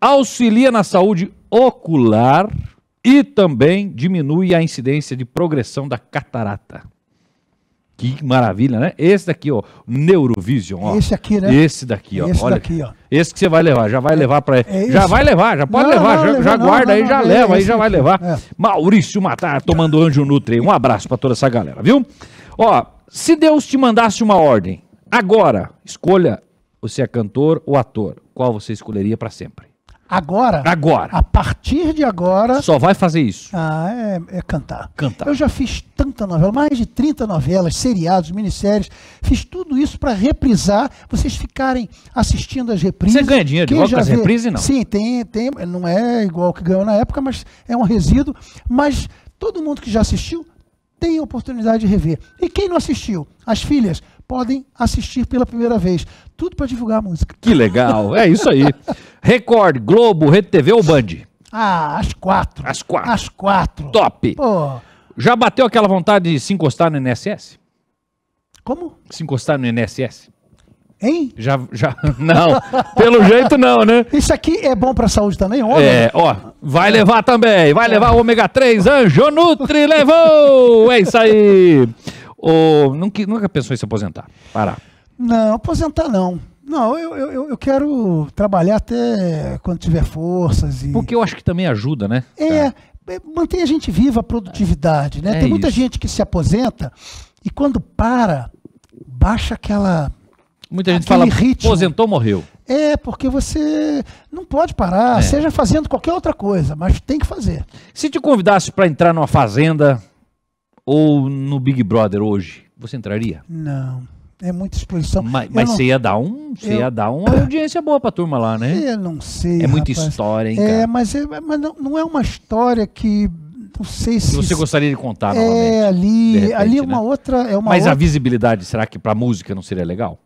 auxilia na saúde ocular e também diminui a incidência de progressão da catarata. Que maravilha, né? Esse daqui, ó, Neurovision, ó. Esse aqui, né? Esse daqui, ó. Esse Olha, daqui, ó. Esse que você vai levar, já vai é, levar para, é já vai levar, já pode não, levar, não, já, já guarda aí, já leva aí, já vai levar. É. Maurício Matar tomando anjo Nutri. Um abraço para toda essa galera, viu? Ó, se Deus te mandasse uma ordem, agora, escolha você é cantor ou ator, qual você escolheria para sempre? Agora? Agora. A partir de agora. Só vai fazer isso. Ah, é, é, cantar. Cantar. Eu já fiz tanta novela, mais de 30 novelas, seriados, minisséries. Fiz tudo isso para reprisar, vocês ficarem assistindo as reprises. Você ganha dinheiro de igual com as reprises, não? Sim, tem, tem. Não é igual que ganhou na época, mas é um resíduo. Mas todo mundo que já assistiu tem a oportunidade de rever. E quem não assistiu? As filhas podem assistir pela primeira vez. Tudo para divulgar a música. Que legal, é isso aí. Record, Globo, Rede TV ou Band? Ah, as quatro. As quatro. As quatro. Top. Pô. Já bateu aquela vontade de se encostar no NSS Como? Se encostar no NSS Hein? Já, já, <laughs> não. Pelo jeito não, né? Isso aqui é bom pra saúde também, olha. É, ó, vai levar também. Vai levar o ômega 3, Anjo Nutri levou. É isso aí. Ou nunca, nunca pensou em se aposentar? Parar? Não, aposentar não. Não, eu, eu, eu quero trabalhar até quando tiver forças. E... Porque eu acho que também ajuda, né? É, tá. é mantém a gente viva a produtividade, né? É, é Tem muita isso. gente que se aposenta e quando para, baixa aquela. Muita gente fala, ritmo. aposentou, morreu. É, porque você não pode parar, é. seja fazendo qualquer outra coisa, mas tem que fazer. Se te convidasse para entrar numa fazenda, ou no Big Brother hoje, você entraria? Não. É muita exposição. Mas, mas não, você ia dar um, você eu, ia dar uma ah. audiência boa pra turma lá, né? Eu não sei. É muita rapaz. história, hein, é, cara? É, mas, é, mas não, não é uma história que não sei se você gostaria de contar é ali repente, ali é né? uma né? outra é uma mas outra... a visibilidade será que para música não seria legal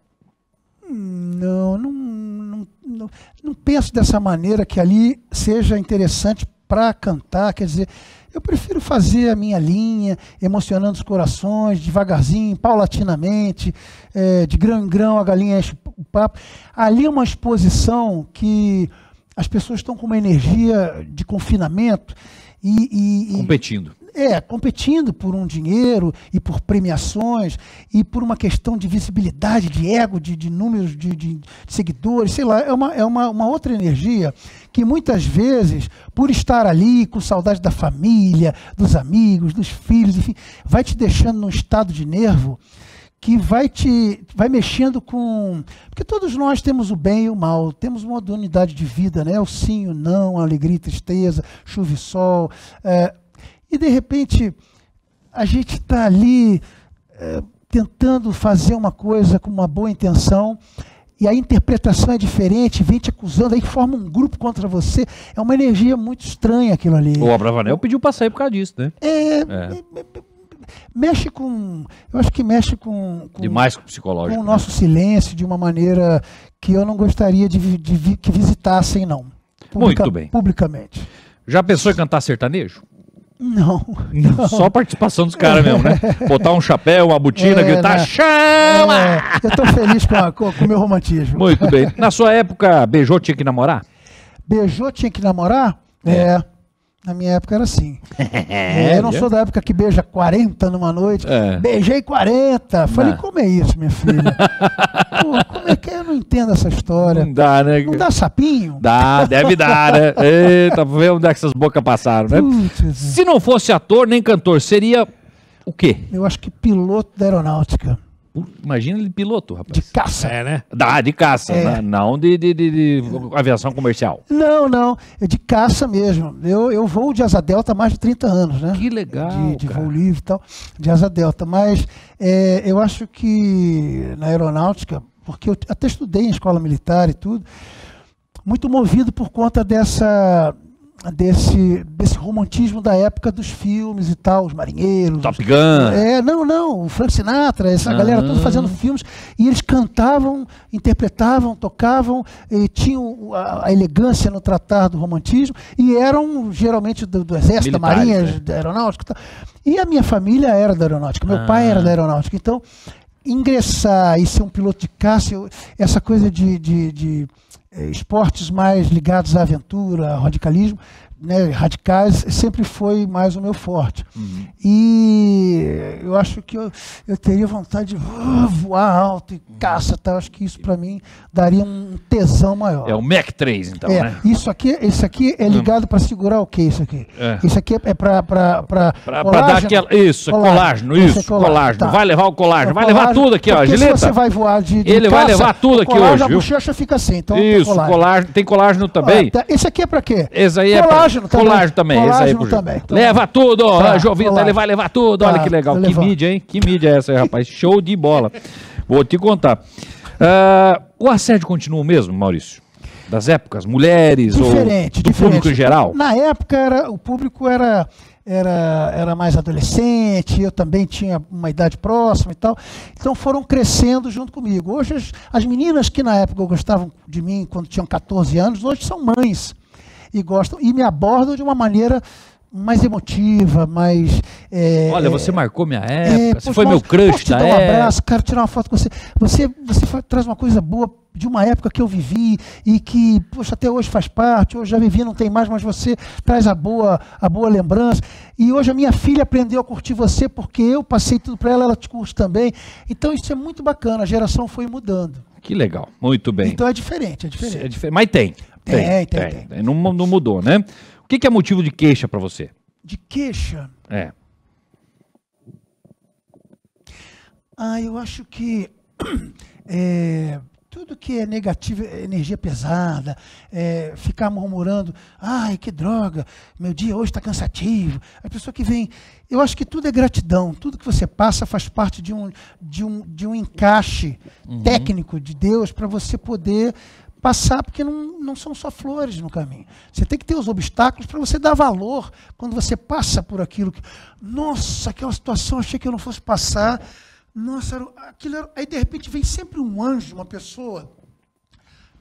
não não, não não, não penso dessa maneira que ali seja interessante para cantar quer dizer eu prefiro fazer a minha linha, emocionando os corações, devagarzinho, paulatinamente, é, de grão em grão, a galinha enche o papo. Ali é uma exposição que as pessoas estão com uma energia de confinamento e. e competindo. É, competindo por um dinheiro e por premiações e por uma questão de visibilidade, de ego, de, de números de, de, seguidores, sei lá, é, uma, é uma, uma outra energia que muitas vezes, por estar ali com saudade da família, dos amigos, dos filhos, enfim, vai te deixando num estado de nervo que vai te vai mexendo com porque todos nós temos o bem e o mal temos uma unidade de vida né o sim o não a alegria e tristeza chuva e sol é, e de repente a gente está ali é, tentando fazer uma coisa com uma boa intenção e a interpretação é diferente, vem te acusando, aí forma um grupo contra você. É uma energia muito estranha aquilo ali. O Abravanel pediu para sair por causa disso, né? É, é. é. mexe com. Eu acho que mexe com. com Demais com o psicológico. Com o né? nosso né? silêncio de uma maneira que eu não gostaria de, de, de que visitassem, não. Publica, muito bem. Publicamente. Já pensou em cantar sertanejo? Não. não. Só participação dos caras mesmo, né? Botar um chapéu, uma botina, é, gritar, né? chama! É, eu tô feliz com o meu romantismo. Muito bem. Na sua época, beijou tinha que namorar? Beijou tinha que namorar? é. é. Na minha época era assim. <laughs> É, eu não sou da época que beija 40 numa noite. É. Beijei 40. Falei, não. como é isso, minha filha? <laughs> Pô, como é que é? eu não entendo essa história? Não dá, né? Não dá sapinho? Dá, deve dar, né? <laughs> Eita, ver onde é que essas bocas passaram, né? Putz, Se não fosse ator nem cantor, seria o quê? Eu acho que piloto da aeronáutica. Imagina ele piloto, rapaz. De caça. É, né? Ah, de caça, é. né? não de, de, de, de, aviação comercial. Não, não. É de caça mesmo. Eu, eu vou de asa delta há mais de 30 anos, né? Que legal. De, de voo livre e tal, de asa delta. Mas é, eu acho que na aeronáutica, porque eu até estudei em escola militar e tudo, muito movido por conta dessa, desse, desse romantismo da época dos filmes e tal, os marinheiros. Top Gun. É, não, não, o Frank Sinatra, essa uhum. galera toda ah. fazendo filmes e eles cantavam, interpretavam, tocavam, tinham a, a, elegância no tratar do romantismo e eram geralmente do, do exército, Militares, da marinha, né? da aeronáutica. E a minha família era da aeronáutica, meu pai era ah. da aeronáutica, então ingressar e ser um piloto de caça, eu, essa coisa de, de, de é, esportes mais ligados à aventura, ao radicalismo, né, radicais sempre foi mais o meu forte. Uhum. E eu acho que eu, eu teria vontade de ah, voar alto e uhum. caça, tá? acho que isso para mim daria um tesão maior. É o Mac 3, então, é, né? Isso aqui, isso aqui é uhum. ligado para segurar o que isso aqui? É. Isso aqui é para para dar aquela isso, é colágeno, colágeno é isso, é colágeno. colágeno. Tá. Vai levar o colágeno, vai levar tudo aqui, ó, Gileta. você vai voar de, de Ele caça, vai levar tudo aqui hoje, a bochecha fica assim, então Isso, tem colágeno. colágeno tem colágeno também. Ó, tá. Esse aqui é para quê? Esse aí é pra Colágeno também. Colágeno também. Colágeno aí, também. Leva tudo. Tá, Jovita, ele vai levar tudo. Olha tá, que legal. Que mídia, hein? Que mídia é essa aí, rapaz? <laughs> Show de bola. Vou te contar. Uh, o assédio continua o mesmo, Maurício? Das épocas? Mulheres? Diferente. Ou do diferente. público em geral? Na época, era, o público era era, era mais adolescente, eu também tinha uma idade próxima e tal. Então foram crescendo junto comigo. Hoje, as, as meninas que na época gostavam de mim quando tinham 14 anos, hoje são mães e gostam e me abordam de uma maneira mais emotiva, mais. É, Olha, é, você é, marcou minha é, época, é, você poxa, foi meu crush posso te dar um época. abraço, quero tirar uma foto com você. Você, você faz, traz uma coisa boa de uma época que eu vivi e que, poxa, até hoje faz parte, hoje já vivi, não tem mais, mas você traz a boa, a boa lembrança. E hoje a minha filha aprendeu a curtir você porque eu passei tudo para ela, ela te curte também. Então isso é muito bacana, a geração foi mudando. Que legal, muito bem. Então é diferente, é diferente. É diferente mas tem. Tem, tem, é, tem. tem. tem. Não, não, mudou, né? O que, que é motivo de queixa para você? De queixa? É. Ah, eu acho que <clears throat> é, tudo que é negativo, é energia pesada, é, ficar murmurando, ai, que droga, meu dia hoje está cansativo. A pessoa que vem, eu acho que tudo é gratidão, tudo que você passa faz parte de um, de um, de um encaixe uhum. técnico de Deus para você poder passar, porque não, não são só flores no caminho. Você tem que ter os obstáculos para você dar valor quando você passa por aquilo. Que, nossa, aquela situação, achei que eu não fosse passar. Nossa, aquilo era, aí de repente vem sempre um anjo, uma pessoa.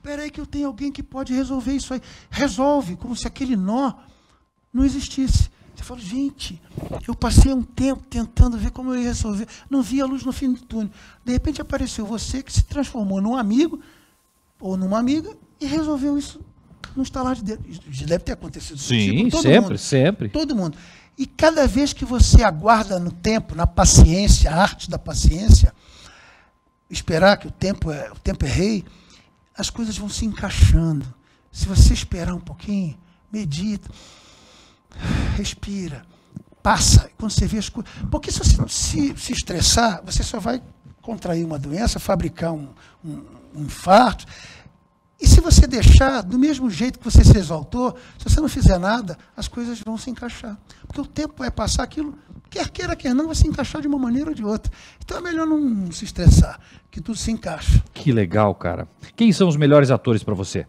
Peraí que eu tenho alguém que pode resolver isso aí. Resolve, como se aquele nó não existisse. Você fala, gente, eu passei um tempo tentando ver como eu ia resolver, não vi a luz no fim do túnel. De repente apareceu você que se transformou num amigo ou numa amiga e resolveu isso no estalar de dedo. deve ter acontecido. Sim, tipo, sempre, mundo, sempre. Todo mundo. E cada vez que você aguarda no tempo, na paciência, a arte da paciência, esperar que o tempo é, o tempo é rei, as coisas vão se encaixando. Se você esperar um pouquinho, medita, respira, passa, quando você vê as coisas. Porque se você se, se estressar, você só vai contrair uma doença, fabricar um, um, um infarto. E se você deixar do mesmo jeito que você se exaltou, se você não fizer nada, as coisas vão se encaixar. Porque o tempo vai passar aquilo, quer queira, quer não, vai se encaixar de uma maneira ou de outra. Então é melhor não se estressar, que tudo se encaixa. Que legal, cara. Quem são os melhores atores para você?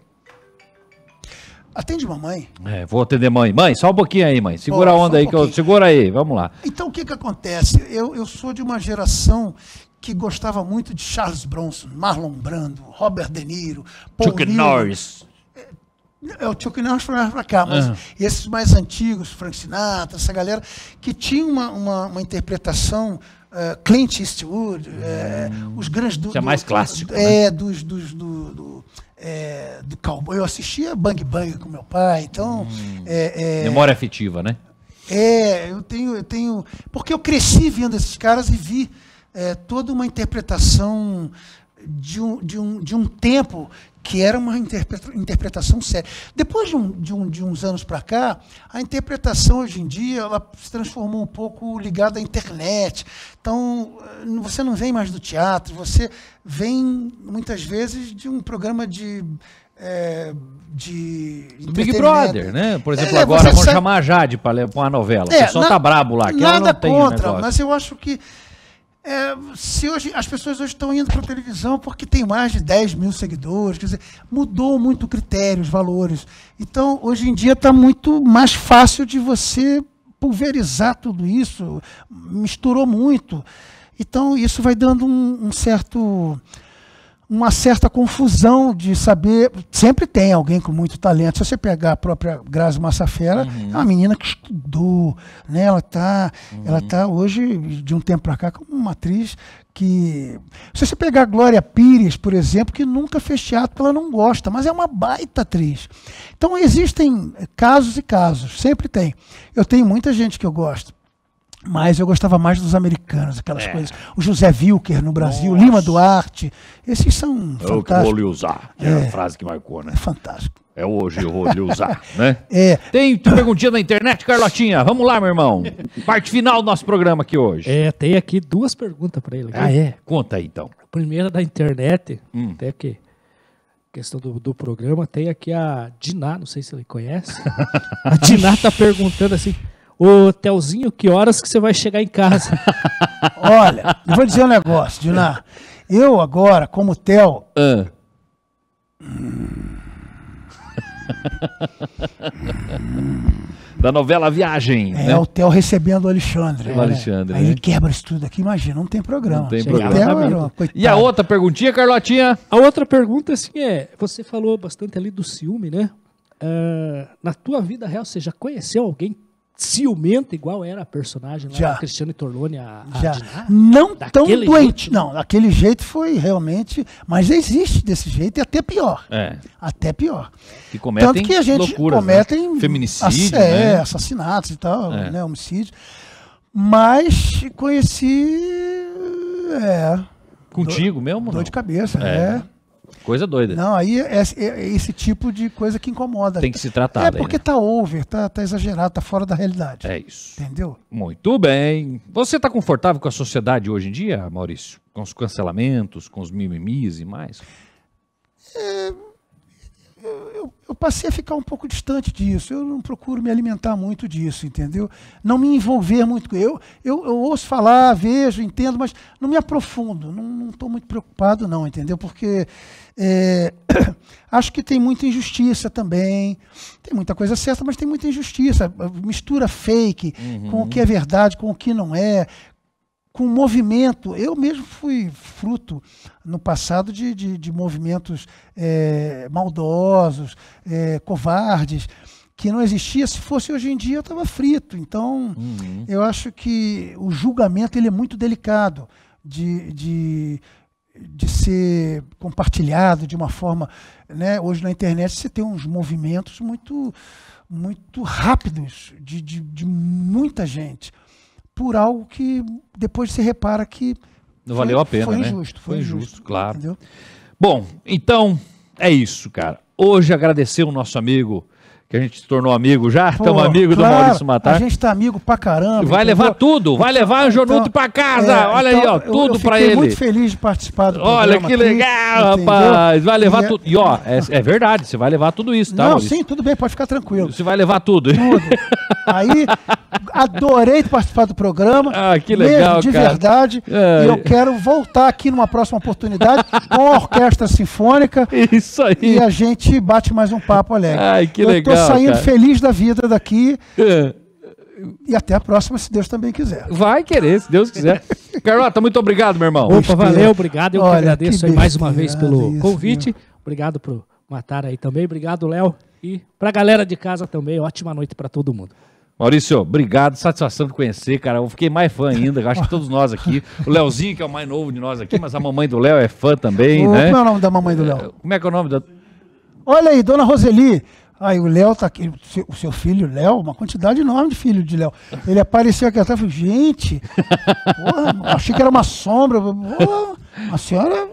Atende mamãe. É, vou atender mãe. Mãe, só um pouquinho aí, mãe. Segura Pô, a onda um aí, que eu, segura aí, vamos lá. Então o que, que acontece? Eu, eu sou de uma geração que gostava muito de Charles Bronson, Marlon Brando, Robert De Niro, Paul Chuck Norris. É, é, o Chuck Norris foi mais para cá, mas uhum. esses mais antigos, Frank Sinatra, essa galera, que tinha uma, uma, uma interpretação Uh, Clint Eastwood, hum. os grandes do, do, é mais clássico, né? é dos, dos do, do, é, do cowboy. Eu assistia Bang Bang com meu pai, então hum. é, é, memória afetiva, né? É, eu tenho, eu tenho, porque eu cresci vendo esses caras e vi é, toda uma interpretação de um, de, um, de um tempo que era uma interpreta, interpretação séria. Depois de, um, de, um, de uns anos para cá, a interpretação hoje em dia ela se transformou um pouco ligada à internet. Então, eh, você não vem mais do teatro, você vem muitas vezes de um programa de. É, de Big Brother, né? Por é, exemplo, é, agora vão chamar a Jade para uma novela. É, o pessoal na... tá brabo lá. Que nada não tem contra, mas eu acho que é, se hoje as pessoas hoje estão indo para a televisão porque tem mais de 10 mil seguidores, quer dizer, mudou muito o critério, os valores. Então, hoje em dia está muito mais fácil de você pulverizar tudo isso, misturou muito. Então, isso vai dando um, um certo uma certa confusão de saber. Sempre tem alguém com muito talento. Se você pegar a própria Grazi Massafera, uhum. é uma menina que estudou, né? Ela está uhum. ela tá hoje, de um tempo para cá, como uma atriz que. Se você pegar a Glória Pires, por exemplo, que nunca fez teatro porque ela não gosta, mas é uma baita atriz. Então existem casos e casos, sempre tem. Eu tenho muita gente que eu gosto. Mas eu gostava mais dos americanos, aquelas é. coisas. O José Wilker no Brasil, Nossa. Lima Duarte. Esses são é fantásticos. Eu vou lhe usar. É, é a é. frase que marcou, né? É fantástico. É hoje eu vou lhe usar, né? <laughs> É. Tem perguntinha na internet, Carlotinha? Vamos lá, meu irmão. <laughs> Parte final do nosso programa aqui hoje. É, tem aqui duas perguntas para ele. Aqui. Ah, é? Né? Conta aí, então. A primeira da internet, hum. até que questão do, do programa, tem aqui a Diná, não sei se ele conhece. <laughs> a Diná tá perguntando assim... Ô, Telzinho, que horas que você vai chegar em casa? <laughs> Olha, eu vou dizer um negócio, Diná. Eu agora, como Tel. Uh. <laughs> da novela Viagem. É, né? É o Theo recebendo o Alexandre. O né? Alexandre. Né? Aí ele quebra isso tudo aqui, imagina, não tem programa. Não tem programa. era, e a outra perguntinha, Carlotinha? A outra pergunta, assim, é: você falou bastante ali do ciúme, né? Uh, na tua vida real, você já conheceu alguém ciumenta igual era a personagem lá, já. a Cristiane a, a já. não tão doente, jeito. não, daquele jeito foi realmente, mas existe desse jeito e até pior, é. até pior. que cometem Tanto que a gente loucuras, né? cometem né? feminicídio, ass é, né? assassinatos e tal, é. né, homicídio. Mas conheci, é, contigo do, mesmo, dor não? de cabeça, é. é. Coisa doida. Não, aí é, é, é esse tipo de coisa que incomoda. Tem que se tratar. É daí, porque né? tá over, tá, tá exagerado, tá fora da realidade. É isso. Entendeu? Muito bem. Você tá confortável com a sociedade hoje em dia, Maurício? Com os cancelamentos, com os mimimis e mais? É eu, passei a ficar um pouco distante disso. Eu não procuro me alimentar muito disso, entendeu? Não me envolver muito com eu. Eu, eu ouço falar, vejo, entendo, mas não me aprofundo. Não estou muito preocupado, não, entendeu? Porque é, <coughs> acho que tem muita injustiça também. Tem muita coisa certa, mas tem muita injustiça. Mistura fake uhum. com o uhum. que é verdade, com o que não é, com movimento. Eu mesmo fui fruto no passado de, de, de movimentos é, maldosos, é, covardes, que não existia. Se fosse hoje em dia, eu estava frito. Então, uhum. eu acho que o julgamento ele é muito delicado de, de de ser compartilhado de uma forma, né? Hoje na internet você tem uns movimentos muito, muito rápidos de, de, de muita gente por algo que depois se repara que não valeu a pena, foi né? Injusto, foi, foi injusto, injusto claro. Entendeu? Bom, então é isso, cara. Hoje agradecer o nosso amigo que a gente se tornou amigo já, estamos amigo claro, do Maurício Matar. A gente está amigo pra caramba. Vai entendeu? levar tudo, vai então, levar o Jonuto então, pra casa. É, Olha então, aí, ó, tudo ele. eu ele. muito feliz de participar do Olha que legal, aqui, rapaz. Vai levar é tudo. E ó, é, é, verdade, você vai levar tudo isso, tá? Não, Maurício? sim, tudo bem, pode ficar tranquilo. Você vai levar tudo. Tudo. Aí, adorei participar do programa. Ah, que legal, mesmo, de cara. verdade. <laughs> É. E eu quero voltar aqui numa próxima oportunidade com a Orquestra Sinfônica. <laughs> Isso aí. E a gente bate mais um papo, Alex. Ai, que eu legal saindo cara. feliz da vida daqui. É. E até a próxima, se Deus também quiser. Vai querer, se Deus quiser. <laughs> Carlota, muito obrigado, meu irmão. Opa, valeu, obrigado. Eu Olha, que agradeço que aí mais uma vez pelo isso, convite. Meu. Obrigado pro Matar aí também. Obrigado, Léo. E pra galera de casa também, ótima noite para todo mundo. Maurício, obrigado, satisfação de conhecer, cara. Eu fiquei mais fã ainda, acho que todos nós aqui. O Léozinho, que é o mais novo de nós aqui, mas a mamãe do Léo é fã também, o, né? Como é o nome da mamãe do Léo? É, como é que é o nome da. Olha aí, dona Roseli. Aí ah, o Léo tá aqui, o seu filho Léo, uma quantidade enorme de filho de Léo. Ele apareceu aqui atrás e falou, gente, porra, achei que era uma sombra. Porra, a senhora.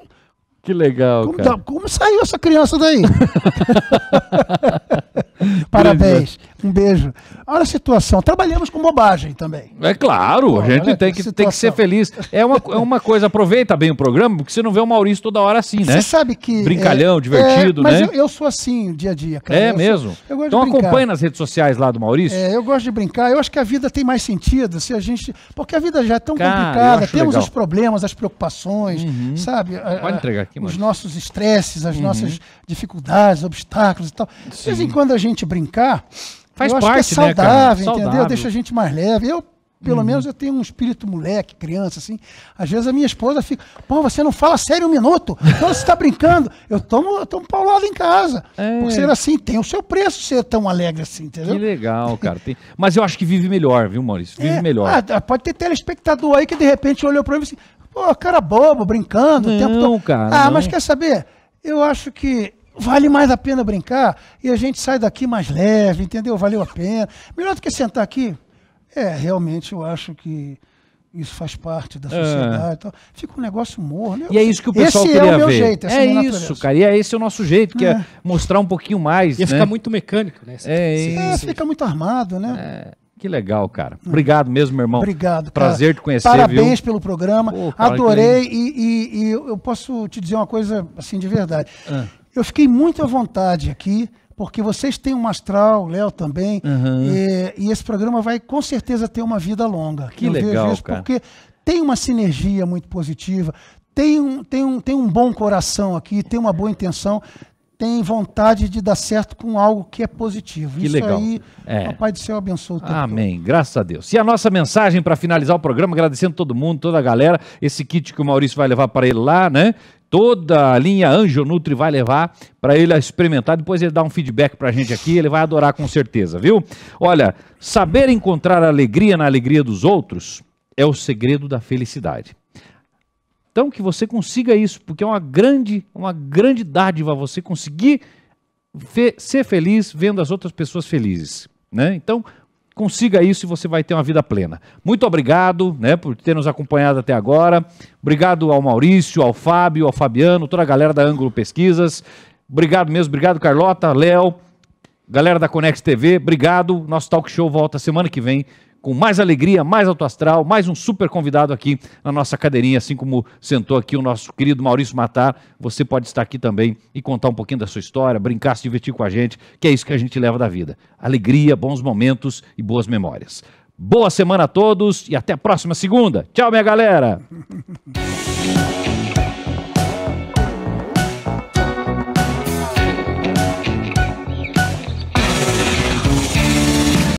Que legal. Como, cara. como saiu essa criança daí? <laughs> Parabéns. Um beijo. Olha a situação. Trabalhamos com bobagem também. É claro, a gente tem que, tem que ser feliz. É uma, é uma coisa, aproveita bem o programa, porque você não vê o Maurício toda hora assim, né? Você sabe que. É, Brincalhão, é, divertido, é, mas né? Mas eu, eu, sou assim dia a dia, cara. É eu mesmo? Sou, então acompanha nas redes sociais lá do Maurício. É, eu gosto de brincar. Eu acho que a vida tem mais sentido se a gente. Porque a vida já é tão cara, complicada. Temos legal. os problemas, as preocupações, uhum. sabe? Pode entregar aqui, mano. Os nossos estresses, as uhum. nossas dificuldades, obstáculos e tal. De vez em quando a gente brincar Faz eu parte, acho que é né, saudável, né, entendeu? Saudável. Deixa a gente mais leve. Eu, pelo hum. menos, eu tenho um espírito moleque, criança, assim. Às vezes a minha esposa fica, pô, você não fala sério um minuto. Então você está brincando. Eu tomo, eu tomo em casa. É. Por ser assim, tem o seu preço ser tão alegre assim, entendeu? Que legal, cara. Tem... Mas eu acho que vive melhor, viu, Maurício? Vive é. melhor. Ah, pode ter telespectador aí que de repente olhou para mim e assim, pô, cara bobo, brincando não, o tempo todo. Cara, ah, não. mas quer saber? Eu acho que vale mais a pena brincar e a gente sai daqui mais leve, entendeu? Valeu a pena. Melhor do que sentar aqui. É, realmente eu acho que isso faz parte da é. sociedade. É. Fica um negócio morno. Né? E é isso que o pessoal esse é queria é o meu ver. Jeito, é, é isso, natureza. cara. E é esse é o nosso jeito, que é, é mostrar um pouquinho mais. e né? ficar muito mecânico, né? É, isso. é, fica muito armado, né? É. Que legal, cara. Hum. Obrigado mesmo, meu irmão. Obrigado, cara. Prazer te conhecer, Parabéns viu? pelo programa. Pô, cara, Adorei e, e, e, eu posso te dizer uma coisa assim de verdade. Ah. Eu fiquei muito à vontade aqui, porque vocês têm um astral, Léo também, uhum. e, e, esse programa vai com certeza ter uma vida longa. Que legal, isso, cara. Porque tem uma sinergia muito positiva, tem um, tem, um, tem um bom coração aqui, tem uma boa intenção, tem vontade de dar certo com algo que é positivo. Que Isso legal. aí, é. Pai do Céu abençoa o tempo Amém, todo. graças a Deus. E a nossa mensagem para finalizar o programa, agradecendo todo mundo, toda a galera, esse kit que o Maurício vai levar para ele lá, né? Toda a linha Anjo Nutri vai levar para ele experimentar. Depois ele dá um feedback para a gente aqui. Ele vai adorar com certeza, viu? Olha, saber encontrar alegria na alegria dos outros é o segredo da felicidade. Então que você consiga isso, porque é uma grande, uma grande dádiva você conseguir fe ser feliz vendo as outras pessoas felizes, né? Então consiga isso e você vai ter uma vida plena. Muito obrigado, né, por ter nos acompanhado até agora. Obrigado ao Maurício, ao Fábio, ao Fabiano, toda a galera da Ângulo Pesquisas. Obrigado mesmo, obrigado Carlota, Léo, galera da Conex TV, obrigado. Nosso talk show volta semana que vem com mais alegria, mais alto astral, mais um super convidado aqui na nossa cadeirinha, assim como sentou aqui o nosso querido Maurício Matar. Você pode estar aqui também e contar um pouquinho da sua história, brincar, se divertir com a gente, que é isso que a gente leva da vida. Alegria, bons momentos e boas memórias. Boa semana a todos e até a próxima segunda. Tchau, minha galera! <laughs>